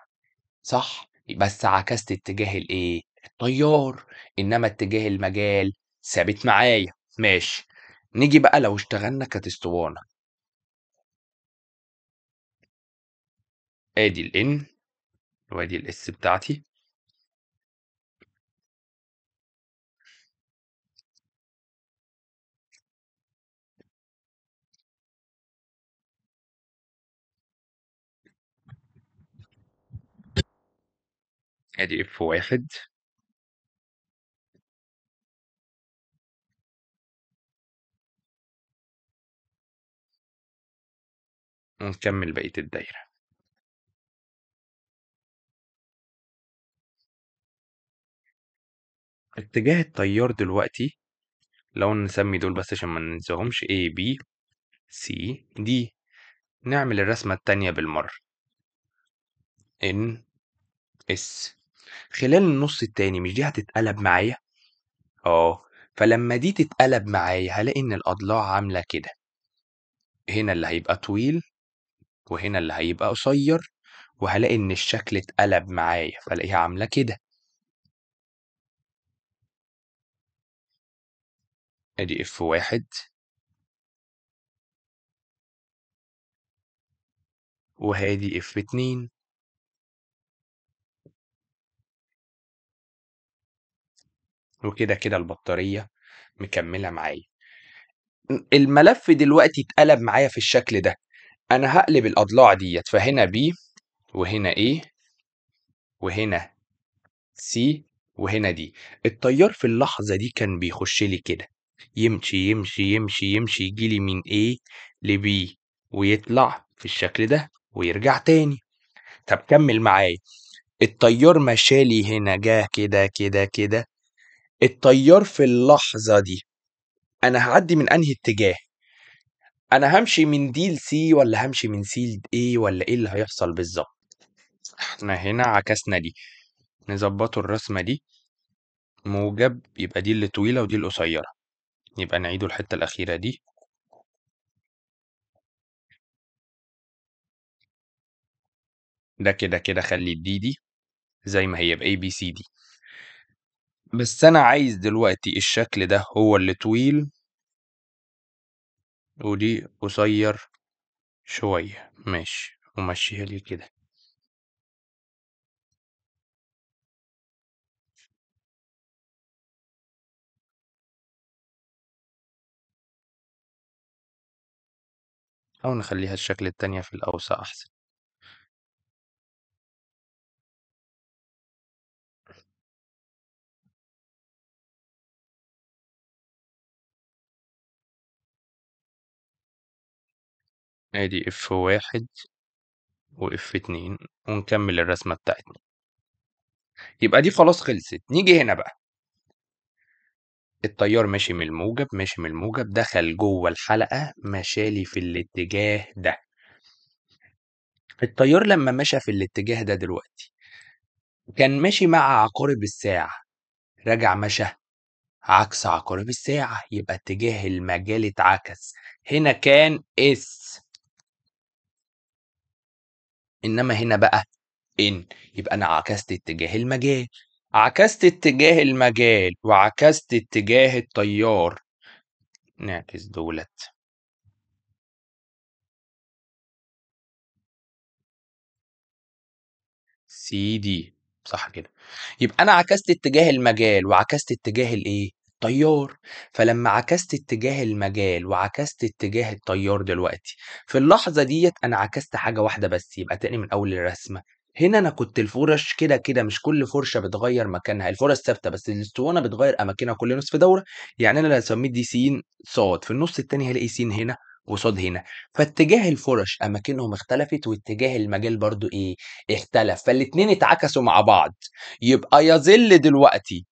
S1: صح بس عكست اتجاه الايه التيار انما اتجاه المجال ثابت معايا ماشي نيجي بقى لو اشتغلنا كاستوانه
S2: ادي الان وادي الاس بتاعتي ادي اف واحد ونكمل بقية الدايرة
S1: اتجاه التيار دلوقتي لو نسمي دول بس عشان ما ننساهمش A B C D نعمل الرسمة التانية بالمرة N S خلال النص التاني مش دي هتتقلب معايا اه فلما دي تتقلب معايا هلاقي ان الاضلاع عاملة كده هنا اللي هيبقى طويل وهنا اللي هيبقى قصير وهلاقي إن الشكل اتقلب معايا فألاقيها عاملة كده
S2: أدي اف واحد وهادي اف اتنين
S1: وكده كده البطارية مكملة معايا الملف دلوقتي اتقلب معايا في الشكل ده أنا هقلب الأضلاع ديت فهنا ب وهنا A وهنا C وهنا دي التيار في اللحظة دي كان بيخش لي كده يمشي يمشي يمشي يمشي يجيلي من A ل B ويطلع في الشكل ده ويرجع تاني طب كمل معايا التيار مشالي هنا جه كده كده كده التيار في اللحظة دي أنا هعدي من أنهي اتجاه أنا همشي من دي لسي ولا همشي من C ايه ولا إيه اللي هيحصل بالظبط إحنا هنا عكسنا دي، نضبّطوا الرسمة دي، موجب يبقى دي اللي طويلة ودي القصيّرة، يبقى نعيدوا الحتّة الأخيرة دي. ده كده، كده خلّي الدي دي زي ما هي بي سي دي بس أنا عايز دلوقتي الشكل ده هو اللي طويل ودي قصير شوية ماشي ومشيها
S2: لي كده أو نخليها الشكل التانية في الأوسع أحسن ادي اف واحد
S1: واف اتنين ونكمل الرسمة بتاعتنا يبقى دي خلاص خلصت نيجي هنا بقى التيار ماشي من الموجب ماشي من الموجب دخل جوه الحلقة مشالي في الاتجاه ده التيار لما مشى في الاتجاه ده دلوقتي كان ماشي مع عقارب الساعة رجع مشى عكس عقارب الساعة يبقى اتجاه المجال اتعكس هنا كان اس إنما هنا بقى إن يبقى أنا عكست اتجاه المجال عكست اتجاه المجال وعكست اتجاه التيار نعكس
S2: دولت
S1: سي دي صح كده يبقى انا عكست اتجاه المجال وعكست اتجاه الايه تيار فلما عكست اتجاه المجال وعكست اتجاه التيار دلوقتي في اللحظة ديت أنا عكست حاجة واحدة بس يبقى تاني من أول الرسمة، هنا أنا كنت الفُرَش كده، كده مش كل فُرشة بتغيّر مكانها، الفُرَش ثابتة بس الأسطوانة بتغيّر أماكنها كل نصف دورة، يعني أنا لو سميت دي س ص في النص الثاني هلاقي س هنا وص هنا، فاتجاه الفُرَش أماكنهم اختلفت واتجاه المجال برضو إيه، اختلف، فالاتنين اتعكسوا مع بعض، يبقى يظِل دلوقتي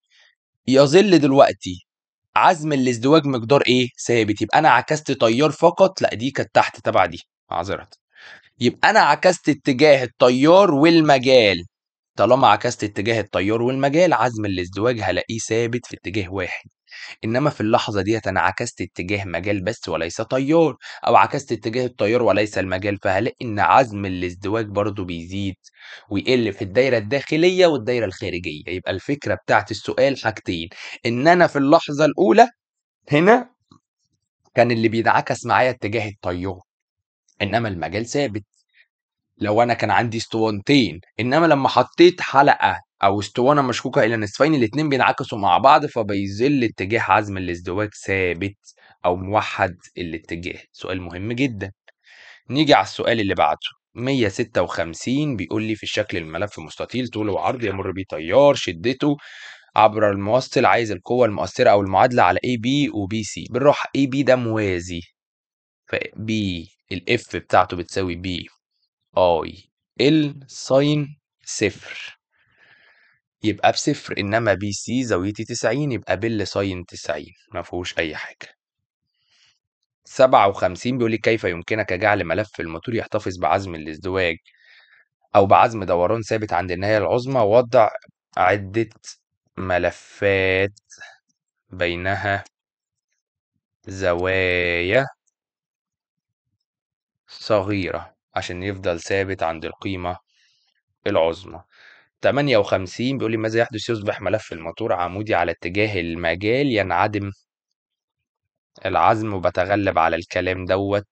S1: يظل دلوقتي عزم الازدواج مقدار ايه ثابت يبقى انا عكست تيار فقط لا دي كانت تحت تبع دي معذره يبقى انا عكست اتجاه التيار والمجال طالما عكست اتجاه التيار والمجال عزم الازدواج هلاقيه ثابت في اتجاه واحد إنما في اللحظة دي أنا عكست اتجاه مجال بس وليس تيار، أو عكست اتجاه التيار وليس المجال، فهلاقي إن عزم الازدواج برضه بيزيد ويقل في الدايرة الداخلية والدايرة الخارجية، يبقى الفكرة بتاعت السؤال حاجتين، إن أنا في اللحظة الأولى هنا كان اللي بينعكس معايا اتجاه التيار، إنما المجال ثابت، لو أنا كان عندي اسطوانتين، إنما لمّا حطيت حلقة أو اسطوانة مشكوكة إلى نصفين الاتنين بينعكسوا مع بعض فبيظل اتجاه عزم الازدواج ثابت أو موحد الاتجاه سؤال مهم جدا نيجي على السؤال اللي بعده 156 بيقول لي في الشكل الملف مستطيل طوله وعرض يمر بيه تيار شدته عبر الموصل عايز القوة المؤثرة أو المعادلة على AB و بنروح بالراحة AB ده موازي ف B ال F بتاعته بتساوي B I L ساين صفر يبقى بصفر إنما بي سي زاويتي 90 يبقى بال ساين 90 ما فيهوش أي حاجة. 57 بيقول لك كيف يمكنك جعل ملف الموتور يحتفظ بعزم الازدواج أو بعزم دوران ثابت عند النهاية العظمى وضع عدة ملفات بينها زوايا صغيرة عشان يفضل ثابت عند القيمة العظمى 58 بيقول لي ماذا يحدث يصبح ملف الموتور عمودي على اتجاه المجال ينعدم العزم وبتغلب على الكلام دوت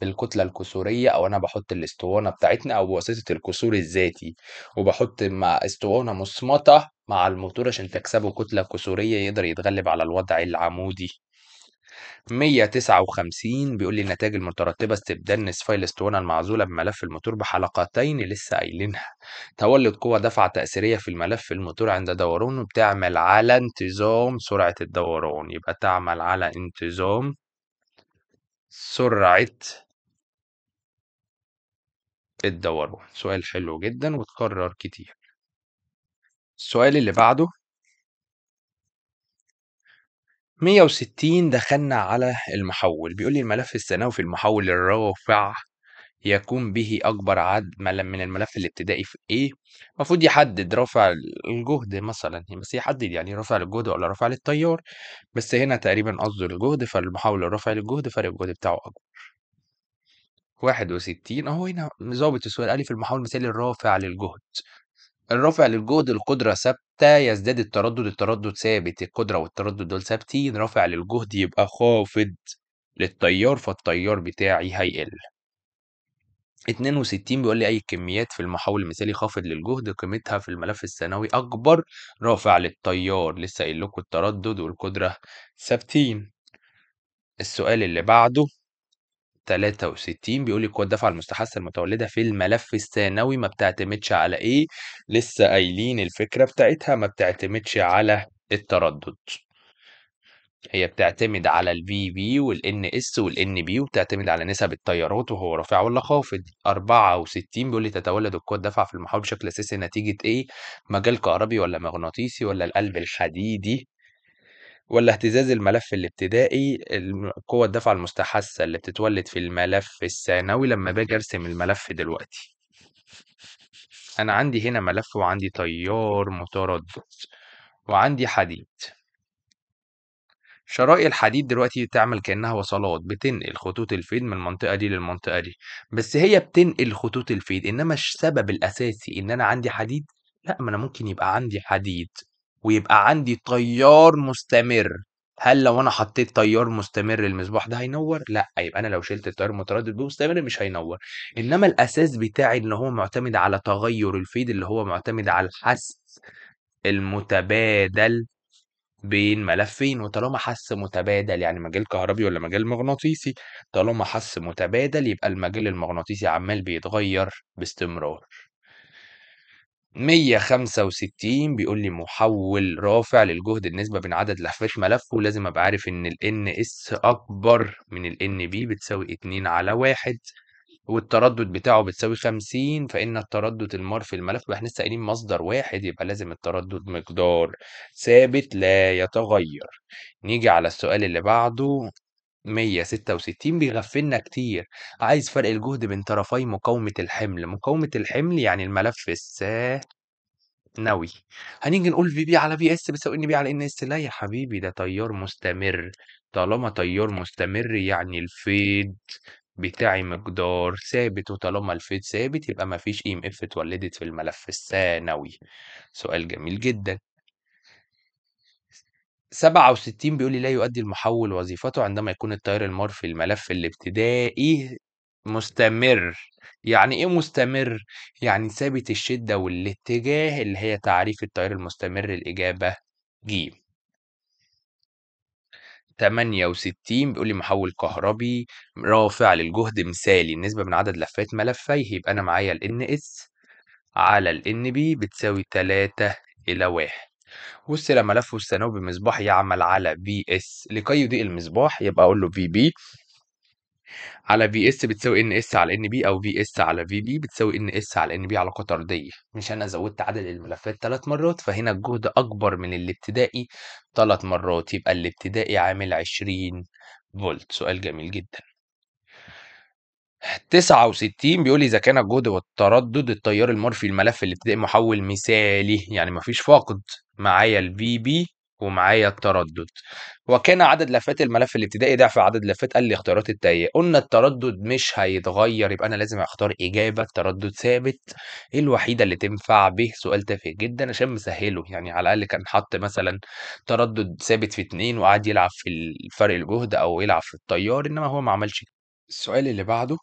S1: بالكتلة الكسورية أو أنا بحط الاسطوانة بتاعتنا أو بواسطة الكسور الذاتي وبحط مع اسطوانة مصمتة مع الموتور عشان تكسبه كتلة كسورية يقدر يتغلب على الوضع العمودي 159 بيقول لي النتائج المترتبة استبدال نصفي الاسطوانة المعزولة بملف الموتور بحلقتين لسه قايلينها تولد قوة دفع تأثيرية في الملف الموتور عند دوران وبتعمل على انتظام سرعة الدوران يبقى تعمل على انتظام سرعة الدوران سؤال حلو جدا وتكرر كتير السؤال اللي بعده 160 دخلنا على المحوّل، بيقول لي: "الملف السنوي في المحوّل الرافع يكون به أكبر عدد من الملف الابتدائي في إيه؟" المفروض يحدد رافع الجهد مثلًا، بس يحدد يعني رافع للجهد ولا رافع للتيار، بس هنا تقريبًا قصده الجهد، فالمحوّل الرافع للجهد فرق الجهد بتاعه أكبر. 61 أهو هنا ظابط السؤال قال لي: "في المحوّل المثالي الرافع للجهد." الرافع للجهد القدرة ثابتة يزداد التردد التردد ثابت القدرة والتردد دول ثابتين رافع للجهد يبقى خافض للتيار فالتيار بتاعي هيقل 62 بيقول لي أي كميات في المحول المثالي خافض للجهد قيمتها في الملف السنوي أكبر رافع للتيار لسه قايل لكم التردد والقدرة ثابتين السؤال اللي بعده 63 بيقول لي قوه الدفعة المستحثة المتولدة في الملف الثانوي ما بتعتمدش على إيه؟ لسه قايلين الفكرة بتاعتها ما بتعتمدش على التردد. هي بتعتمد على البي بي والان اس والان بي وبتعتمد على نسب التيارات وهو رافع ولا خافض 64 بيقول لي تتولد القوة الدفع في المحور بشكل اساسي نتيجة ايه مجال كهربي ولا مغناطيسي ولا القلب الحديدي ولا اهتزاز الملف الابتدائي قوة الدفع المستحثة اللي بتتولد في الملف الثانوي لمّا باجي أرسم الملف دلوقتي؟ أنا عندي هنا ملف وعندي تيار متردد، وعندي حديد. شرائي الحديد دلوقتي بتعمل كإنها وصلات، بتنقل خطوط الفيد من المنطقة دي للمنطقة دي، بس هي بتنقل خطوط الفيد، إنما السبب الأساسي إن أنا عندي حديد، لأ ما أنا ممكن يبقى عندي حديد. ويبقى عندي تيار مستمر هل لو انا حطيت تيار مستمر المصباح ده هينور لا يبقى انا لو شلت التيار المتردد مستمر مش هينور انما الاساس بتاعي ان هو معتمد على تغير الفيد اللي هو معتمد على الحس المتبادل بين ملفين وطالما حس متبادل يعني مجال كهربي ولا مجال مغناطيسي طالما حس متبادل يبقى المجال المغناطيسي عمال بيتغير باستمرار 165 بيقول لي محول رافع للجهد النسبة بين عدد الأحفاد ملفه لازم أبقى عارف إن ال NS أكبر من ال NB بتساوي 2 على 1 والتردد بتاعه بتساوي 50 فإن التردد المار في الملف احنا لسه قايلين مصدر واحد يبقى لازم التردد مقدار ثابت لا يتغير. نيجي على السؤال اللي بعده 166 بيغفلنا كتير، عايز فرق الجهد بين طرفي مقاومة الحمل، مقاومة الحمل يعني الملف الثانوي. هنيجي نقول في بي على في اس بيساوي ان بي على ان اس لا يا حبيبي ده تيار مستمر، طالما تيار مستمر يعني الفيد بتاعي مقدار ثابت وطالما الفيد ثابت يبقى مفيش اف e اتولدت في الملف الثانوي. سؤال جميل جدًا. 67 بيقول لي: "لا يؤدي المحوّل وظيفته عندما يكون التيار المار في الملف الابتدائي مستمر." يعني إيه مستمر؟ يعني ثابت الشدة والاتجاه اللي هي تعريف التيار المستمر الإجابة ج. 68 بيقول لي: "محوّل كهربي رافع للجهد مثالي النسبة من عدد لفات ملفّيه." يبقى أنا معايا اس على بي بتساوي 3 إلى 1. وسر ملفه الثانوي بمصباح يعمل على في اس لكي يضيء المصباح يبقى اقول له في بي على في اس بتساوي ان اس على ان بي او في اس على في بي بتساوي ان اس على ان بي علاقه طرديه مش انا زودت عدد الملفات ثلاث مرات فهنا الجهد اكبر من الابتدائي ثلاث مرات يبقى الابتدائي عامل 20 فولت سؤال جميل جدا 69 بيقول لي اذا كان الجهد والتردد التيار المرفي الملف الابتدائي محول مثالي يعني مفيش فاقد معايا البي بي ومعايا التردد وكان عدد لفات الملف الابتدائي ضعف عدد لفات قال الاختيارات التالية قلنا التردد مش هيتغير يبقى انا لازم اختار اجابة تردد ثابت إيه الوحيدة اللي تنفع به سؤال تافه جدا عشان مسهله يعني على الاقل كان حط مثلا تردد ثابت في اتنين وقعد يلعب في الفرق الجهد او يلعب في التيار انما هو ما عملش كده. السؤال اللي بعده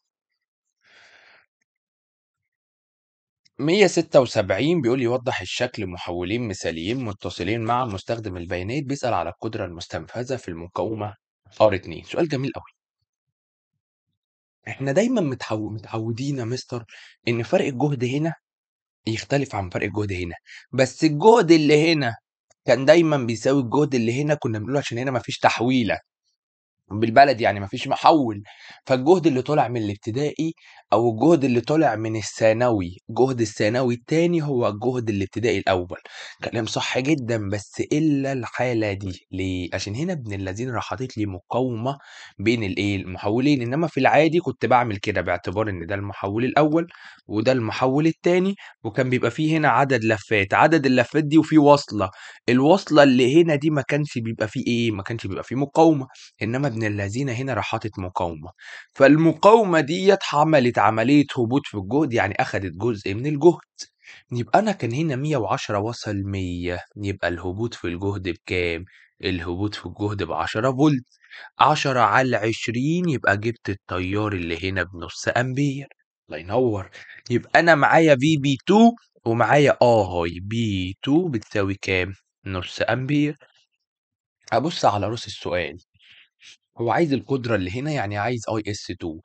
S1: 176 بيقول يوضح الشكل محولين مثاليين متصلين مع مستخدم البيانات بيسأل على القدرة المستنفذة في المقاومة R2 سؤال جميل قوي احنا دايما متحو... متعودين يا مستر ان فرق الجهد هنا يختلف عن فرق الجهد هنا بس الجهد اللي هنا كان دايما بيساوي الجهد اللي هنا كنا بنقول عشان هنا مفيش تحويلة بالبلد يعني مفيش محول فالجهد اللي طلع من الابتدائي او الجهد اللي طلع من الثانوي جهد الثانوي التاني هو الجهد الابتدائي الاول كلام صح جدا بس الا الحاله دي ليه عشان هنا ابن الذين راح حاطط لي مقاومه بين الايه المحولين انما في العادي كنت بعمل كده باعتبار ان ده المحول الاول وده المحول التاني وكان بيبقى فيه هنا عدد لفات عدد اللفات دي وفيه وصله الوصله اللي هنا دي ما كانش بيبقى فيه ايه ما كانش بيبقى فيه مقاومه انما من الذين هنا راحت مقاومة فالمقاومة ديت عملت عملية هبوط في الجهد يعني أخدت جزء من الجهد يبقى أنا كان هنا 110 وصل 100 يبقى الهبوط في الجهد بكام؟ الهبوط في الجهد ب 10 فولت 10 على 20 يبقى جبت التيار اللي هنا بنص أمبير الله ينور يبقى أنا معايا في بي 2 ومعايا اي بي 2 بتساوي كام؟ نص أمبير أبص على رأس السؤال هو عايز القدرة اللي هنا، يعني عايز اس 2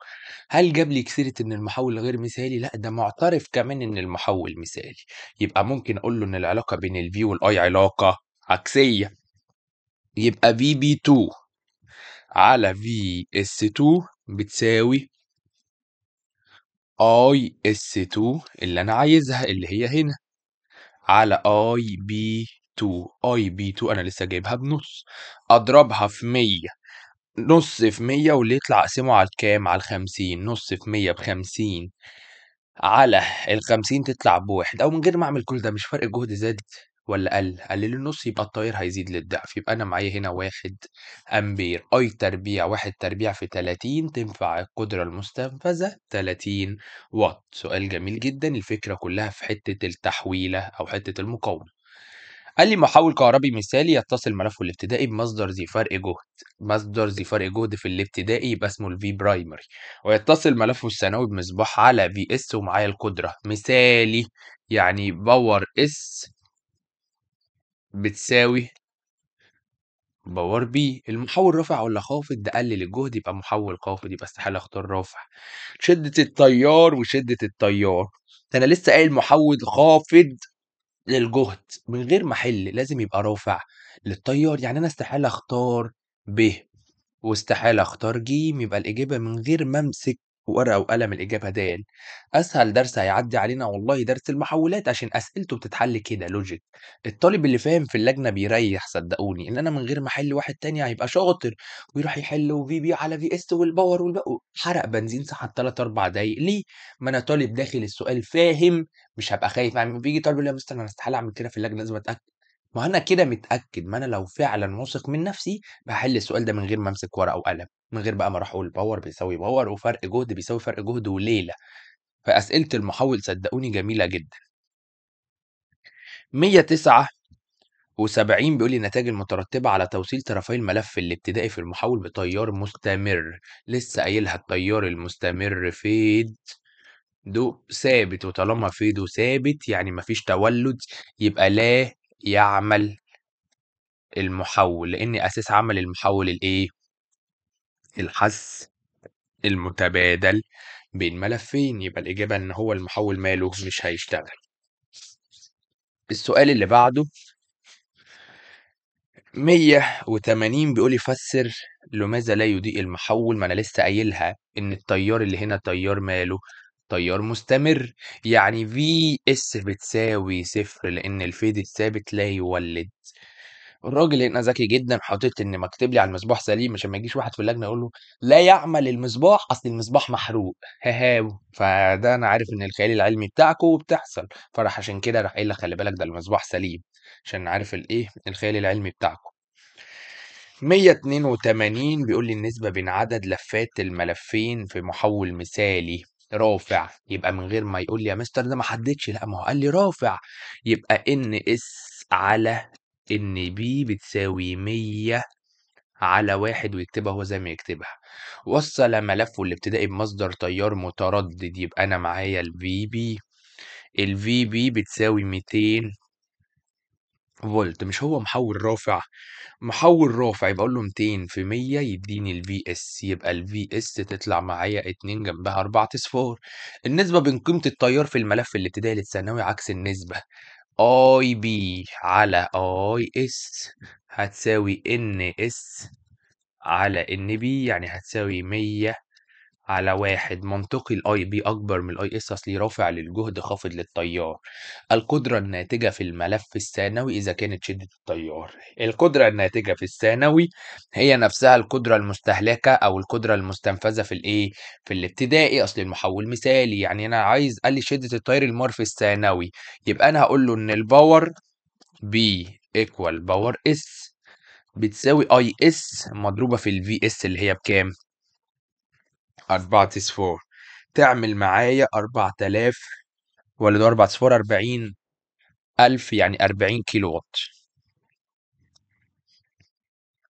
S1: هل جاب لي كسيرة إن المحوّل غير مثالي؟ لأ، ده مُعترف كمان إن المحوّل مثالي، يبقى ممكن أقول له إن العلاقة بين الفي والاي علاقة عكسية، يبقى VB2 على VS2 بتساوي اس 2 اللي أنا عايزها اللي هي هنا، على IB2، IB2 أنا لسه جايبها بنُص، أضربها في 100 نُص في مية واللي يطلع أقسمه على الكام، الخمسين نُص في مية بخمسين علي الخمسين تطلع بواحد أو من غير ما أعمل كل ده مش فرق الجهد زاد ولا قَل؟ لي النُص يبقى الطاير هيزيد للضعف، يبقى أنا معايا هنا واحد أمبير، أي تربيع واحد تربيع في 30 تنفع القدرة المستنفذة 30 واط. سؤال جميل جدًا، الفكرة كلها في حتة التحويلة أو حتة المقاومة. قال لي محول كهربي مثالي يتصل ملفه الابتدائي بمصدر ذي فرق جهد مصدر ذي فرق جهد في الابتدائي يبقى اسمه الفي برايمري ويتصل ملفه الثانوي بمصباح على في اس ومعايا القدرة مثالي يعني باور اس بتساوي باور بي المحول رافع ولا خافض ده قلل الجهد يبقى محول خافض يبقى استحالة اختار رافع شدة التيار وشدة التيار انا لسه قايل محول خافض للجهد من غير محل لازم يبقى رافع للتيار يعني أنا استحالة أختار ب واستحالة أختار ج يبقى الإجابة من غير ما أمسك ورقة وقلم الإجابة ديًا، أسهل درس هيعدّي علينا والله درس المحوّلات عشان أسئلته بتتحل كده لوجيك الطالب اللي فاهم في اللجنة بيريّح صدّقوني، إن أنا من غير ما أحل واحد تاني هيبقى شاطر ويروح يحل وفي بي على إس والباور والباقي حرق بنزين ساعه 3، 4 دقايق ليه؟ ما أنا طالب داخل السؤال فاهم مش هبقى خايف يعني بيجي طالب يقول لي: "يا مستر أنا استحالة أعمل كده في اللجنة لازم أتأكد." ما أنا كده متأكد، ما أنا لو فعلًا واثق من نفسي بحل السؤال ده من غير ما أمسك ورقة وقلم، من غير بقى ما أروح أقول باور بيساوي باور، وفرق جهد بيساوي فرق جهد، وليلة. فأسئلة المحاول صدقوني جميلة جدًا. 179 بيقول لي النتائج المترتبة على توصيل طرفي الملف الابتدائي في المحول بتيار مستمر، لسه قايلها التيار المستمر فيد ضوء ثابت، وطالما فيدو ثابت يعني مفيش تولد، يبقى لا يعمل المحوّل، لإن أساس عمل المحوّل الإيه؟ الحَث المتبادل بين ملفّين، يبقى الإجابة إن هو المحوّل ماله؟ مش هيشتغل. السؤال اللي بعده 180 بيقول لي فسّر لماذا لا يضيء المحوّل، ما أنا لسّه قايلها إن التيّار اللي هنا تيّار ماله؟ تيار مستمر يعني في اس بتساوي صفر لأن الفيد الثابت لا يولد الراجل هنا ذكي جدًا حاطط إن مكتب لي على المصباح سليم عشان ما يجيش واحد في اللجنة يقول له: "لا يعمل المصباح أصل المصباح محروق" هاهاو فده أنا عارف إن الخيال العلمي بتاعكم وبتحصل، فراح عشان كده راح قايل لك خلي بالك ده المصباح سليم عشان عارف الإيه الخيال العلمي بتاعكم. 182 بيقول لي النسبة بين عدد لفات الملفين في محول مثالي. رافع يبقى من غير ما يقول لي يا مستر ده ما حددش لا ما هو قال لي رافع يبقى ان اس على ان بي بتساوي 100 على واحد ويكتبها هو زي ما يكتبها وصل ملفه الابتدائي بمصدر تيار متردد يبقى انا معايا الفي بي الفي بي بتساوي 200 فولت مش هو محول رافع محول رافع يبقى اقول له 200 في 100 يديني الفي اس يبقى الفي اس تطلع معايا 2 جنبها 4 اصفار النسبه بين قيمه التيار في الملف الابتدائي للثانوي عكس النسبه اي بي على اي اس هتساوي ان اس على ان بي يعني هتساوي 100 على واحد منطقي الاي بي اكبر من الاي اس اصلي رافع للجهد خافض للتيار القدرة الناتجة في الملف الثانوي اذا كانت شدة التيار القدرة الناتجة في الثانوي هي نفسها القدرة المستهلكة او القدرة المستنفذة في الايه في الابتدائي اصل المحول مثالي يعني انا عايز قال لي شدة التيار المار في الثانوي يبقى انا هقول له ان الباور بي ايكوال باور اس بتساوي اي اس مضروبة في الفي اس اللي هي بكام 4 أصفار، تعمل معايا 4000 ولا ده 4 أربعين ألف يعني 40 كيلو وات.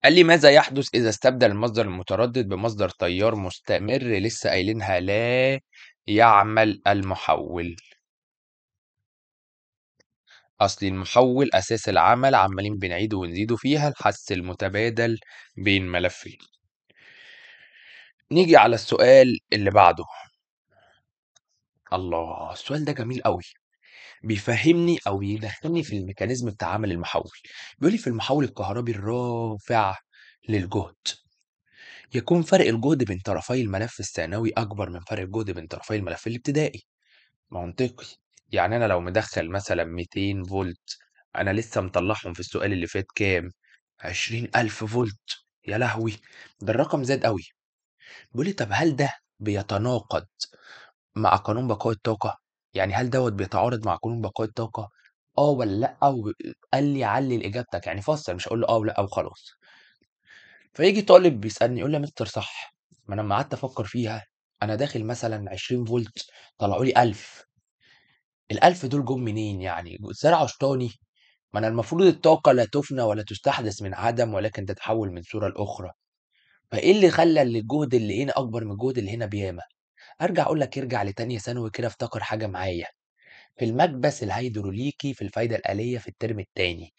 S1: قال لي: "ماذا يحدث إذا استبدل المصدر المتردد بمصدر تيار مستمر لسه قايلينها لا يعمل المحول؟" أصل المحول أساس العمل عمّالين بنعيده ونزيده فيها الحس المتبادل بين ملفين. نيجي على السؤال اللي بعده الله السؤال ده جميل أوي. بيفهّمني أو بيدخّلني في الميكانيزم بتاع عمل المحوّل، بيقول لي في المحوّل الكهربي الرافع للجهد، يكون فرق الجهد بين طرفي الملف الثانوي أكبر من فرق الجهد بين طرفي الملف الابتدائي. منطقي، يعني أنا لو مدخّل مثلًا 200 فولت أنا لسه مطلّعهم في السؤال اللي فات كام؟ 20000 فولت، يا لهوي! ده الرقم زاد أوي. بيقول لي: "طب هل ده بيتناقض مع قانون بقاء الطاقة؟ يعني هل دوت بيتعارض مع قانون بقاء الطاقة، آه ولا لأ؟" وب قال لي: "علِّل إجابتك." يعني فسّر، مش هقول له آه ولأ لا وخلاص. فيجي طالب بيسألني يقول لي: "يا مستر صح، ما أنا لما قعدت أفكّر فيها، أنا داخل مثلًا 20 فولت طلعوا لي 1000. ال1000 دول جُم منين يعني؟ زرع شيطاني ما أنا المفروض الطاقة لا تُفنى ولا تُستحدث من عدم، ولكن تتحوّل من صورة لأخرى." فإيه اللي خلّى الجهد اللي هنا أكبر من الجهد اللي هنا بياما؟ أرجع أقول لك ارجع لتانية ثانوي كده افتكر حاجة معايا، في المكبس الهيدروليكي في الفايدة الآلية في الترم التاني،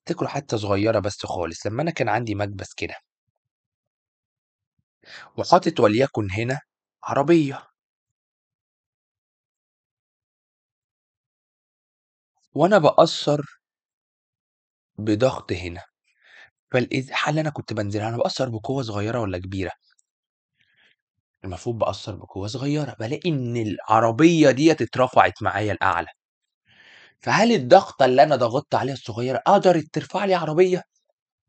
S1: افتكروا حتّة صغيّرة بس خالص، لمّا أنا كان عندي مكبس كده وحاطط
S2: وليكن هنا عربية.
S1: وأنا بأثر بضغط هنا. فالإزحة اللي أنا كنت بنزلها أنا بأثر بقوة صغيّرة ولا كبيرة؟ المفروض بأثر بقوة صغيّرة، بلاقي إن العربية ديت اترفعت معايا لأعلى، فهل الضغطة اللي أنا ضغطت عليها الصغيّرة قدرت ترفع لي عربية؟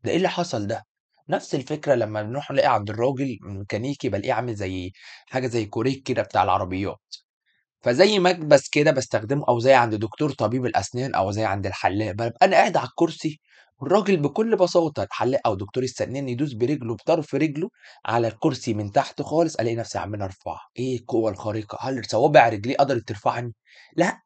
S1: ده إيه اللي حصل ده؟ نفس الفكرة لمّا بنروح نلاقي عند الراجل ميكانيكي بلاقيه عامل زي حاجة زي كوريك كده بتاع العربيات، فزي مكبس كده بستخدمه أو زي عند دكتور طبيب الأسنان أو زي عند الحلاق، أنا قاعد على الكرسي والراجل بكل بساطة الحلاق أو دكتور السنان يدوس برجله بطرف رجله على الكرسي من تحت خالص ألاقي نفسي عمال أرفعها، إيه القوة الخارقة؟ هل صوابع رجليه قدرت ترفعني؟ لأ،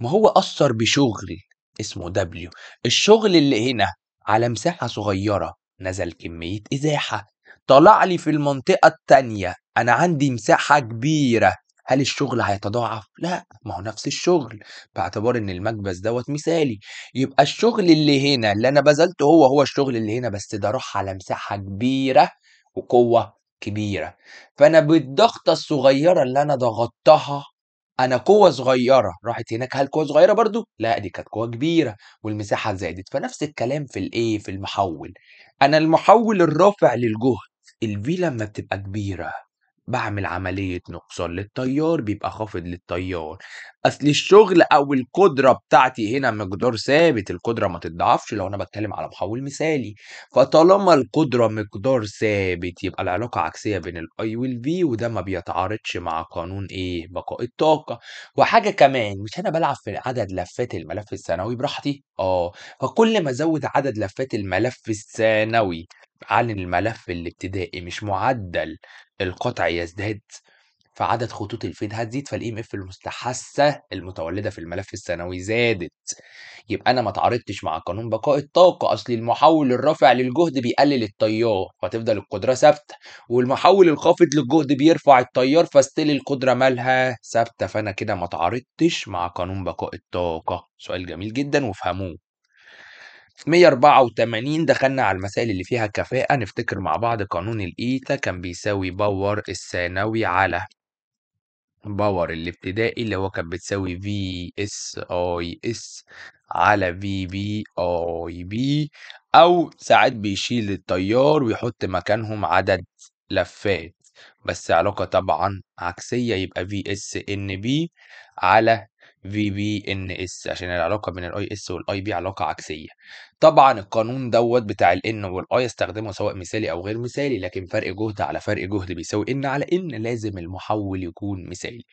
S1: ما هو أثر بشغل اسمه دبليو، الشغل اللي هنا على مساحة صغيرة نزل كمية إزاحة، طلع لي في المنطقة التانية أنا عندي مساحة كبيرة هل الشغل هيتضاعف؟ لأ، ما هو نفس الشغل، باعتبار إن المكبس دوت مثالي، يبقى الشغل اللي هنا اللي أنا بذلته هو، هو الشغل اللي هنا بس ده راح على مساحة كبيرة وقوة كبيرة، فأنا بالضغطة الصغيّرة اللي أنا ضغطتها أنا قوة صغيّرة راحت هناك، هل قوة صغيّرة برضه؟ لأ، دي كانت قوة كبيرة والمساحة زادت، فنفس الكلام في الإيه، في المحوّل، أنا المحوّل الرافع للجهد، الفي لمّا بتبقى كبيرة بعمل عملية نقصان للتيار بيبقى خافض للتيار أصل الشغل أو القدرة بتاعتي هنا مقدار ثابت القدرة ما تتضعفش لو أنا بتكلم على محول مثالي فطالما القدرة مقدار ثابت يبقى العلاقة عكسية بين الأي والفي وده ما بيتعارضش مع قانون إيه بقاء الطاقة وحاجة كمان مش أنا بلعب في عدد لفات الملف الثانوي براحتي آه فكل ما أزود عدد لفات الملف الثانوي عن الملف الابتدائي مش معدل القطع يزداد فعدد خطوط الفيد هتزيد اف e المستحثة المتولدة في الملف الثانوي زادت يبقى أنا ما اتعارضتش مع قانون بقاء الطاقة أصل المحول الرافع للجهد بيقلل التيار فتفضل القدرة ثابتة والمحول الخافض للجهد بيرفع التيار فاستيل القدرة مالها ثابتة فأنا كده ما اتعارضتش مع قانون بقاء الطاقة سؤال جميل جدا وافهموه 184 دخلنا على المسائل اللي فيها كفاءة نفتكر مع بعض قانون الإيتا كان بيساوي باور الثانوي على باور الابتدائي اللي هو كانت بتساوي في اس اي اس على في بي اي بي او ساعات بيشيل التيار ويحط مكانهم عدد لفات بس علاقة طبعا عكسية يبقى في اس ان بي على في بي ان اس عشان العلاقه بين الاي اس والاي بي علاقه عكسيه طبعا القانون دوت بتاع الان والاي استخدمه سواء مثالي او غير مثالي لكن فرق جهد على فرق جهد بيساوي ان على ان لازم المحول يكون مثالي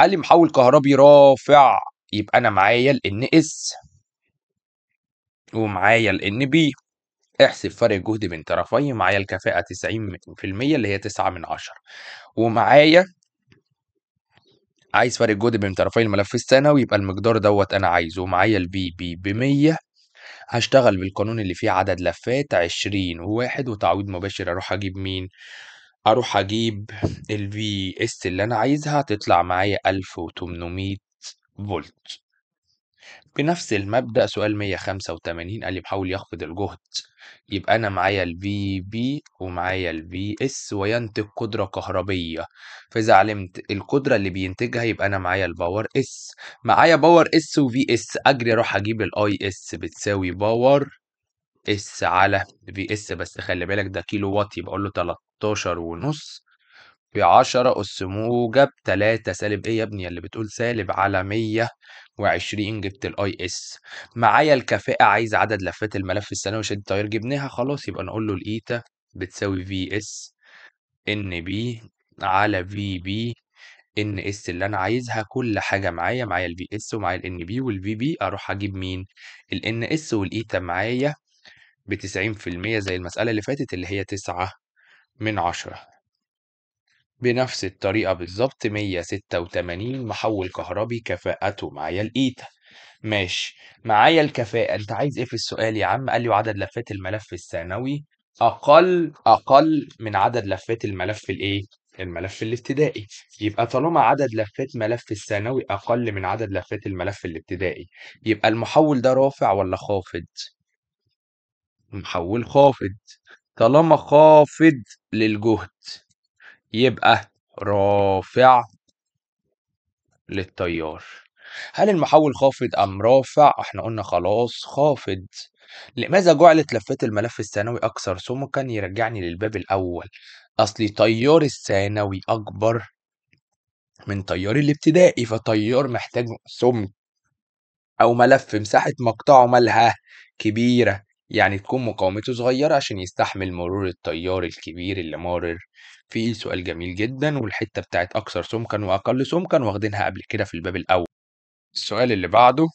S1: قال لي محول كهربي رافع يبقى انا معايا الان اس ومعايا الان بي احسب فرق الجهد بين طرفي معايا الكفاءة 90% اللي هي 9 من 10 ومعايا عايز فرق جهد بين طرفي الملف الثانوي يبقى المقدار دوت انا عايزه ومعايا البي بي ب 100 هشتغل بالقانون اللي فيه عدد لفات 20 و1 وتعويض مباشر اروح اجيب مين اروح اجيب الفي اس اللي انا عايزها تطلع معايا 1800 فولت بنفس المبدأ سؤال 185 قال لي بحاول يخفض الجهد يبقى أنا معايا ال VB ومعايا ال VS وينتج قدرة كهربية فإذا علمت القدرة اللي بينتجها يبقى أنا معايا الباور S معايا باور S و VS أجري أروح أجيب ال IS بتساوي باور اس على في اس بس خلي بالك ده كيلو وات يبقى اقول له 13 ونص في 10 اس موجب 3 سالب ايه يا ابني اللي بتقول سالب على 100 وعشرين جبت الآي إس معايا الكفاءة عايز عدد لفات الملف السنوي شد التغيير جبناها خلاص يبقى نقول له الإيتا بتساوي في إس إن بي على في بي ان اس اللي انا عايزها كل حاجه معايا معايا الفي اس ومعايا الان بي والفي بي اروح اجيب مين الان اس والايتا معايا بتسعين في المية زي المسألة اللي فاتت اللي هي تسعة من عشرة بنفس الطريقة بالظبط 186 محول كهربي كفاءته معايا الإيتا ماشي معايا الكفاءة أنت عايز إيه في السؤال يا عم قال لي عدد لفات الملف الثانوي أقل أقل من عدد لفات الملف الإيه الملف الابتدائي يبقى طالما عدد لفات ملف الثانوي أقل من عدد لفات الملف الابتدائي يبقى المحول ده رافع ولا خافض محول خافض طالما خافض للجهد يبقى رافع للتيار هل المحول خافض أم رافع؟ احنا قلنا خلاص خافض لماذا جعلت لفات الملف الثانوي أكثر سمكا يرجعني للباب الأول أصل تيار الثانوي أكبر من تيار الابتدائي فتيار محتاج سمك أو ملف مساحة مقطعه مالها كبيرة يعني تكون مقاومته صغيرة عشان يستحمل مرور التيار الكبير اللي مارر في سؤال جميل جدًا، والحتّة بتاعت أكثر سُمكًا وأقل سُمكًا واخدينها قبل كده في الباب الأول. السؤال اللي بعده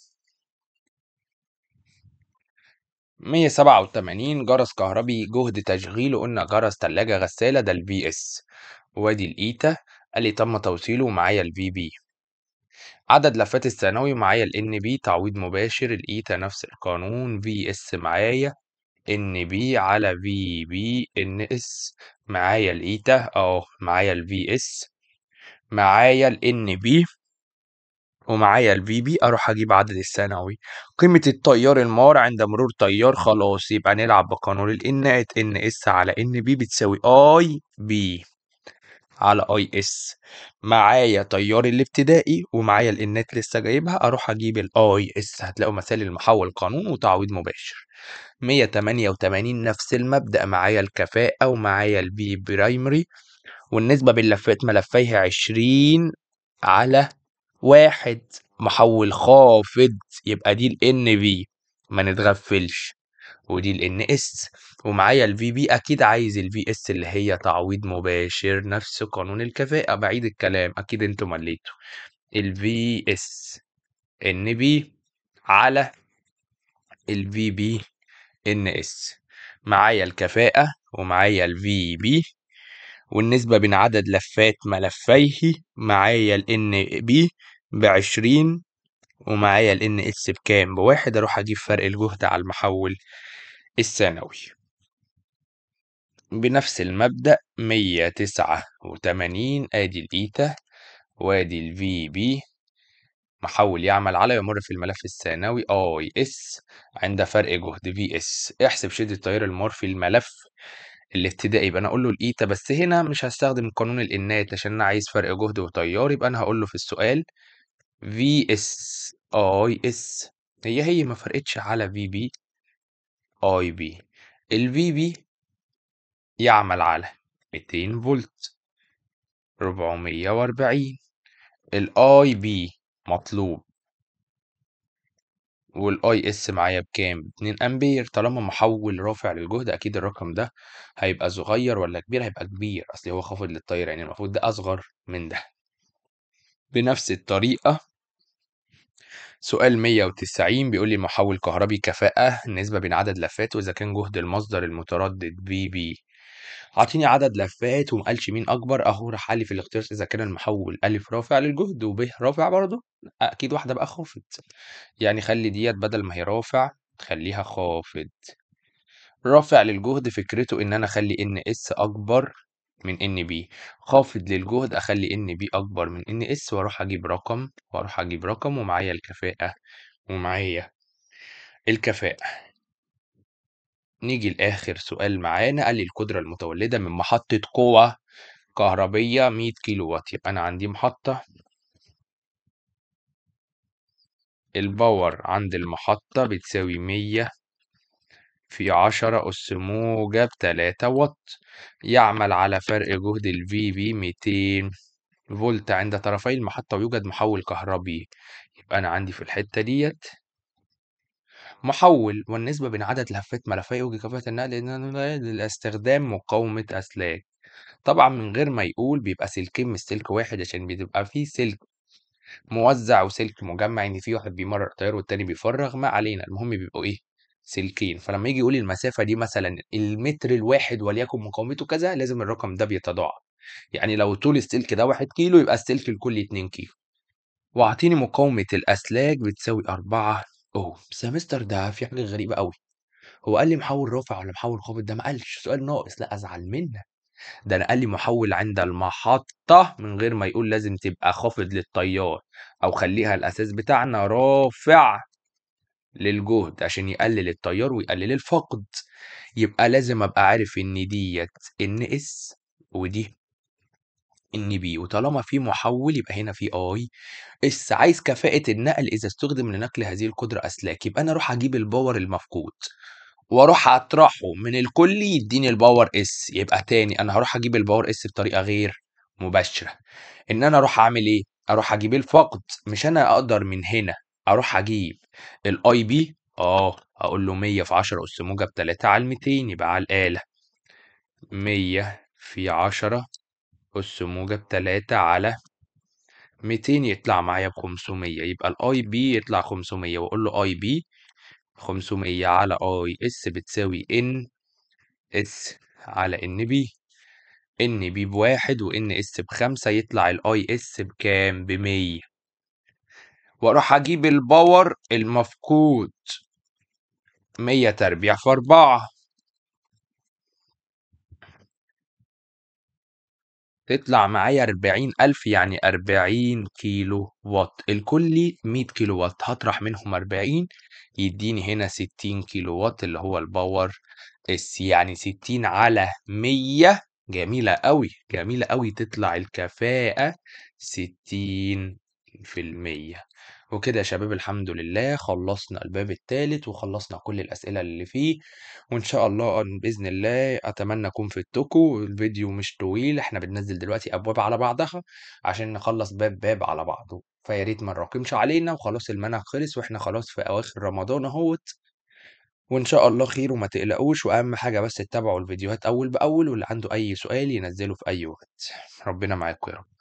S1: 187 جرس كهربي جهد تشغيله قُلنا جرس، تلاجة، غسالة ده اس وأدي الايتا قال لي تم توصيله ومعايا بي عدد لفات الثانوي معايا ان بي تعويض مباشر الايتا نفس القانون، اس معايا، بي على ان اس معايا الإيتا أو معايا الفي إس معايا الإن بي ومعايا الفي بي أروح أجيب عدد الثانوي قيمة التيار المار عند مرور تيار خلاص يبقى نلعب بقانون الإن إن إس على إن بي بتساوي أي بي على اي اس معايا تيار الابتدائي ومعايا الانات لسه جايبها اروح اجيب الاي اس هتلاقوا مثال المحول قانون وتعويض مباشر 188 نفس المبدأ معايا الكفاءة ومعايا البي برايمري والنسبة بين لفات ملفيها 20 على واحد محول خافض يبقى دي الان NV ما نتغفلش ودي الان اس ومعايا الفي بي اكيد عايز الفي اس اللي هي تعويض مباشر نفس قانون الكفاءة بعيد الكلام اكيد انتوا مليتوا الفي اس ان بي على الفي بي ان اس معايا الكفاءة ومعايا الفي بي والنسبة بين عدد لفات ملفيه معايا الان بي بعشرين ومعايا ال NS بكام بواحد اروح اجيب فرق الجهد على المحول الثانوي بنفس المبدأ 189 أدي الإيتا وأدي الفي بي محول يعمل على يمر في الملف الثانوي اي اس عند فرق جهد في اس احسب شدة التيار المر في الملف الابتدائي يبقى انا اقول له الايتا بس هنا مش هستخدم قانون الانات عشان انا عايز فرق جهد وتيار يبقى انا هقول له في السؤال في اس اي اس هي هي ما فرقتش على في بي اي بي الفي بي يعمل على 200 فولت 440 الاي بي مطلوب والاي اس معايا بكام 2 امبير طالما محول رافع للجهد اكيد الرقم ده هيبقى صغير ولا كبير هيبقى كبير اصل هو خافض للتيار يعني المفروض ده اصغر من ده بنفس الطريقه سؤال 190 بيقول لي محول كهربي كفاءة النسبة بين عدد لفات وإذا كان جهد المصدر المتردد بي بي عطيني عدد لفات وما قالش مين أكبر أهو راح قال في الاختيار إذا كان المحول ألف رافع للجهد وب رافع برضه أكيد واحدة بقى خافض يعني خلي ديت بدل ما هي رافع خليها خافض رافع للجهد فكرته إن أنا أخلي إن إس أكبر من ان بي خافض للجهد أخلي ان بي أكبر من ان اس وأروح أجيب رقم وأروح أجيب رقم ومعايا الكفاءة ومعايا الكفاءة نيجي لآخر سؤال معانا قال لي القدرة المتولدة من محطة قوة كهربية 100 كيلو وات يبقى أنا عندي محطة الباور عند المحطة بتساوي 100 في عشرة أس موجب تلاتة وات يعمل على فرق جهد ال VB 200 فولت عند طرفي المحطة ويوجد محول كهربي يبقى أنا عندي في الحتة ديت محول والنسبة بين عدد لفات ملفية أوج كفاءة النقل للاستخدام مقاومة أسلاك طبعا من غير ما يقول بيبقى سلكين مش سلك واحد عشان بيبقى فيه سلك موزع وسلك مجمع ان في واحد بيمرر تيار والتاني بيفرغ ما علينا المهم بيبقوا ايه سلكين فلما يجي يقول لي المسافه دي مثلا المتر الواحد وليكن مقاومته كذا لازم الرقم ده بيتضاعف يعني لو طول السلك ده 1 كيلو يبقى السلك الكلي 2 كيلو واعطيني مقاومه الاسلاك بتساوي 4 اوه مستر ده في حاجه غريبه قوي هو قال لي محول رافع ولا محول خافض ده ما قالش سؤال ناقص لا ازعل منك ده انا قال لي محول عند المحطة من غير ما يقول لازم تبقى خافض للتيار او خليها الاساس بتاعنا رافع للجهد عشان يقلل التيار ويقلل الفقد يبقى لازم ابقى عارف ان ديت ان اس ودي ان بي وطالما في محول يبقى هنا في اي اس عايز كفاءة النقل اذا استخدم لنقل هذه القدرة اسلاك يبقى انا اروح اجيب الباور المفقود واروح اطرحه من الكل يديني الباور اس يبقى تاني انا هروح اجيب الباور اس بطريقة غير مباشرة ان انا اروح اعمل ايه اروح اجيب الفقد مش انا اقدر من هنا أروح أجيب الأي بي أه أقول له 100 في 10 أس موجب 3 على 200 يبقى على الآلة 100 في 10 أس موجب 3 على 200 يطلع معايا ب 500 يبقى الأي بي يطلع 500 وأقول له أي بي 500 على أي إس بتساوي إن إس على إن بي إن بي بواحد وإن إس بخمسة يطلع الأي إس بكام بمية واروح اجيب الباور المفقود مية تربيع في اربعة تطلع معايا اربعين الف يعني اربعين كيلو وات الكلي مية كيلو وات هطرح منهم اربعين يديني هنا ستين كيلو وات اللي هو الباور اس يعني ستين على مية جميلة قوي جميلة قوي تطلع الكفاءة ستين المية وكده يا شباب الحمد لله خلصنا الباب الثالث وخلصنا كل الأسئلة اللي فيه وإن شاء الله بإذن الله أتمنى أكون في التوكو الفيديو مش طويل إحنا بننزل دلوقتي أبواب على بعضها عشان نخلص باب باب على بعضه فيا ريت ما نراكمش علينا وخلاص المنهج خلص وإحنا خلاص في أواخر رمضان أهوت وإن شاء الله خير وما تقلقوش وأهم حاجة بس تتابعوا الفيديوهات أول بأول واللي عنده أي سؤال ينزله في أي وقت ربنا معاكم يا رب